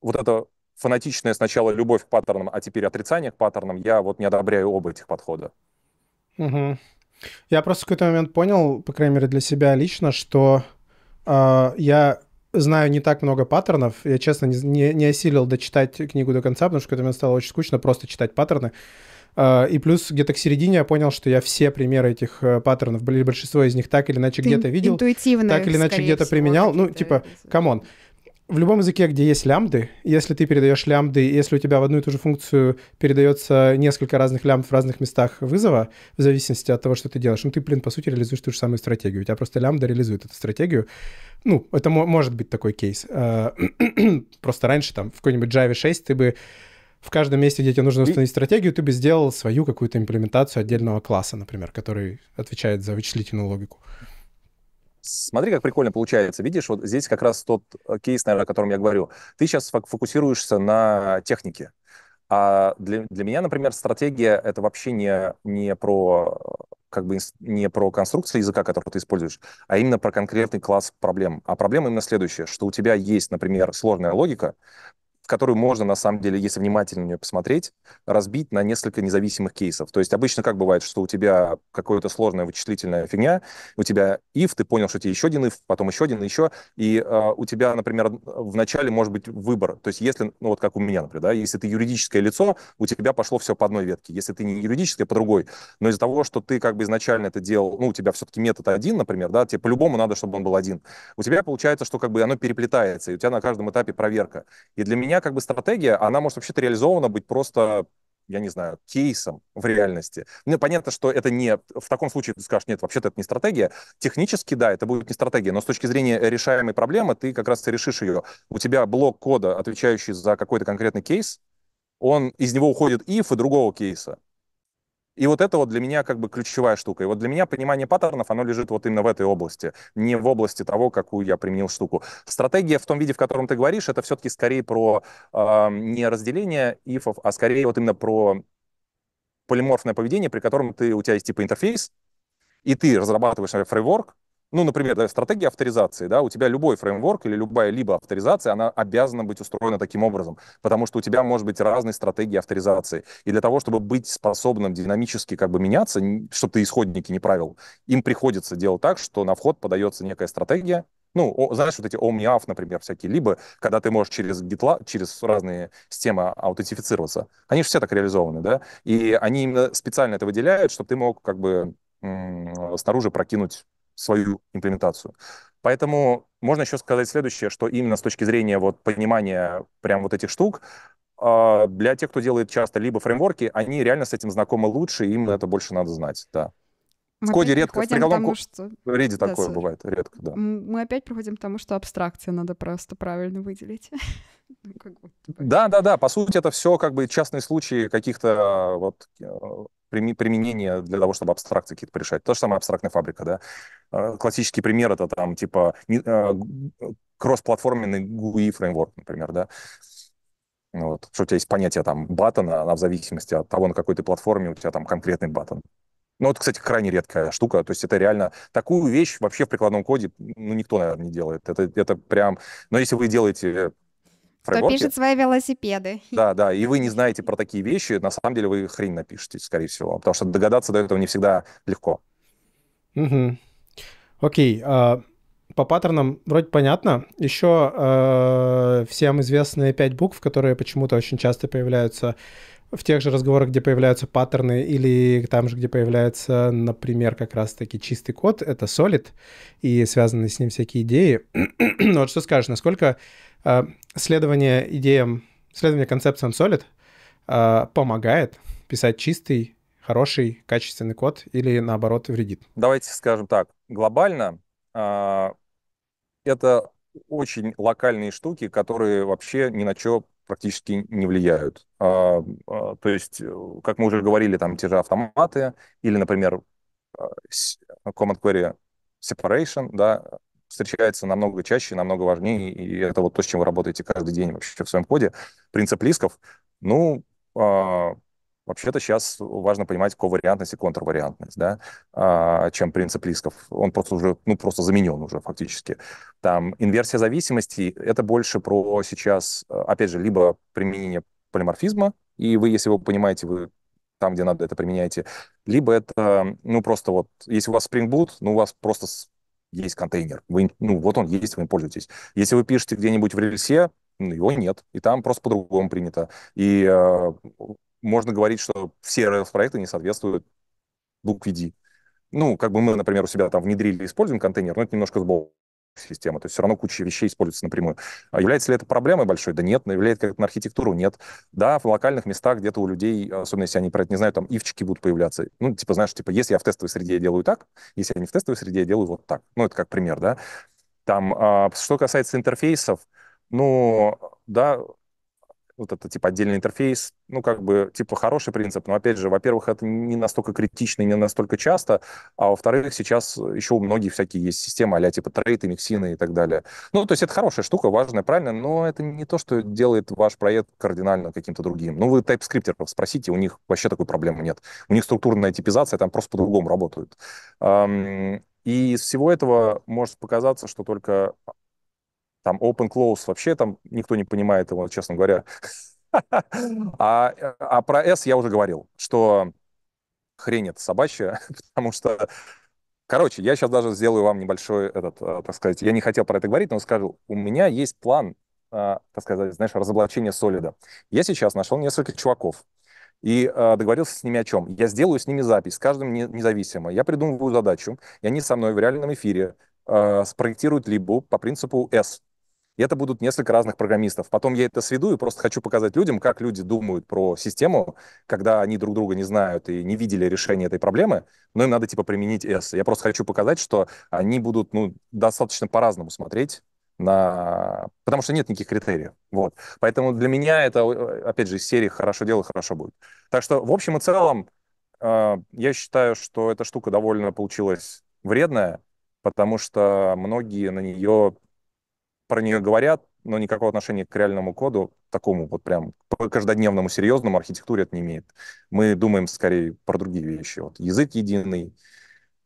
вот это фанатичная сначала любовь к паттернам, а теперь отрицание к паттернам, я вот не одобряю оба этих подхода. Угу. Я просто в какой-то момент понял, по крайней мере для себя лично, что э, я знаю не так много паттернов. Я, честно, не, не осилил дочитать книгу до конца, потому что в какой-то момент стало очень скучно просто читать паттерны. А, и плюс где-то к середине я понял, что я все примеры этих э, паттернов, большинство из них так или иначе Ты где-то видел, интуитивно, так или иначе где-то применял. Ну, типа, камон в любом языке, где есть лямды, если ты передаешь лямды, если у тебя в одну и ту же функцию передается несколько разных лямбд в разных местах вызова, в зависимости от того, что ты делаешь, ну ты, блин, по сути, реализуешь ту же самую стратегию. У тебя просто лямбда реализует эту стратегию. Ну, это м- может быть такой кейс. А, просто раньше там в какой-нибудь Java 6 ты бы в каждом месте, где тебе нужно установить и... стратегию, ты бы сделал свою какую-то имплементацию отдельного класса, например, который отвечает за вычислительную логику. Смотри, как прикольно получается. Видишь, вот здесь как раз тот э, кейс, наверное, о котором я говорю. Ты сейчас фокусируешься на технике. А для, для меня, например, стратегия — это вообще не, не про э, как бы не про конструкцию языка, который ты используешь, а именно про конкретный класс проблем. А проблема именно следующая, что у тебя есть, например, сложная логика, которую можно, на самом деле, если внимательно на нее посмотреть, разбить на несколько независимых кейсов. То есть обычно как бывает, что у тебя какая-то сложная вычислительная фигня, у тебя if, ты понял, что у тебя еще один if, потом еще один, еще, и э, у тебя, например, в начале может быть выбор. То есть если, ну вот как у меня, например, да, если ты юридическое лицо, у тебя пошло все по одной ветке. Если ты не юридическое, по другой. Но из-за того, что ты как бы изначально это делал, ну, у тебя все-таки метод один, например, да, тебе по-любому надо, чтобы он был один. У тебя получается, что как бы оно переплетается, и у тебя на каждом этапе проверка. И для меня меня как бы стратегия, она может вообще-то реализована быть просто я не знаю, кейсом в реальности. Ну, понятно, что это не... В таком случае ты скажешь, нет, вообще-то это не стратегия. Технически, да, это будет не стратегия, но с точки зрения решаемой проблемы ты как раз и решишь ее. У тебя блок кода, отвечающий за какой-то конкретный кейс, он, из него уходит if и другого кейса. И вот это вот для меня как бы ключевая штука. И вот для меня понимание паттернов, оно лежит вот именно в этой области, не в области того, какую я применил штуку. Стратегия в том виде, в котором ты говоришь, это все-таки скорее про э, не разделение ифов, а скорее вот именно про полиморфное поведение, при котором ты, у тебя есть типа интерфейс, и ты разрабатываешь, например, фрейворк, ну, например, стратегия авторизации, да, у тебя любой фреймворк или любая либо авторизация, она обязана быть устроена таким образом, потому что у тебя может быть разные стратегии авторизации. И для того, чтобы быть способным динамически как бы меняться, чтобы ты исходники не правил, им приходится делать так, что на вход подается некая стратегия, ну, знаешь, вот эти OmniAF, например, всякие, либо когда ты можешь через GitLab, через разные системы аутентифицироваться. Они же все так реализованы, да? И они именно специально это выделяют, чтобы ты мог как бы снаружи прокинуть свою имплементацию. Поэтому можно еще сказать следующее, что именно с точки зрения вот понимания прям вот этих штук, а, для тех, кто делает часто либо фреймворки, они реально с этим знакомы лучше, и им это больше надо знать, да. Мы в коде редко, в тому, что... Реди да, такое sorry. бывает, редко, да. Мы опять приходим к тому, что абстракция надо просто правильно выделить. Ну, да, да, да, по сути это все как бы частные случаи каких-то а, вот э, применение для того, чтобы абстракции какие-то решать. То же самое абстрактная фабрика, да. А, классический пример это там типа а, кроссплатформенный GUI фреймворк, например, да. Вот. Что у тебя есть понятие там баттона, она в зависимости от того, на какой ты платформе, у тебя там конкретный баттон. Ну, это, кстати, крайне редкая штука. То есть это реально... Такую вещь вообще в прикладном коде ну, никто, наверное, не делает. Это, это прям... Но если вы делаете кто пишет свои велосипеды. Да, да, и вы не знаете про такие вещи, на самом деле вы хрень напишете, скорее всего, потому что догадаться до этого не всегда легко. Угу. Окей, а, по паттернам вроде понятно. Еще э, всем известные пять букв, которые почему-то очень часто появляются в тех же разговорах, где появляются паттерны, или там же, где появляется, например, как раз-таки чистый код, это Solid, и связанные с ним всякие идеи. вот что скажешь, насколько э, следование идеям, следование концепциям Solid э, помогает писать чистый, хороший, качественный код или, наоборот, вредит? Давайте скажем так, глобально э, это очень локальные штуки, которые вообще ни на что практически не влияют. А, а, то есть, э, как мы уже говорили, там те же автоматы или, например, а, э, Command Query Separation, да, встречается намного чаще, намного важнее, и это вот то, с чем вы работаете каждый день вообще в своем коде. Принцип лисков, ну, а, Вообще-то сейчас важно понимать ковариантность и контрвариантность, да, а, чем принцип рисков. Он просто уже, ну, просто заменен уже фактически. Там инверсия зависимости — это больше про сейчас, э, опять же, либо применение полиморфизма, и вы, если вы понимаете, вы там, где надо, это применяете, либо это, ну, просто вот, если у вас Spring Boot, ну, у вас просто есть контейнер, вы, ну, вот он есть, вы им пользуетесь. Если вы пишете где-нибудь в рельсе, ну, его нет, и там просто по-другому принято. И э, можно говорить, что все Rails-проекты не соответствуют букве D. Ну, как бы мы, например, у себя там внедрили, используем контейнер, но это немножко сбоку система, то есть все равно куча вещей используется напрямую. А является ли это проблемой большой? Да нет. Влияет как на архитектуру? Нет. Да, в локальных местах где-то у людей, особенно если они про это не знают, там ивчики будут появляться. Ну, типа, знаешь, типа, если я в тестовой среде я делаю так, если я не в тестовой среде, я делаю вот так. Ну, это как пример, да. Там, а, что касается интерфейсов, ну, да, вот это типа отдельный интерфейс, ну как бы типа хороший принцип, но опять же, во-первых, это не настолько критично и не настолько часто, а во-вторых, сейчас еще у многих всякие есть системы а типа трейты, миксины и так далее. Ну, то есть это хорошая штука, важная, правильно, но это не то, что делает ваш проект кардинально каким-то другим. Ну, вы TypeScript спросите, у них вообще такой проблемы нет. У них структурная типизация там просто по-другому работают. И из всего этого может показаться, что только там open-close вообще там никто не понимает его, честно говоря. А, а про S я уже говорил, что хрень это собачья, потому что Короче, я сейчас даже сделаю вам небольшой этот, э, так сказать, я не хотел про это говорить, но скажу, у меня есть план, э, так сказать, знаешь, разоблачения солида. Я сейчас нашел несколько чуваков и э, договорился с ними о чем. Я сделаю с ними запись, с каждым независимо. Я придумываю задачу, и они со мной в реальном эфире спроектируют либо по принципу S. И это будут несколько разных программистов. Потом я это сведу и просто хочу показать людям, как люди думают про систему, когда они друг друга не знают и не видели решение этой проблемы, но им надо типа применить S. Я просто хочу показать, что они будут ну, достаточно по-разному смотреть на... Потому что нет никаких критериев. Вот. Поэтому для меня это, опять же, из серии «хорошо дело, хорошо будет». Так что, в общем и целом, э, я считаю, что эта штука довольно получилась вредная, потому что многие на нее про нее говорят, но никакого отношения к реальному коду, такому вот прям каждодневному, серьезному архитектуре это не имеет. Мы думаем скорее про другие вещи. Вот язык единый,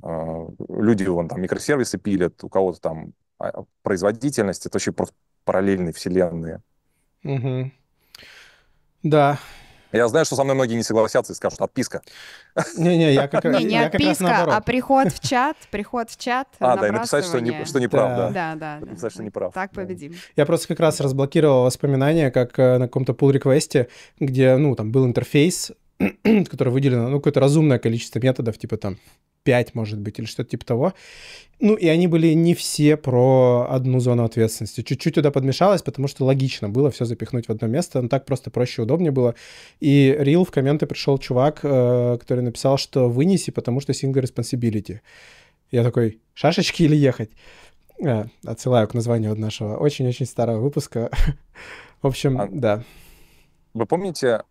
а, люди вон там микросервисы пилят, у кого-то там а, производительность, это вообще просто параллельные вселенные. Угу. Да, я знаю, что со мной многие не согласятся и скажут «отписка». Не-не, я как раз Не, не отписка, а приход в чат, приход в чат, А, да, и написать, что, не, что неправда. Да, да. Написать, что неправда. Так победим. Я просто как раз разблокировал воспоминания, как э, на каком-то pull-реквесте, где, ну, там был интерфейс, которое выделено, ну, какое-то разумное количество методов, типа там 5, может быть, или что-то типа того. Ну, и они были не все про одну зону ответственности. Чуть-чуть туда подмешалось, потому что логично было все запихнуть в одно место, но так просто проще, удобнее было. И Рил в комменты пришел чувак, э, который написал, что вынеси, потому что single responsibility. Я такой, шашечки или ехать? Э, отсылаю к названию нашего очень-очень старого выпуска. в общем, а... да. Вы помните,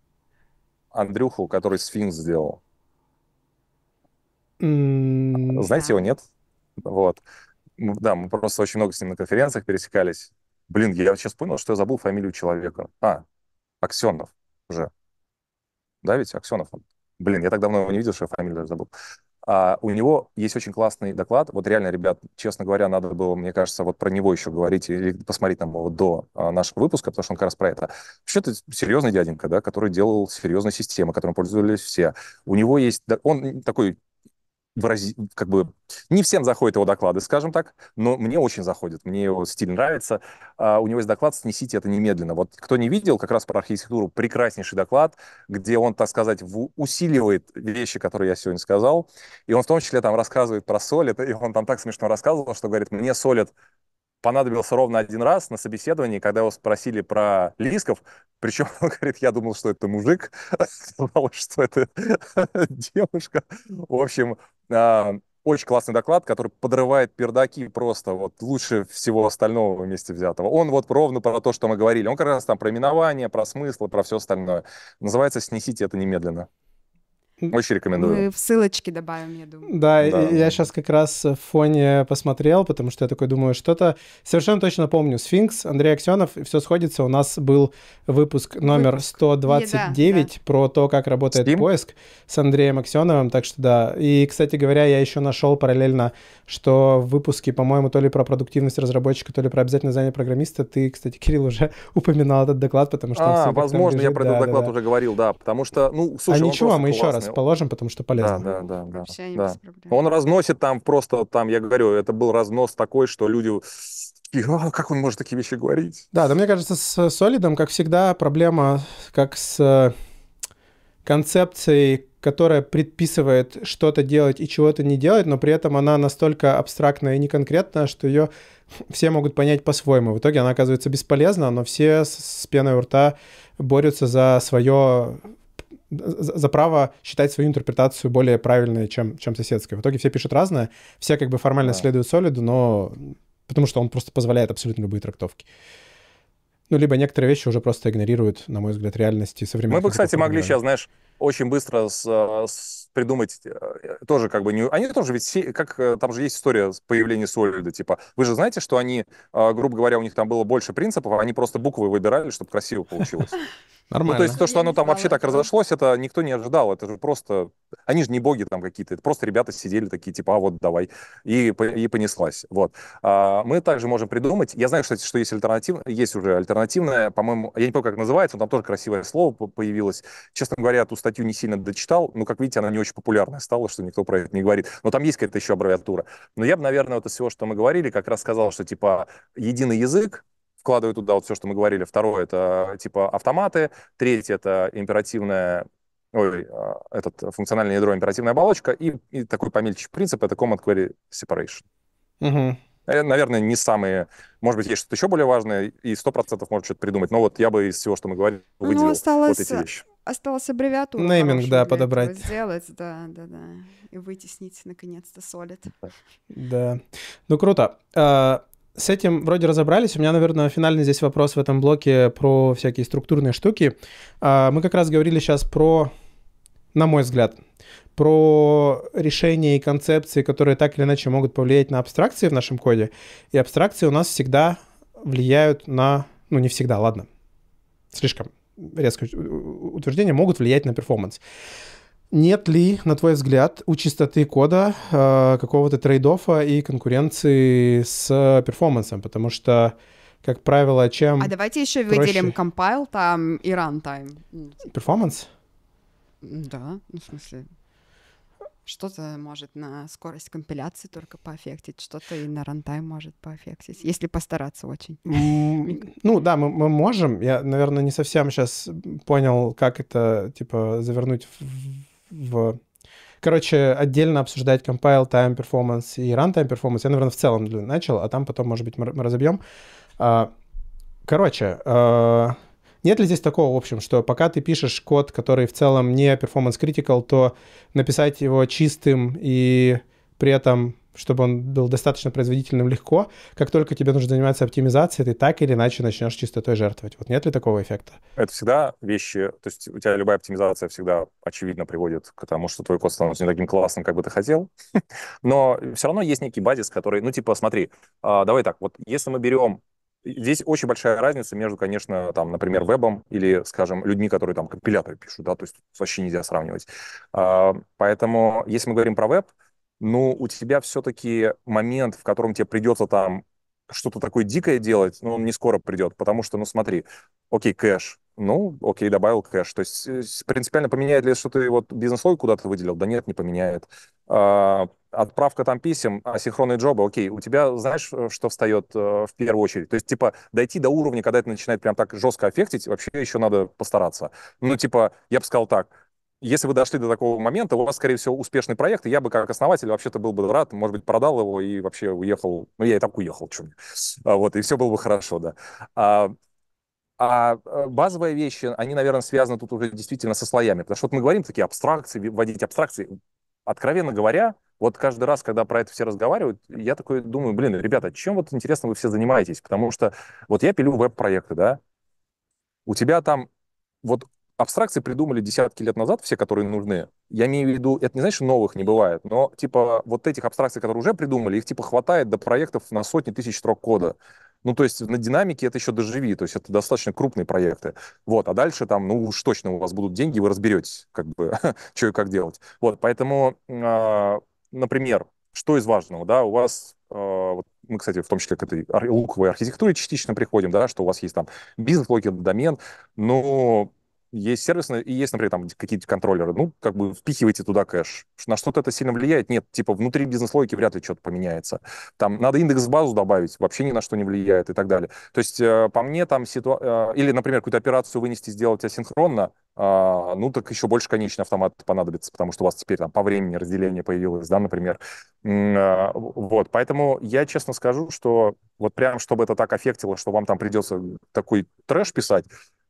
Андрюху, который сфинкс сделал. Mm, Знаете его, нет? Вот. Да, мы просто очень много с ним на конференциях пересекались. Блин, я сейчас понял, что я забыл фамилию человека. А, Аксенов уже. Да, ведь Аксенов. Блин, я так давно его не видел, что я фамилию даже забыл. А у него есть очень классный доклад. Вот реально, ребят, честно говоря, надо было, мне кажется, вот про него еще говорить или посмотреть там его до а, нашего выпуска, потому что он как раз про это. Вообще это серьезный дяденька, да, который делал серьезную систему, которым пользовались все. У него есть... Он такой как бы не всем заходят его доклады, скажем так, но мне очень заходит, мне его стиль нравится. А у него есть доклад «Снесите это немедленно». Вот кто не видел, как раз про архитектуру прекраснейший доклад, где он, так сказать, усиливает вещи, которые я сегодня сказал, и он в том числе там рассказывает про соль, и он там так смешно рассказывал, что говорит, мне солят понадобился ровно один раз на собеседовании, когда его спросили про Лисков, причем он говорит, я думал, что это мужик, сказал, что это девушка. В общем, а, очень классный доклад, который подрывает пердаки просто вот лучше всего остального вместе взятого. Он вот ровно про то, что мы говорили. Он как раз там про именование, про смысл, про все остальное. Называется «Снесите это немедленно». Очень рекомендую. Мы в ссылочки добавим, я думаю. Да, да. я сейчас как раз в фоне посмотрел, потому что я такой думаю, что-то... Совершенно точно помню. «Сфинкс», Андрей Аксенов, все сходится. У нас был выпуск номер выпуск. 129 Еда, да. про то, как работает Steam? поиск с Андреем Аксеновым, так что да. И, кстати говоря, я еще нашел параллельно, что в выпуске, по-моему, то ли про продуктивность разработчика, то ли про обязательное знание программиста, ты, кстати, Кирилл, уже упоминал этот доклад, потому что... А, возможно, я про этот да, доклад да, уже говорил, да, потому что, ну, слушай, А ничего, мы еще раз положим, потому что полезно. Да, да, да. да, да. Он разносит там просто, там, я говорю, это был разнос такой, что люди и, а, как он может такие вещи говорить? Да, да, мне кажется, с э, Солидом, как всегда, проблема как с э, концепцией, которая предписывает что-то делать и чего-то не делать, но при этом она настолько абстрактная и неконкретная, что ее все могут понять по-своему. В итоге она оказывается бесполезна, но все с пеной у рта борются за свое за право считать свою интерпретацию более правильной, чем, чем соседская. В итоге все пишут разное, все как бы формально да. следуют солиду, но потому что он просто позволяет абсолютно любые трактовки. Ну, либо некоторые вещи уже просто игнорируют, на мой взгляд, реальности современных. Мы бы, кстати, могли сейчас, знаешь, очень быстро с, с придумать э, тоже как бы не... Они тоже ведь... Все, как э, Там же есть история появления Солида, типа. Вы же знаете, что они, э, грубо говоря, у них там было больше принципов, а они просто буквы выбирали, чтобы красиво получилось. Нормально. Ну, то есть то, что оно там вообще так разошлось, это никто не ожидал. Это же просто... Они же не боги там какие-то. Это просто ребята сидели такие, типа, а вот давай. И, и понеслась. Вот. А, мы также можем придумать... Я знаю, кстати, что есть, альтернатив... есть уже альтернативная, по-моему, я не помню, как называется, но там тоже красивое слово появилось. Честно говоря, эту статью не сильно дочитал. но как видите, она не очень популярная стала, что никто про это не говорит. Но там есть какая-то еще аббревиатура. Но я бы, наверное, вот из всего, что мы говорили, как раз сказал, что, типа, единый язык, вкладываю туда вот все, что мы говорили. Второе — это э, типа автоматы. Третье — это императивная ой, э, этот э, функциональное ядро, императивная оболочка, и, и такой помельче принцип — это Command Query Separation. Угу. Наверное, не самые... Может быть, есть что-то еще более важное, и 100% может что-то придумать, но вот я бы из всего, что мы говорили, ну, выделил ну, осталось... вот эти вещи. Осталось аббревиатуру. Нейминг, да, подобрать. Сделать, да, да, да. И вытеснить, наконец-то, солид. Да. Ну, круто. А, с этим вроде разобрались. У меня, наверное, финальный здесь вопрос в этом блоке про всякие структурные штуки. А, мы как раз говорили сейчас про, на мой взгляд, про решения и концепции, которые так или иначе могут повлиять на абстракции в нашем коде. И абстракции у нас всегда влияют на... Ну, не всегда, ладно. Слишком резкое утверждение могут влиять на перформанс. Нет ли, на твой взгляд, у чистоты кода э, какого-то трейдофа и конкуренции с э, перформансом? Потому что, как правило, чем... А давайте еще проще... выделим compile там и runtime. Перформанс? Да, ну, в смысле, что-то может на скорость компиляции только поаффектить, что-то и на рантайм может поаффектить, если постараться очень. Ну да, мы, мы можем. Я, наверное, не совсем сейчас понял, как это, типа, завернуть в, в... Короче, отдельно обсуждать compile time performance и runtime performance. Я, наверное, в целом начал, а там потом, может быть, мы разобьем. А, короче, а, нет ли здесь такого, в общем, что пока ты пишешь код, который в целом не performance critical, то написать его чистым и при этом чтобы он был достаточно производительным легко. Как только тебе нужно заниматься оптимизацией, ты так или иначе начнешь чистотой жертвовать. Вот нет ли такого эффекта? Это всегда вещи, то есть у тебя любая оптимизация всегда очевидно приводит к тому, что твой код становится не таким классным, как бы ты хотел. Но все равно есть некий базис, который, ну типа, смотри, а, давай так, вот если мы берем Здесь очень большая разница между, конечно, там, например, вебом или, скажем, людьми, которые там компиляторы пишут, да, то есть вообще нельзя сравнивать. А, поэтому, если мы говорим про веб, ну, у тебя все-таки момент, в котором тебе придется там что-то такое дикое делать, ну, он не скоро придет, потому что, ну, смотри, окей, кэш, ну, окей, добавил кэш. То есть э, принципиально поменяет ли что то вот бизнес-логику куда-то выделил? Да нет, не поменяет. А, отправка там писем, асинхронные джобы, окей, у тебя, знаешь, э, что встает э, в первую очередь? То есть, типа, дойти до уровня, когда это начинает прям так жестко аффектить, вообще еще надо постараться. Ну, типа, я бы сказал так, если вы дошли до такого момента, у вас, скорее всего, успешный проект, и я бы как основатель вообще-то был бы рад, может быть, продал его и вообще уехал. Ну, я и так уехал, что мне. А, вот, и все было бы хорошо, да. А, а э, базовые вещи, они, наверное, связаны тут уже действительно со слоями. Потому что вот мы говорим такие абстракции, вводить абстракции. Откровенно говоря, вот каждый раз, когда про это все разговаривают, я такой думаю, блин, ребята, чем вот интересно вы все занимаетесь? Потому что вот я пилю веб-проекты, да, у тебя там вот абстракции придумали десятки лет назад, все, которые нужны. Я имею в виду, это не значит, что новых не бывает, но типа вот этих абстракций, которые уже придумали, их типа хватает до проектов на сотни тысяч строк кода. Ну, то есть на динамике это еще доживи, то есть это достаточно крупные проекты. Вот, а дальше там, ну, уж точно у вас будут деньги, вы разберетесь, как бы, что и как делать. Вот, поэтому, э, например, что из важного, да, у вас, э, вот мы, кстати, в том числе к этой луковой архитектуре частично приходим, да, что у вас есть там бизнес-логика, домен, но есть сервисные, и есть, например, там какие-то контроллеры. Ну, как бы впихивайте туда кэш. На что-то это сильно влияет? Нет, типа внутри бизнес-логики вряд ли что-то поменяется. Там надо индекс в базу добавить, вообще ни на что не влияет и так далее. То есть, э, по мне, там ситуация... Э, или, например, какую-то операцию вынести, сделать асинхронно, а, ну, так еще больше, конечный автомат понадобится, потому что у вас теперь там по времени разделение появилось, да, например. А, вот, поэтому я честно скажу, что вот прям, чтобы это так аффектило, что вам там придется такой трэш писать,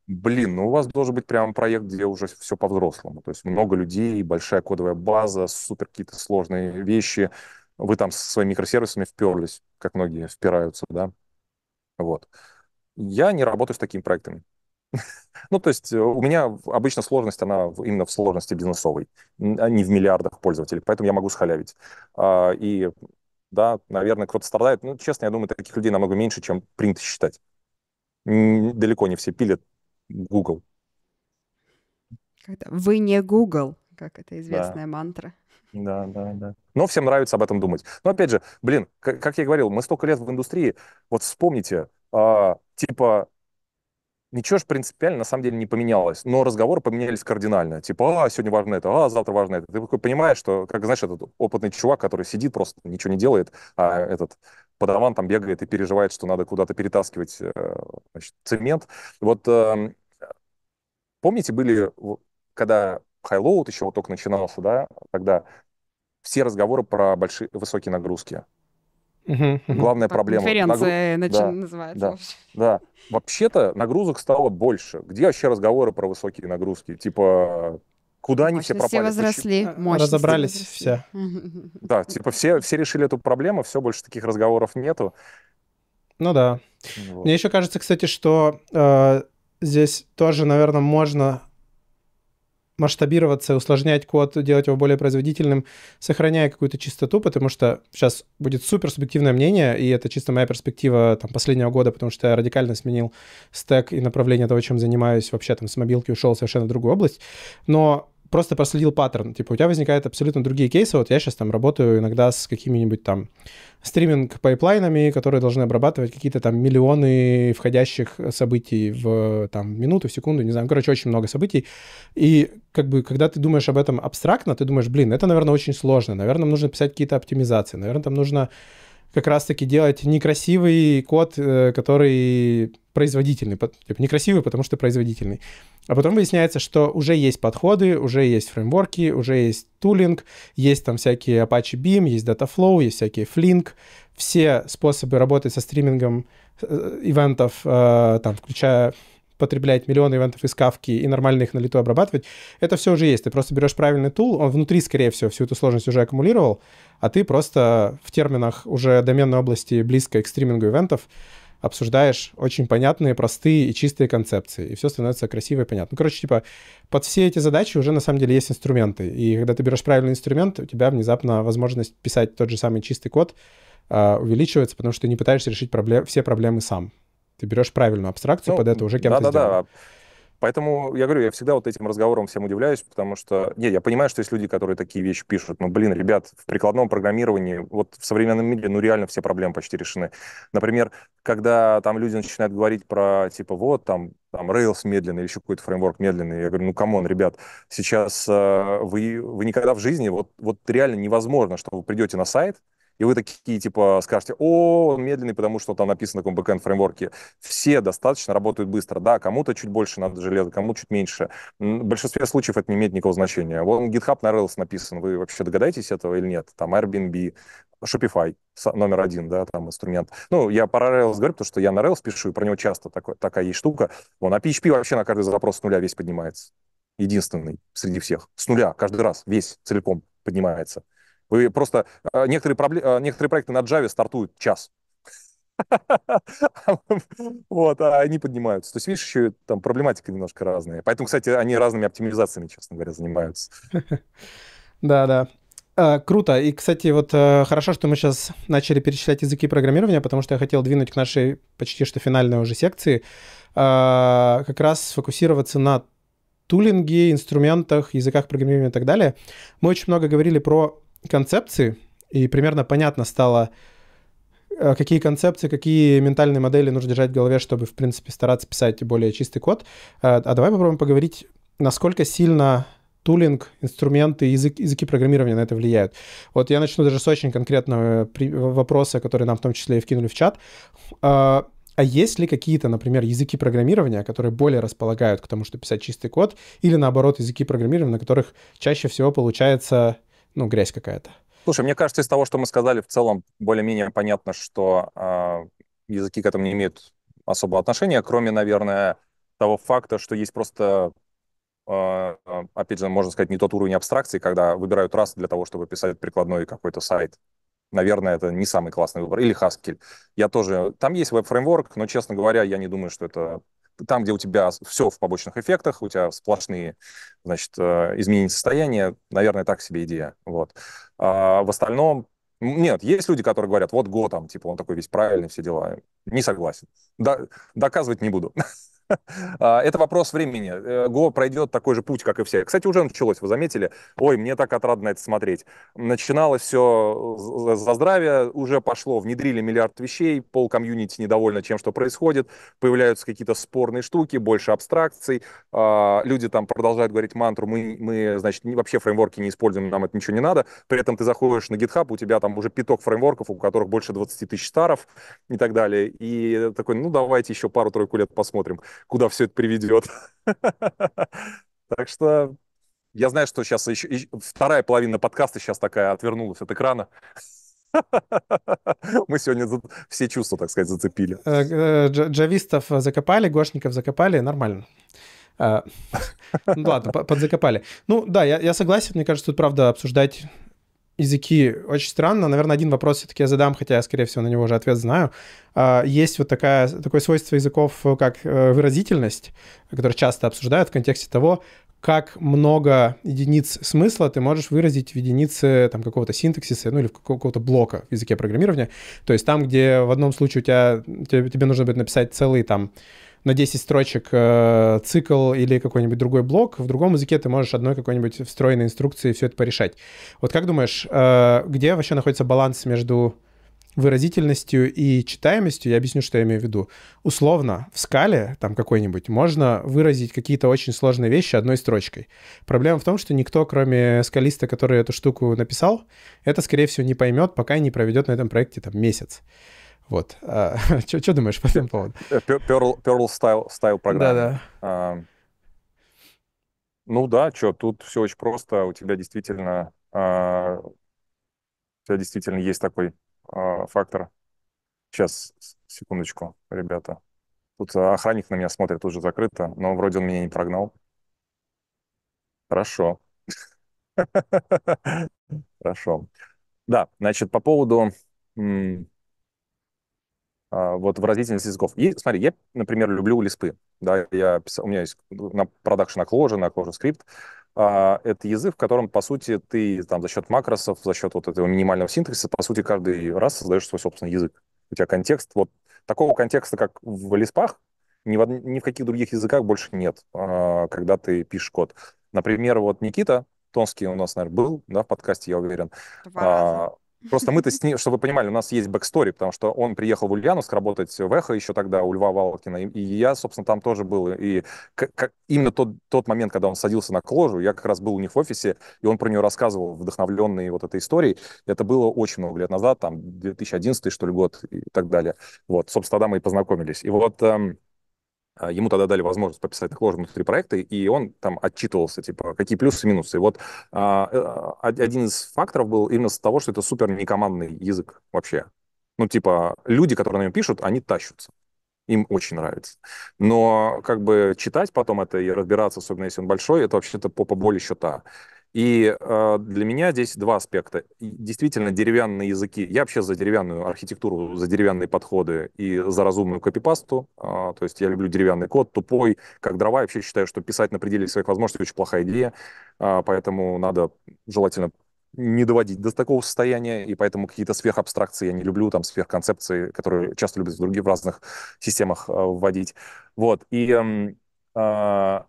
блин, ну у вас должен быть прямо проект, где уже все по-взрослому. То есть много людей, большая кодовая база, супер какие-то сложные вещи. Вы там со своими микросервисами вперлись, как многие впираются, да. Вот. Я не работаю с такими проектами. Ну, то есть э, у меня обычно сложность, она именно в сложности бизнесовой, а не в миллиардах пользователей, поэтому я могу схалявить. А, и да, наверное, кто-то страдает. Ну, честно, я думаю, таких людей намного меньше, чем принято считать. Далеко не все пилят Google. Вы не Google, как это известная да. мантра. Да, да, да. Но всем нравится об этом думать. Но опять же, блин, как, я говорил, мы столько лет в индустрии, вот вспомните, а, типа, ничего же принципиально на самом деле не поменялось, но разговоры поменялись кардинально. Типа, а, сегодня важно это, а, завтра важно это. Ты понимаешь, что, как, знаешь, этот опытный чувак, который сидит, просто ничего не делает, а этот подаван там бегает и переживает, что надо куда-то перетаскивать э, значит, цемент. Вот эм, Помните, были, когда хайлоуд еще вот только начинался, да, тогда все разговоры про большие, высокие нагрузки. Главная так, проблема. Конференция Нагру... начин... да, называется. Да, вообще. да. Вообще-то нагрузок стало больше. Где вообще разговоры про высокие нагрузки? Типа, куда они все пропали? Все возросли, мощности. Э, разобрались все. Да, типа все, все решили эту проблему, все, больше таких разговоров нету. Ну да. Вот. Мне еще кажется, кстати, что э, здесь тоже, наверное, можно масштабироваться, усложнять код, делать его более производительным, сохраняя какую-то чистоту, потому что сейчас будет супер субъективное мнение, и это чисто моя перспектива там, последнего года, потому что я радикально сменил стек и направление того, чем занимаюсь, вообще там с мобилки ушел совершенно в другую область. Но просто проследил паттерн. Типа, у тебя возникают абсолютно другие кейсы. Вот я сейчас там работаю иногда с какими-нибудь там стриминг-пайплайнами, которые должны обрабатывать какие-то там миллионы входящих событий в там минуту, в секунду, не знаю. Ну, короче, очень много событий. И как бы, когда ты думаешь об этом абстрактно, ты думаешь, блин, это, наверное, очень сложно. Наверное, нужно писать какие-то оптимизации. Наверное, там нужно как раз-таки делать некрасивый код, э, который производительный. Типа, некрасивый, потому что производительный. А потом выясняется, что уже есть подходы, уже есть фреймворки, уже есть тулинг, есть там всякие Apache Beam, есть Dataflow, есть всякие Flink. Все способы работы со стримингом э, ивентов, э, там, включая потреблять миллионы ивентов из кавки и нормально их на лету обрабатывать, это все уже есть. Ты просто берешь правильный тул, он внутри, скорее всего, всю эту сложность уже аккумулировал, а ты просто в терминах уже доменной области близко к стримингу ивентов обсуждаешь очень понятные, простые и чистые концепции, и все становится красиво и понятно. Ну, короче, типа, под все эти задачи уже на самом деле есть инструменты, и когда ты берешь правильный инструмент, у тебя внезапно возможность писать тот же самый чистый код э, увеличивается, потому что ты не пытаешься решить проблем, все проблемы сам. Ты берешь правильную абстракцию, ну, под это уже кем-то Да-да-да. Поэтому я говорю, я всегда вот этим разговором всем удивляюсь, потому что, нет, я понимаю, что есть люди, которые такие вещи пишут, но, блин, ребят, в прикладном программировании, вот в современном мире, ну, реально все проблемы почти решены. Например, когда там люди начинают говорить про, типа, вот, там, там Rails медленный или еще какой-то фреймворк медленный. Я говорю, ну, камон, ребят, сейчас э, вы, вы никогда в жизни, вот, вот реально невозможно, что вы придете на сайт, и вы такие, типа, скажете, о, он медленный, потому что там написано на каком бэкэнд фреймворке. Все достаточно работают быстро. Да, кому-то чуть больше надо железа, кому чуть меньше. В большинстве случаев это не имеет никакого значения. Вон GitHub на Rails написан, вы вообще догадаетесь этого или нет? Там Airbnb, Shopify номер один, да, там инструмент. Ну, я про Rails говорю, потому что я на Rails пишу, и про него часто такой, такая есть штука. Вон, а PHP вообще на каждый запрос с нуля весь поднимается. Единственный среди всех. С нуля, каждый раз, весь, целиком поднимается. Вы просто... Э, некоторые, пробле... Э, некоторые проекты на Java стартуют час. Вот, а они поднимаются. То есть, видишь, еще там проблематика немножко разная. Поэтому, кстати, они разными оптимизациями, честно говоря, занимаются. Да, да. А, круто. И, кстати, вот э, хорошо, что мы сейчас начали перечислять языки программирования, потому что я хотел двинуть к нашей почти что финальной уже секции, а, как раз сфокусироваться на тулинге, инструментах, языках программирования и так далее. Мы очень много говорили про концепции, и примерно понятно стало, э, какие концепции, какие ментальные модели нужно держать в голове, чтобы, в принципе, стараться писать более чистый код. Э, а давай попробуем поговорить, насколько сильно тулинг, инструменты, язык, языки программирования на это влияют. Вот я начну даже с очень конкретного э, вопроса, который нам в том числе и вкинули в чат. А, есть ли какие-то, например, языки программирования, которые более располагают к тому, чтобы писать чистый код, или наоборот, языки программирования, на которых чаще всего получается ну, грязь какая-то. Слушай, мне кажется, из того, что мы сказали, в целом более-менее понятно, что э, языки к этому не имеют особого отношения, кроме, наверное, того факта, что есть просто, э, опять же, можно сказать, не тот уровень абстракции, когда выбирают раз для того, чтобы писать прикладной какой-то сайт. Наверное, это не самый классный выбор. Или Haskell. Я тоже... Там есть веб-фреймворк, но, честно говоря, я не думаю, что это там, где у тебя все в побочных эффектах, у тебя сплошные, значит, э, изменения состояния, наверное, так себе идея. Вот. А в остальном, нет, есть люди, которые говорят, вот Го там, типа, он такой весь правильный, все дела. Не согласен. До, доказывать не буду. А, это вопрос времени. Э, го пройдет такой же путь, как и все. Кстати, уже началось, вы заметили? Ой, мне так отрадно это смотреть. Начиналось все э, за здравие, уже пошло, внедрили миллиард вещей, пол комьюнити недовольно чем, что происходит, появляются какие-то спорные штуки, больше абстракций, а, люди там продолжают говорить мантру, мы, мы значит, вообще фреймворки не используем, нам это ничего не надо, при этом ты заходишь на GitHub, у тебя там уже пяток фреймворков, у которых больше 20 тысяч старов и так далее, и такой, ну давайте еще пару-тройку лет посмотрим куда все это приведет. Так что я знаю, что сейчас еще, вторая половина подкаста сейчас такая отвернулась от экрана. Мы сегодня все чувства, так сказать, зацепили. Э, э, джавистов закопали, гошников закопали, нормально. Э, ну ладно, подзакопали. Ну да, я, я согласен, мне кажется, тут правда обсуждать языки очень странно. Наверное, один вопрос все-таки я задам, хотя я, скорее всего, на него уже ответ знаю. А, есть вот такая, такое свойство языков, э, как э, выразительность, которое часто обсуждают в контексте того, как много единиц смысла ты можешь выразить в единице там, какого-то синтаксиса, ну или какого-то блока в языке программирования. То есть там, где в одном случае у тебя, тебе, тебе нужно будет написать целый там на 10 строчек э, цикл или какой-нибудь другой блок, в другом языке ты можешь одной какой-нибудь встроенной инструкции все это порешать. Вот как думаешь, э, где вообще находится баланс между выразительностью и читаемостью, я объясню, что я имею в виду. Условно, в скале там какой-нибудь можно выразить какие-то очень сложные вещи одной строчкой. Проблема в том, что никто, кроме скалиста, который эту штуку написал, это, скорее всего, не поймет, пока не проведет на этом проекте там месяц. Вот. А, что думаешь по этому поводу? перл стайл Style, программа. Да-да. А, ну да, что, тут все очень просто. У тебя действительно, а, у тебя действительно есть такой а, фактор. Сейчас, секундочку, ребята. Тут охранник на меня смотрит, уже закрыто, но вроде он меня не прогнал. Хорошо. Хорошо. Да, значит, по поводу а, вот в разительность языков. И смотри, я, например, люблю лиспы. Да, я писал, у меня есть на продакшн на Clojure, на Clojure Script. А, это язык, в котором, по сути, ты там за счет макросов, за счет вот этого минимального синтаксиса, по сути, каждый раз создаешь свой собственный язык. У тебя контекст, вот такого контекста, как в лиспах, ни в, ни в каких других языках больше нет, а, когда ты пишешь код. Например, вот Никита Тонский у нас, наверное, был, да, в подкасте, я уверен. Два раза. А, Просто мы-то с ним, чтобы вы понимали, у нас есть бэкстори, потому что он приехал в Ульяновск работать в «Эхо» еще тогда, у Льва Валкина, и я, собственно, там тоже был. И как, именно тот, тот момент, когда он садился на кложу, я как раз был у них в офисе, и он про нее рассказывал, вдохновленный вот этой историей. Это было очень много лет назад, там, 2011, что ли, год и так далее. Вот, собственно, тогда мы и познакомились. И вот... Эм, а, ему тогда дали возможность пописать кложу внутри проекта, и он там отчитывался, типа, какие плюсы и минусы. И вот а, э, а, один из факторов был именно с того, что это супер некомандный язык вообще. Ну, типа, люди, которые на нем пишут, они тащатся им очень нравится. Но как бы читать потом это и разбираться, особенно если он большой, это вообще-то по поболе счета. И э, для меня здесь два аспекта. Действительно, деревянные языки. Я вообще за деревянную архитектуру, за деревянные подходы и за разумную копипасту. Э, то есть я люблю деревянный код, тупой, как дрова. Я вообще считаю, что писать на пределе своих возможностей очень плохая идея. Э, поэтому надо желательно не доводить до такого состояния, и поэтому какие-то сверхабстракции я не люблю, там сверхконцепции, которые часто любят в других в разных системах э, вводить. Вот, и, э, э,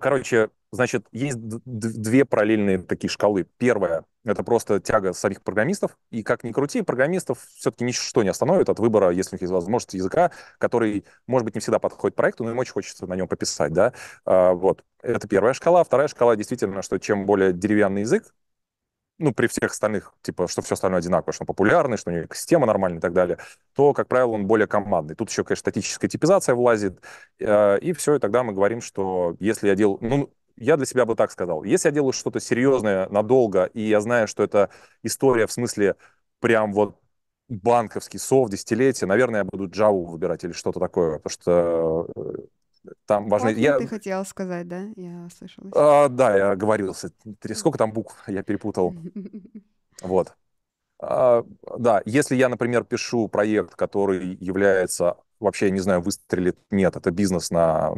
короче, Значит, есть две параллельные такие шкалы. Первая — это просто тяга самих программистов. И как ни крути, программистов все-таки ничто не остановит от выбора, если у них есть возможность языка, который, может быть, не всегда подходит проекту, но им очень хочется на нем пописать, да. А, вот. Это первая шкала. Вторая шкала действительно, что чем более деревянный язык, ну, при всех остальных, типа, что все остальное одинаковое что он популярный, что у него система нормальная и так далее, то, как правило, он более командный. Тут еще, конечно, статическая типизация влазит, э, и все, и тогда мы говорим, что если я делаю... Ну, я для себя бы так сказал. Если я делаю что-то серьезное надолго, и я знаю, что это история в смысле прям вот банковский софт, десятилетие, наверное, я буду Java выбирать или что-то такое, потому что э, там важно... Вот я... ты хотел сказать, да? Я слышал. А, да, я говорился. Сколько там букв? Я перепутал. Вот. А, да, если я, например, пишу проект, который является вообще, я не знаю, выстрелит, нет, это бизнес на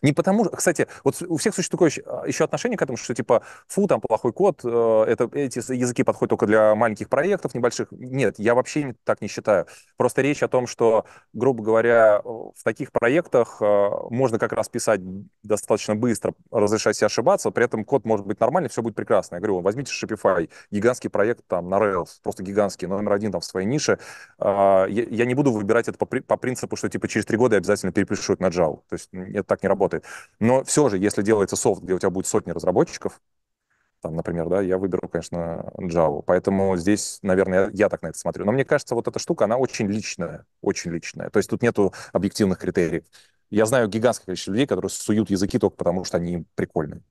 не потому, кстати, вот у всех существует такое а, еще отношение к этому, что типа, фу, там плохой код, э, это, эти языки подходят только для маленьких проектов, небольших. Нет, я вообще так не считаю. Просто речь о том, что, грубо говоря, э, в таких проектах э, можно как раз писать достаточно быстро, разрешать себе ошибаться, при этом код может быть нормальный, все будет прекрасно. Я говорю, возьмите Shopify, гигантский проект там на Rails, просто гигантский, номер один там в своей нише. А, я не буду выбирать это по принципу, что типа через три года я обязательно перепишу это на Java. То есть это так не работает работает. Но все же, если делается софт, где у тебя будет сотни разработчиков, там, например, да, я выберу, конечно, Java. Поэтому здесь, наверное, я так на это смотрю. Но мне кажется, вот эта штука, она очень личная, очень личная. То есть тут нету объективных критериев. Я знаю гигантское количество людей, которые суют языки только потому, что они им прикольные.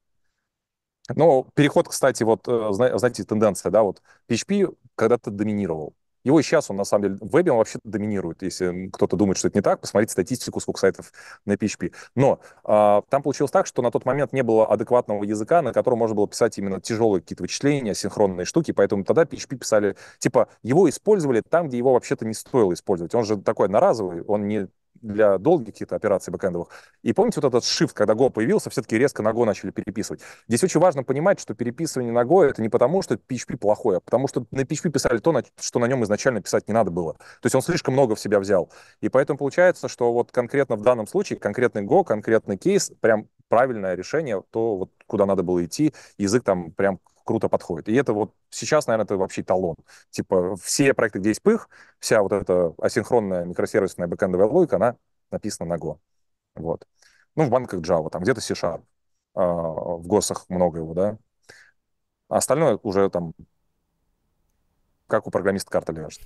Но переход, кстати, вот, э, знаете, тенденция, да, вот PHP когда-то доминировал. Его и сейчас он, на самом деле, в вебе он вообще доминирует. Если кто-то думает, что это не так, посмотрите статистику, сколько сайтов на PHP. Но э, там получилось так, что на тот момент не было адекватного языка, на котором можно было писать именно тяжелые какие-то вычисления, синхронные штуки, поэтому тогда PHP писали, типа, его использовали там, где его вообще-то не стоило использовать. Он же такой одноразовый, он не для долгих каких-то операций бэкэндовых. И помните вот этот shift, когда Go появился, все-таки резко на Go начали переписывать. Здесь очень важно понимать, что переписывание на Go это не потому, что PHP плохое, а потому что на PHP писали то, что на нем изначально писать не надо было. То есть он слишком много в себя взял. И поэтому получается, что вот конкретно в данном случае, конкретный Go, конкретный кейс, прям правильное решение, то вот куда надо было идти, язык там прям круто подходит. И это вот сейчас, наверное, это вообще талон. Типа все проекты, где есть пых, вся вот эта асинхронная микросервисная бэкэндовая логика, она написана на Go. Вот. Ну, в банках Java, там где-то C-Sharp. А, в ГОСах много его, да. А остальное уже там как у программиста карта лежит.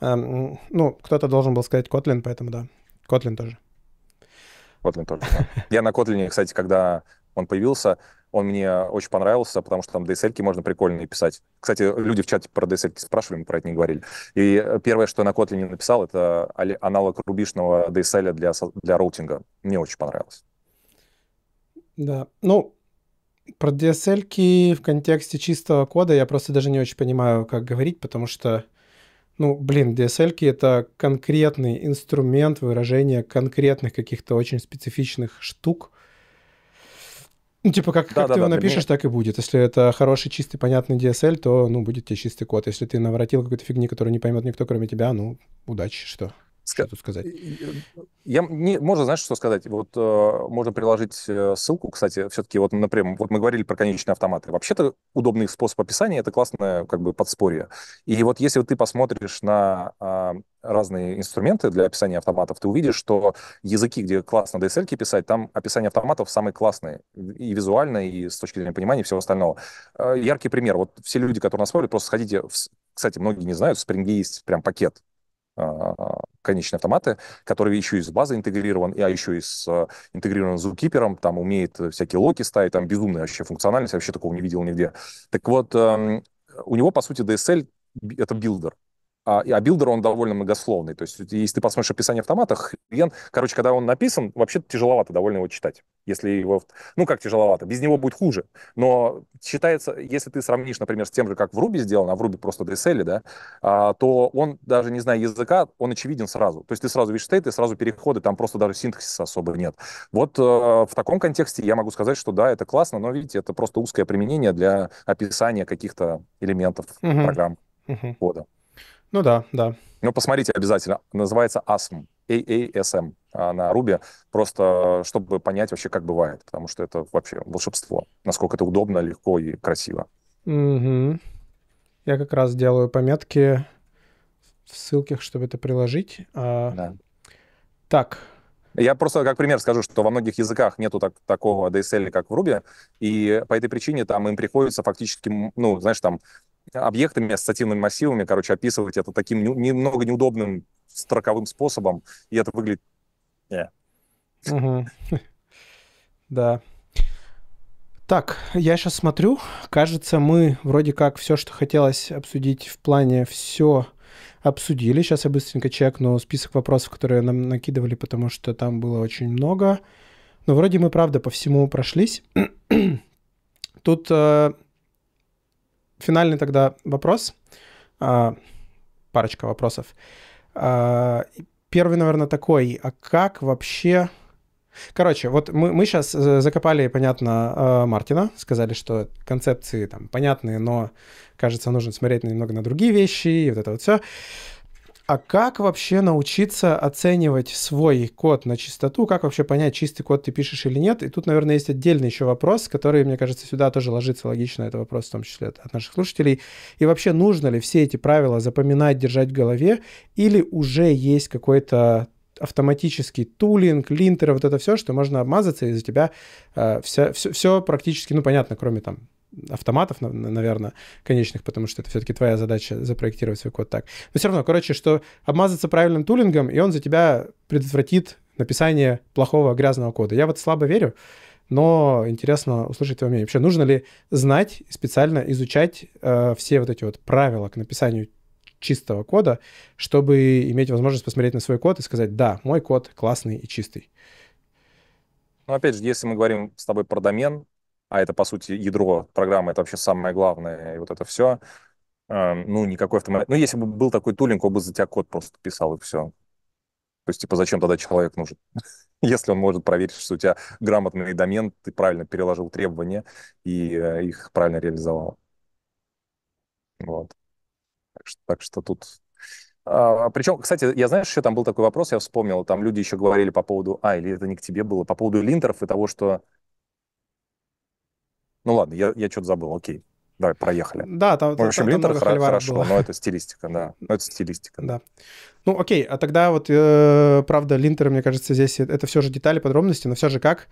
Um, эм, ну, кто-то должен был сказать Kotlin, поэтому да. Kotlin тоже. Kotlin тоже, да. Я на Kotlin, кстати, когда он появился, он мне очень понравился, потому что там dsl можно прикольные писать. Кстати, люди в чате про DSL спрашивали, мы про это не говорили. И э, первое, что я на Kotlin написал, это аналог рубишного DSL для, для роутинга. Мне очень понравилось. Да, ну, про DSL в контексте чистого кода я просто даже не очень понимаю, как говорить, потому что, ну, блин, DSL это конкретный инструмент выражения конкретных каких-то очень специфичных штук, ну, типа, как, да, как да, ты да, его напишешь, так и будет. Если это хороший, чистый, понятный DSL, то, ну, будет тебе чистый код. Если ты наворотил какую то фигню, которую не поймет никто, кроме тебя, ну, удачи, что. Что сказать? Э, ну, Я, не, можно, знаешь, что сказать? Вот э, можно приложить э, ссылку, кстати, все-таки вот, например, вот мы говорили про конечные автоматы. Вообще-то удобный способ описания — это классное как бы подспорье. И вот если вот ты посмотришь на э, разные инструменты для описания автоматов, ты увидишь, что языки, где классно DSL писать, там описание автоматов самые классные и визуально, и с точки зрения понимания и всего остального. Э, яркий пример. Вот все люди, которые нас смотрят, просто сходите... В... Кстати, многие не знают, в Spring есть прям пакет а, конечные автоматы, которые еще и с базой интегрирован, а еще и с а, интегрирован с зукипером, там умеет э, всякие локи ставить, там безумная вообще функциональность, я вообще такого не видел нигде. Так вот, эм, у него, по сути, DSL — это билдер а, а билдер, он довольно многословный. То есть, если ты посмотришь описание автомата, хрен... Короче, когда он написан, вообще тяжеловато довольно его читать. Если его... Ну, как тяжеловато? Без него будет хуже. Но считается, если ты сравнишь, например, с тем же, как в руби сделано, а в руби просто DSL, да, а, то он, даже не зная языка, он очевиден сразу. То есть, ты сразу видишь стейт, и сразу переходы, там просто даже синтаксиса особо нет. Вот э, в таком контексте я могу сказать, что да, это классно, но, видите, это просто узкое применение для описания каких-то элементов угу. программ угу. кода. Ну да, да. Ну, посмотрите обязательно. Называется ASM. AASM а, на Ruby, просто э, чтобы понять вообще, как бывает, потому что это вообще волшебство, насколько это удобно, легко и красиво. Угу. Я как раз делаю пометки в ссылках, чтобы это приложить. А... Да. Так. Я просто как пример скажу, что во многих языках нету так, такого DSL, как в Ruby, и по этой причине там им приходится фактически, ну, знаешь, там объектами, ассоциативными массивами, короче, описывать это таким не, немного неудобным строковым способом, и это выглядит... Да. Так, я сейчас смотрю. Кажется, мы вроде как все, что хотелось обсудить в плане все обсудили. Сейчас я быстренько чекну список вопросов, которые нам накидывали, потому что там было очень много. Но вроде мы, правда, по всему прошлись. Тут э, финальный тогда вопрос. А, парочка вопросов. А, первый, наверное, такой. А как вообще... Короче, вот мы, мы сейчас э, закопали, понятно, э, Мартина, сказали, что концепции там понятные, но, кажется, нужно смотреть немного на другие вещи и вот это вот все. А как вообще научиться оценивать свой код на чистоту? Как вообще понять, чистый код ты пишешь или нет? И тут, наверное, есть отдельный еще вопрос, который, мне кажется, сюда тоже ложится логично. Это вопрос в том числе от наших слушателей. И вообще, нужно ли все эти правила запоминать, держать в голове? Или уже есть какой-то автоматический тулинг, линтеры, вот это все, что можно обмазаться, и за тебя э, вся, все, все практически, ну, понятно, кроме там автоматов, наверное, конечных, потому что это все-таки твоя задача запроектировать свой код так. Но все равно, короче, что обмазаться правильным тулингом, и он за тебя предотвратит написание плохого грязного кода. Я вот слабо верю, но интересно услышать твое мнение. Вообще, нужно ли знать, специально изучать э, все вот эти вот правила к написанию чистого кода, чтобы иметь возможность посмотреть на свой код и сказать, да, мой код классный и чистый. Ну, опять же, если мы говорим с тобой про домен, а это, по сути, ядро программы, это вообще самое главное, и вот это все, а, ну, никакой автомат... Ну, если бы был такой тулинг, он бы за тебя код просто писал, и все. То есть, типа, зачем тогда человек нужен? Если он может проверить, что у тебя грамотный домен, ты правильно переложил требования и э, их правильно реализовал. Вот. Так что, так что тут... А, причем, кстати, я знаешь, еще там был такой вопрос, я вспомнил, там люди еще говорили по поводу... А, или это не к тебе было, по поводу линтеров и того, что ну ладно, я, я что-то забыл, окей. Давай, проехали. Да, там, в общем, там, Литер много хоро- хорошо, было. но это стилистика, да. Но ну, это стилистика. Да. Ну, окей, а тогда вот, э, правда, линтер, мне кажется, здесь э, это все же детали, подробности, но все же как,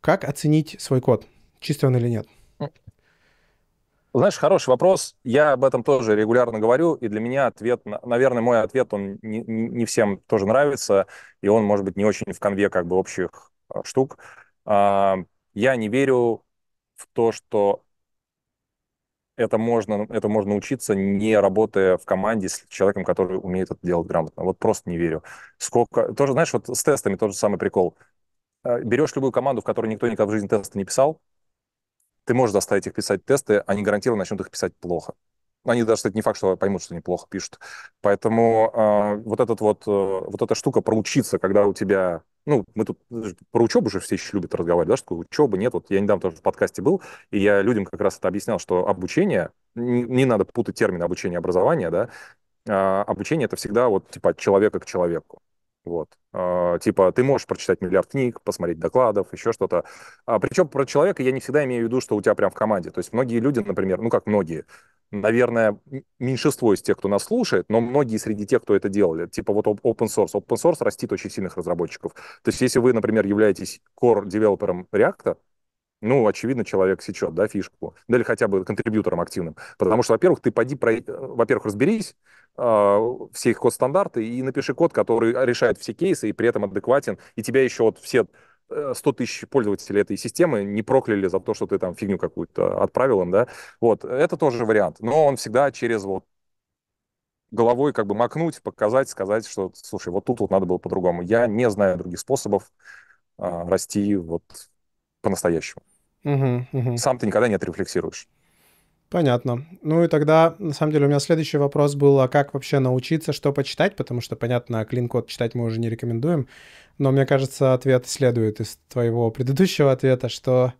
как оценить свой код, чистый он или нет? Знаешь, хороший вопрос. Я об этом тоже регулярно говорю, и для меня ответ, наверное, мой ответ, он не, не всем тоже нравится, и он, может быть, не очень в конве как бы общих а, штук. А, я не верю в то, что это можно, это можно учиться, не работая в команде с человеком, который умеет это делать грамотно. Вот просто не верю. Сколько... Тоже, знаешь, вот с тестами тот же самый прикол. Э, берешь любую команду, в которой никто никогда в жизни тесты не писал, ты можешь заставить их писать тесты, они гарантированно начнут их писать плохо. Они даже, кстати, не факт, что поймут, что они плохо пишут. Поэтому э, вот, этот вот, э, вот эта штука проучиться, когда у тебя ну, мы тут про учебу же все еще любят разговаривать, да, что учебы нет. Вот я недавно тоже в подкасте был, и я людям как раз это объяснял, что обучение, не, не надо путать термины обучение образования, да, а, обучение это всегда вот типа от человека к человеку. Вот. А, типа, ты можешь прочитать миллиард книг, посмотреть докладов, еще что-то. А, причем про человека я не всегда имею в виду, что у тебя прям в команде. То есть многие люди, например, ну как многие, наверное, меньшинство из тех, кто нас слушает, но многие среди тех, кто это делали. Типа вот open source. Open source растит очень сильных разработчиков. То есть если вы, например, являетесь core-девелопером React, ну, очевидно, человек сечет, да, фишку, да, ну, или хотя бы контрибьютором активным. Потому что, во-первых, ты пойди про... Э, во-первых, разберись, э, все их код-стандарты, и напиши код, который решает все кейсы, и при этом адекватен, и тебя еще вот все 100 э, тысяч пользователей этой системы не прокляли за то, что ты там фигню какую-то отправил им, да, вот, это тоже вариант, но он всегда через вот головой как бы макнуть, показать, сказать, что, слушай, вот тут вот надо было по-другому. Я не знаю других способов э, расти вот по-настоящему. Угу, угу. Сам ты никогда не отрефлексируешь. Понятно. Ну и тогда, на самом деле, у меня следующий вопрос был, а как вообще научиться, что почитать, потому что, понятно, клин-код читать мы уже не рекомендуем, но мне кажется, ответ следует из твоего предыдущего ответа, что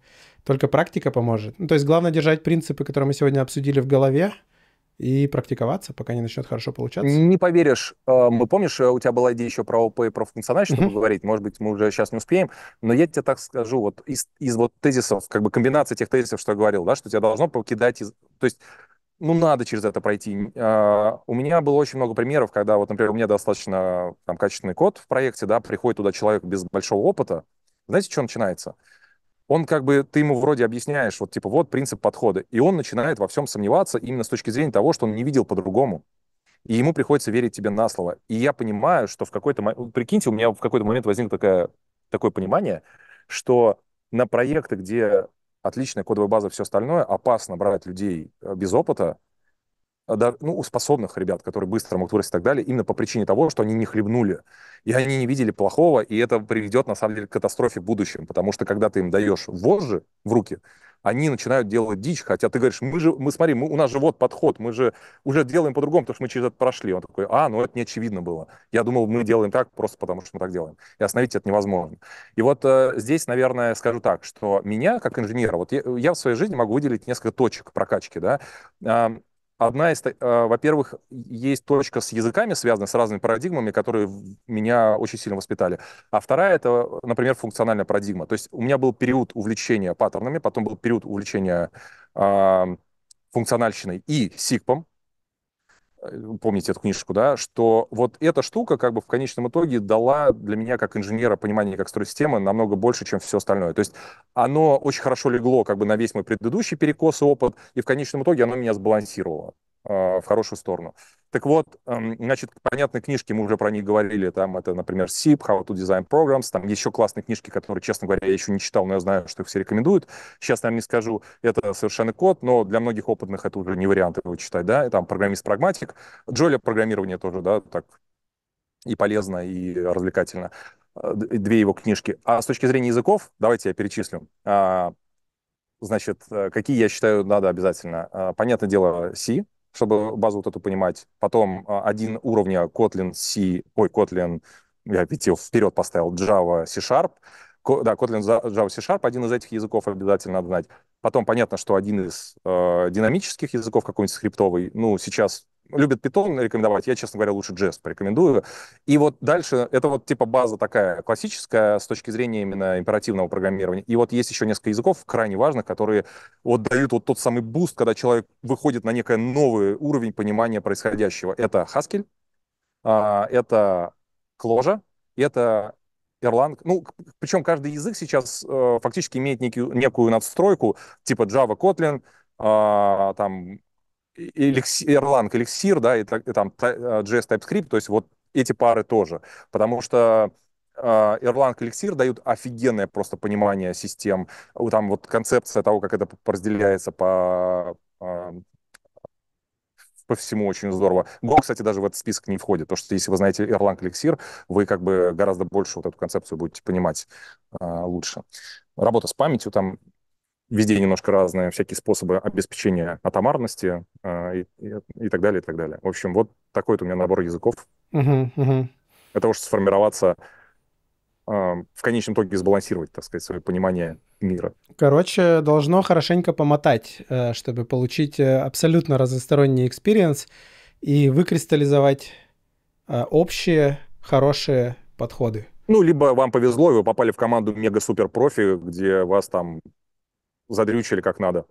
только практика поможет. Ну, то есть главное держать принципы, которые мы сегодня обсудили в голове, и практиковаться, пока не начнет хорошо получаться? Не поверишь. Э, мы помнишь, э, у тебя была идея еще про ОП и про функциональность, чтобы mm-hmm. говорить, может быть, мы уже сейчас не успеем, но я тебе так скажу, вот из, из вот тезисов, как бы комбинации тех тезисов, что я говорил, да, что тебя должно покидать, из... то есть ну, надо через это пройти. Э, у меня было очень много примеров, когда, вот, например, у меня достаточно там, качественный код в проекте, да, приходит туда человек без большого опыта. Знаете, что начинается? он как бы, ты ему вроде объясняешь, вот типа вот принцип подхода, и он начинает во всем сомневаться именно с точки зрения того, что он не видел по-другому. И ему приходится верить тебе на слово. И я понимаю, что в какой-то момент... Прикиньте, у меня в какой-то момент возникло такое, такое понимание, что на проекты, где отличная кодовая база, все остальное, опасно брать людей э, без опыта, а, ну, у способных ребят, которые быстро могут вырасти и так далее, именно по причине того, что они не хлебнули, и они не видели плохого, и это приведет, на самом деле, к катастрофе в будущем, потому что, когда ты им даешь вожжи в руки, они начинают делать дичь, хотя ты говоришь, мы же, мы смотри, мы, у нас же вот подход, мы же уже делаем по-другому, потому что мы через это прошли. Он такой, а, ну это не очевидно было. Я думал, мы делаем так просто потому, что мы так делаем. И остановить это невозможно. И вот э, здесь, наверное, скажу так, что меня, как инженера, вот я, я в своей жизни могу выделить несколько точек прокачки, да. Э, Одна из, а, во-первых, есть точка с языками, связанная с разными парадигмами, которые меня очень сильно воспитали. А вторая — это, например, функциональная парадигма. То есть у меня был период увлечения паттернами, потом был период увлечения функциональщиной и сикпом, помните эту книжку, да, что вот эта штука как бы в конечном итоге дала для меня как инженера понимание как строить системы намного больше, чем все остальное. То есть оно очень хорошо легло как бы на весь мой предыдущий перекос и опыт, и в конечном итоге оно меня сбалансировало. А, в хорошую сторону. Так вот, эм, значит, понятно, книжки, мы уже про них говорили, там это, например, SIP, How to Design Programs, там еще классные книжки, которые, честно говоря, я еще не читал, но я знаю, что их все рекомендуют. Сейчас, наверное, не скажу, это совершенно код, но для многих опытных это уже не вариант его читать, да, и там программист-прагматик, Джоля программирование тоже, да, так и полезно, и развлекательно. Э, две его книжки. А с точки зрения языков, давайте я перечислю. А, значит, э, какие я считаю надо обязательно. А, понятное дело, C, чтобы базу вот эту понимать. Потом а, один уровня Kotlin C, ой, Kotlin, я ведь его вперед поставил, Java C-Sharp. Да, Kotlin Java C-Sharp, один из этих языков обязательно надо знать. Потом понятно, что один из э, динамических языков какой-нибудь скриптовый, ну, сейчас любят питон рекомендовать, я, честно говоря, лучше JS порекомендую. И вот дальше, это вот типа база такая классическая с точки зрения именно императивного программирования. И вот есть еще несколько языков крайне важных, которые вот дают вот тот самый буст, когда человек выходит на некий новый уровень понимания происходящего. Это Haskell, а, это Clojure, это Erlang. Ну, причем каждый язык сейчас э, фактически имеет некую, некую надстройку, типа Java, Kotlin, а, там эликсир, Erlang, эликсир, да, и, и там э, JS TypeScript, то есть вот эти пары тоже. Потому что э, Erlang Elixir дают офигенное просто понимание систем. Там вот концепция того, как это разделяется по, э, по всему очень здорово. Go, кстати, даже в этот список не входит, потому что если вы знаете Erlang Elixir, вы как бы гораздо больше вот эту концепцию будете понимать лучше. Работа с памятью там везде немножко разные всякие способы обеспечения атомарности э, и, и, так далее, и так далее. В общем, вот такой вот у меня набор языков. Uh-huh, Для того, чтобы сформироваться, э, в конечном итоге сбалансировать, так сказать, свое понимание мира. Короче, должно хорошенько помотать, э, чтобы получить э, абсолютно разносторонний экспириенс и выкристаллизовать э, общие хорошие подходы. Ну, либо вам повезло, и вы попали в команду мега-супер-профи, где вас там задрючили как надо.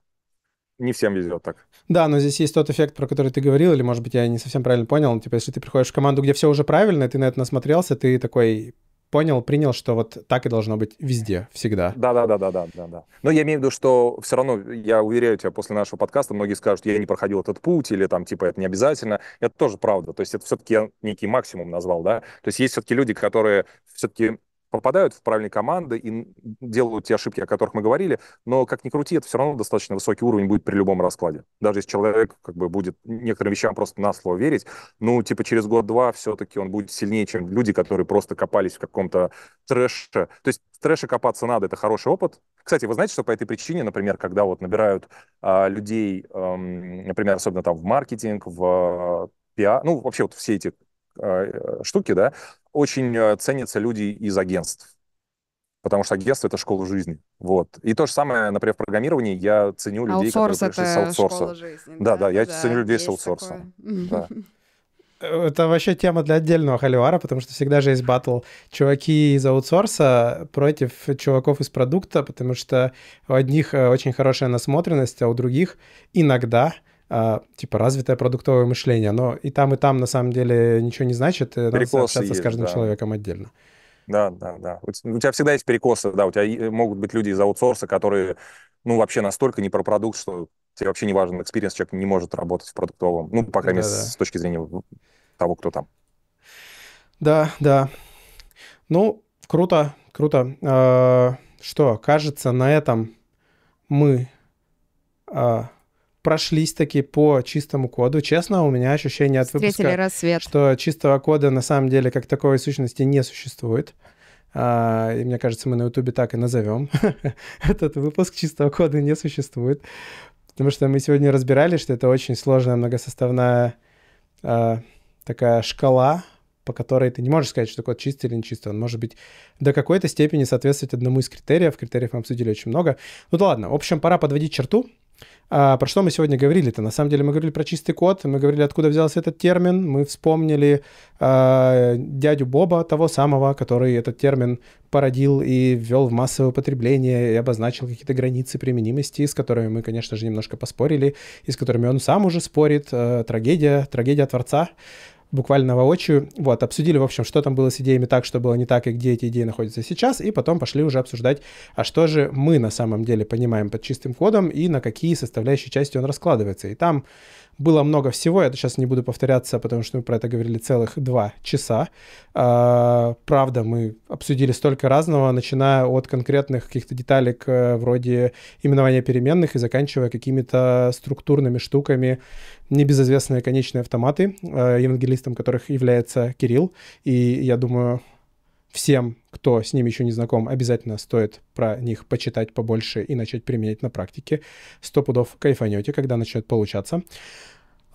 Не всем везет так. Да, но здесь есть тот эффект, про который ты говорил, или, может быть, я не совсем правильно понял. Ну, типа, если ты приходишь в команду, где все уже правильно, ты на это насмотрелся, ты такой понял, принял, что вот так и должно быть везде, всегда. Да, да, да, да, да, да, да. Но я имею в виду, что все равно, я уверяю тебя, после нашего подкаста многие скажут, я не проходил этот путь, или там, типа, это не обязательно. Это тоже правда. То есть это все-таки я некий максимум назвал, да. То есть есть все-таки люди, которые все-таки попадают в правильные команды и делают те ошибки, о которых мы говорили, но как ни крути, это все равно достаточно высокий уровень будет при любом раскладе. Даже если человек как бы будет некоторым вещам просто на слово верить, ну, типа через год-два все-таки он будет сильнее, чем люди, которые просто копались в каком-то трэше. То есть в трэше копаться надо, это хороший опыт. Кстати, вы знаете, что по этой причине, например, когда вот набирают а, людей, а, например, особенно там в маркетинг, в а, пиар, ну, вообще вот все эти Э, штуки, да, очень э, ценятся люди из агентств. Потому что агентство — это школа жизни. Вот. И то же самое, например, в программировании я ценю людей, Аутсорс которые пришли с аутсорса. Жизни, да, да, да, я да, ценю людей с аутсорса. Это вообще тема для отдельного холивара, потому что всегда же есть батл чуваки из аутсорса против чуваков из продукта, потому что у одних э, очень хорошая насмотренность, а у других иногда а, типа развитое продуктовое мышление, но и там, и там на самом деле ничего не значит, э, Перекосы надо общаться есть, с каждым да. человеком отдельно. Да, да, да. У тебя всегда есть перекосы, да, у тебя э, могут быть люди из аутсорса, которые, ну, вообще настолько не про продукт, что тебе вообще не важен экспириенс, человек не может работать в продуктовом, ну, по крайней мере, да, да. с точки зрения того, кто там. Да, да. Ну, круто, круто. А, что, кажется, на этом мы а, прошлись таки по чистому коду. Честно, у меня ощущение от Встретили выпуска, рассвет. что чистого кода на самом деле как таковой сущности не существует. А, и мне кажется, мы на Ютубе так и назовем. Этот выпуск чистого кода не существует. Потому что мы сегодня разбирали, что это очень сложная многосоставная а, такая шкала, по которой ты не можешь сказать, что код чистый или нечистый. Он может быть до какой-то степени соответствовать одному из критериев. Критериев мы обсудили очень много. Ну да ладно. В общем, пора подводить черту. А про что мы сегодня говорили-то? На самом деле мы говорили про чистый код, мы говорили, откуда взялся этот термин, мы вспомнили э, дядю Боба, того самого, который этот термин породил и ввел в массовое употребление, и обозначил какие-то границы применимости, с которыми мы, конечно же, немножко поспорили, и с которыми он сам уже спорит. Э, трагедия, трагедия Творца буквально воочию. Вот, обсудили, в общем, что там было с идеями так, что было не так, и где эти идеи находятся сейчас, и потом пошли уже обсуждать, а что же мы на самом деле понимаем под чистым кодом и на какие составляющие части он раскладывается. И там было много всего, я сейчас не буду повторяться, потому что мы про это говорили целых два часа. А, правда, мы обсудили столько разного, начиная от конкретных каких-то деталек э, вроде именования переменных и заканчивая какими-то структурными штуками, небезызвестные конечные автоматы, э, евангелистом которых является Кирилл. И я думаю, всем, кто с ними еще не знаком, обязательно стоит про них почитать побольше и начать применять на практике. Сто пудов кайфанете, когда начнет получаться.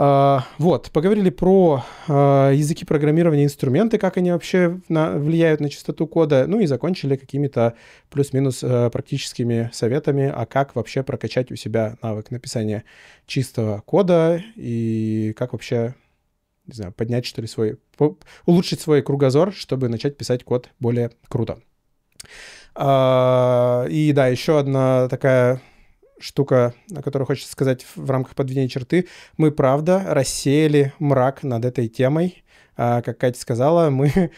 А, вот, поговорили про а, языки программирования, инструменты, как они вообще на, влияют на частоту кода, ну и закончили какими-то плюс-минус э, практическими советами, а как вообще прокачать у себя навык написания чистого кода и как вообще не знаю, поднять, что ли, свой, улучшить свой кругозор, чтобы начать писать код более круто. А, и да, еще одна такая штука, о которой хочется сказать в рамках подведения черты. Мы, правда, рассеяли мрак над этой темой. А, как Катя сказала, мы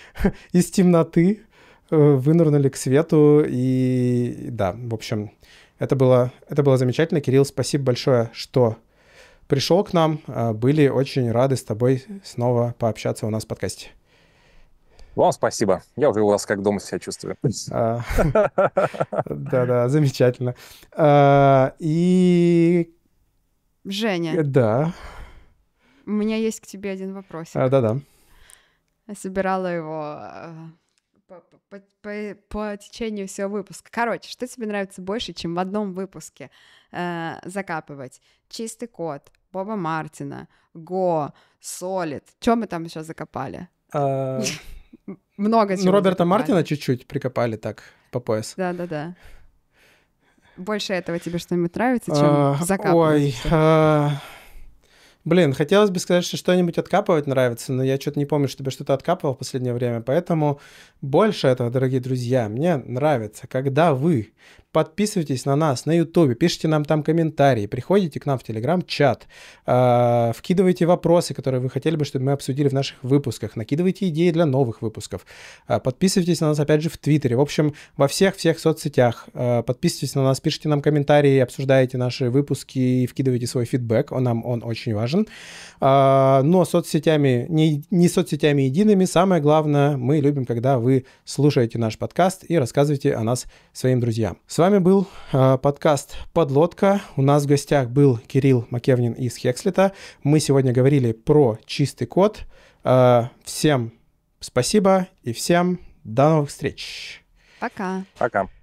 из темноты э, вынырнули к свету. И да, в общем, это было, это было замечательно. Кирилл, спасибо большое, что пришел к нам. Э, были очень рады с тобой снова пообщаться у нас в подкасте. Вам спасибо. Я уже у вас как дома себя чувствую. А, да-да, замечательно. А, и... Женя. Да. У меня есть к тебе один вопрос. А, да-да. Я собирала его э, по, по, по, по течению всего выпуска. Короче, что тебе нравится больше, чем в одном выпуске э, закапывать? Чистый кот, Боба Мартина, Го, Солид. Чем мы там еще закопали? А, Много чего. Ну, Роберта Мартина чуть-чуть прикопали так по пояс. Да-да-да. Больше этого тебе что-нибудь нравится, а, чем закапывать? Ой, Блин, хотелось бы сказать, что что-нибудь откапывать нравится, но я что-то не помню, чтобы что-то откапывал в последнее время, поэтому больше этого, дорогие друзья, мне нравится, когда вы подписывайтесь на нас на YouTube, пишите нам там комментарии, приходите к нам в Telegram-чат, э, а, вкидывайте вопросы, которые вы хотели бы, чтобы мы обсудили в наших выпусках, накидывайте идеи для новых выпусков, э, подписывайтесь на нас, опять же, в Твиттере, в общем, во всех-всех соцсетях, э, подписывайтесь на нас, пишите нам комментарии, обсуждайте наши выпуски и вкидывайте свой фидбэк, он нам он очень важен. Э, но соцсетями, не, не соцсетями едиными, самое главное, мы любим, когда вы слушаете наш подкаст и рассказываете о нас своим друзьям. С вами был э, подкаст «Подлодка». У нас в гостях был Кирилл Макевнин из Хекслета. Мы сегодня говорили про чистый код. Э, всем спасибо и всем до новых встреч. Пока. Пока.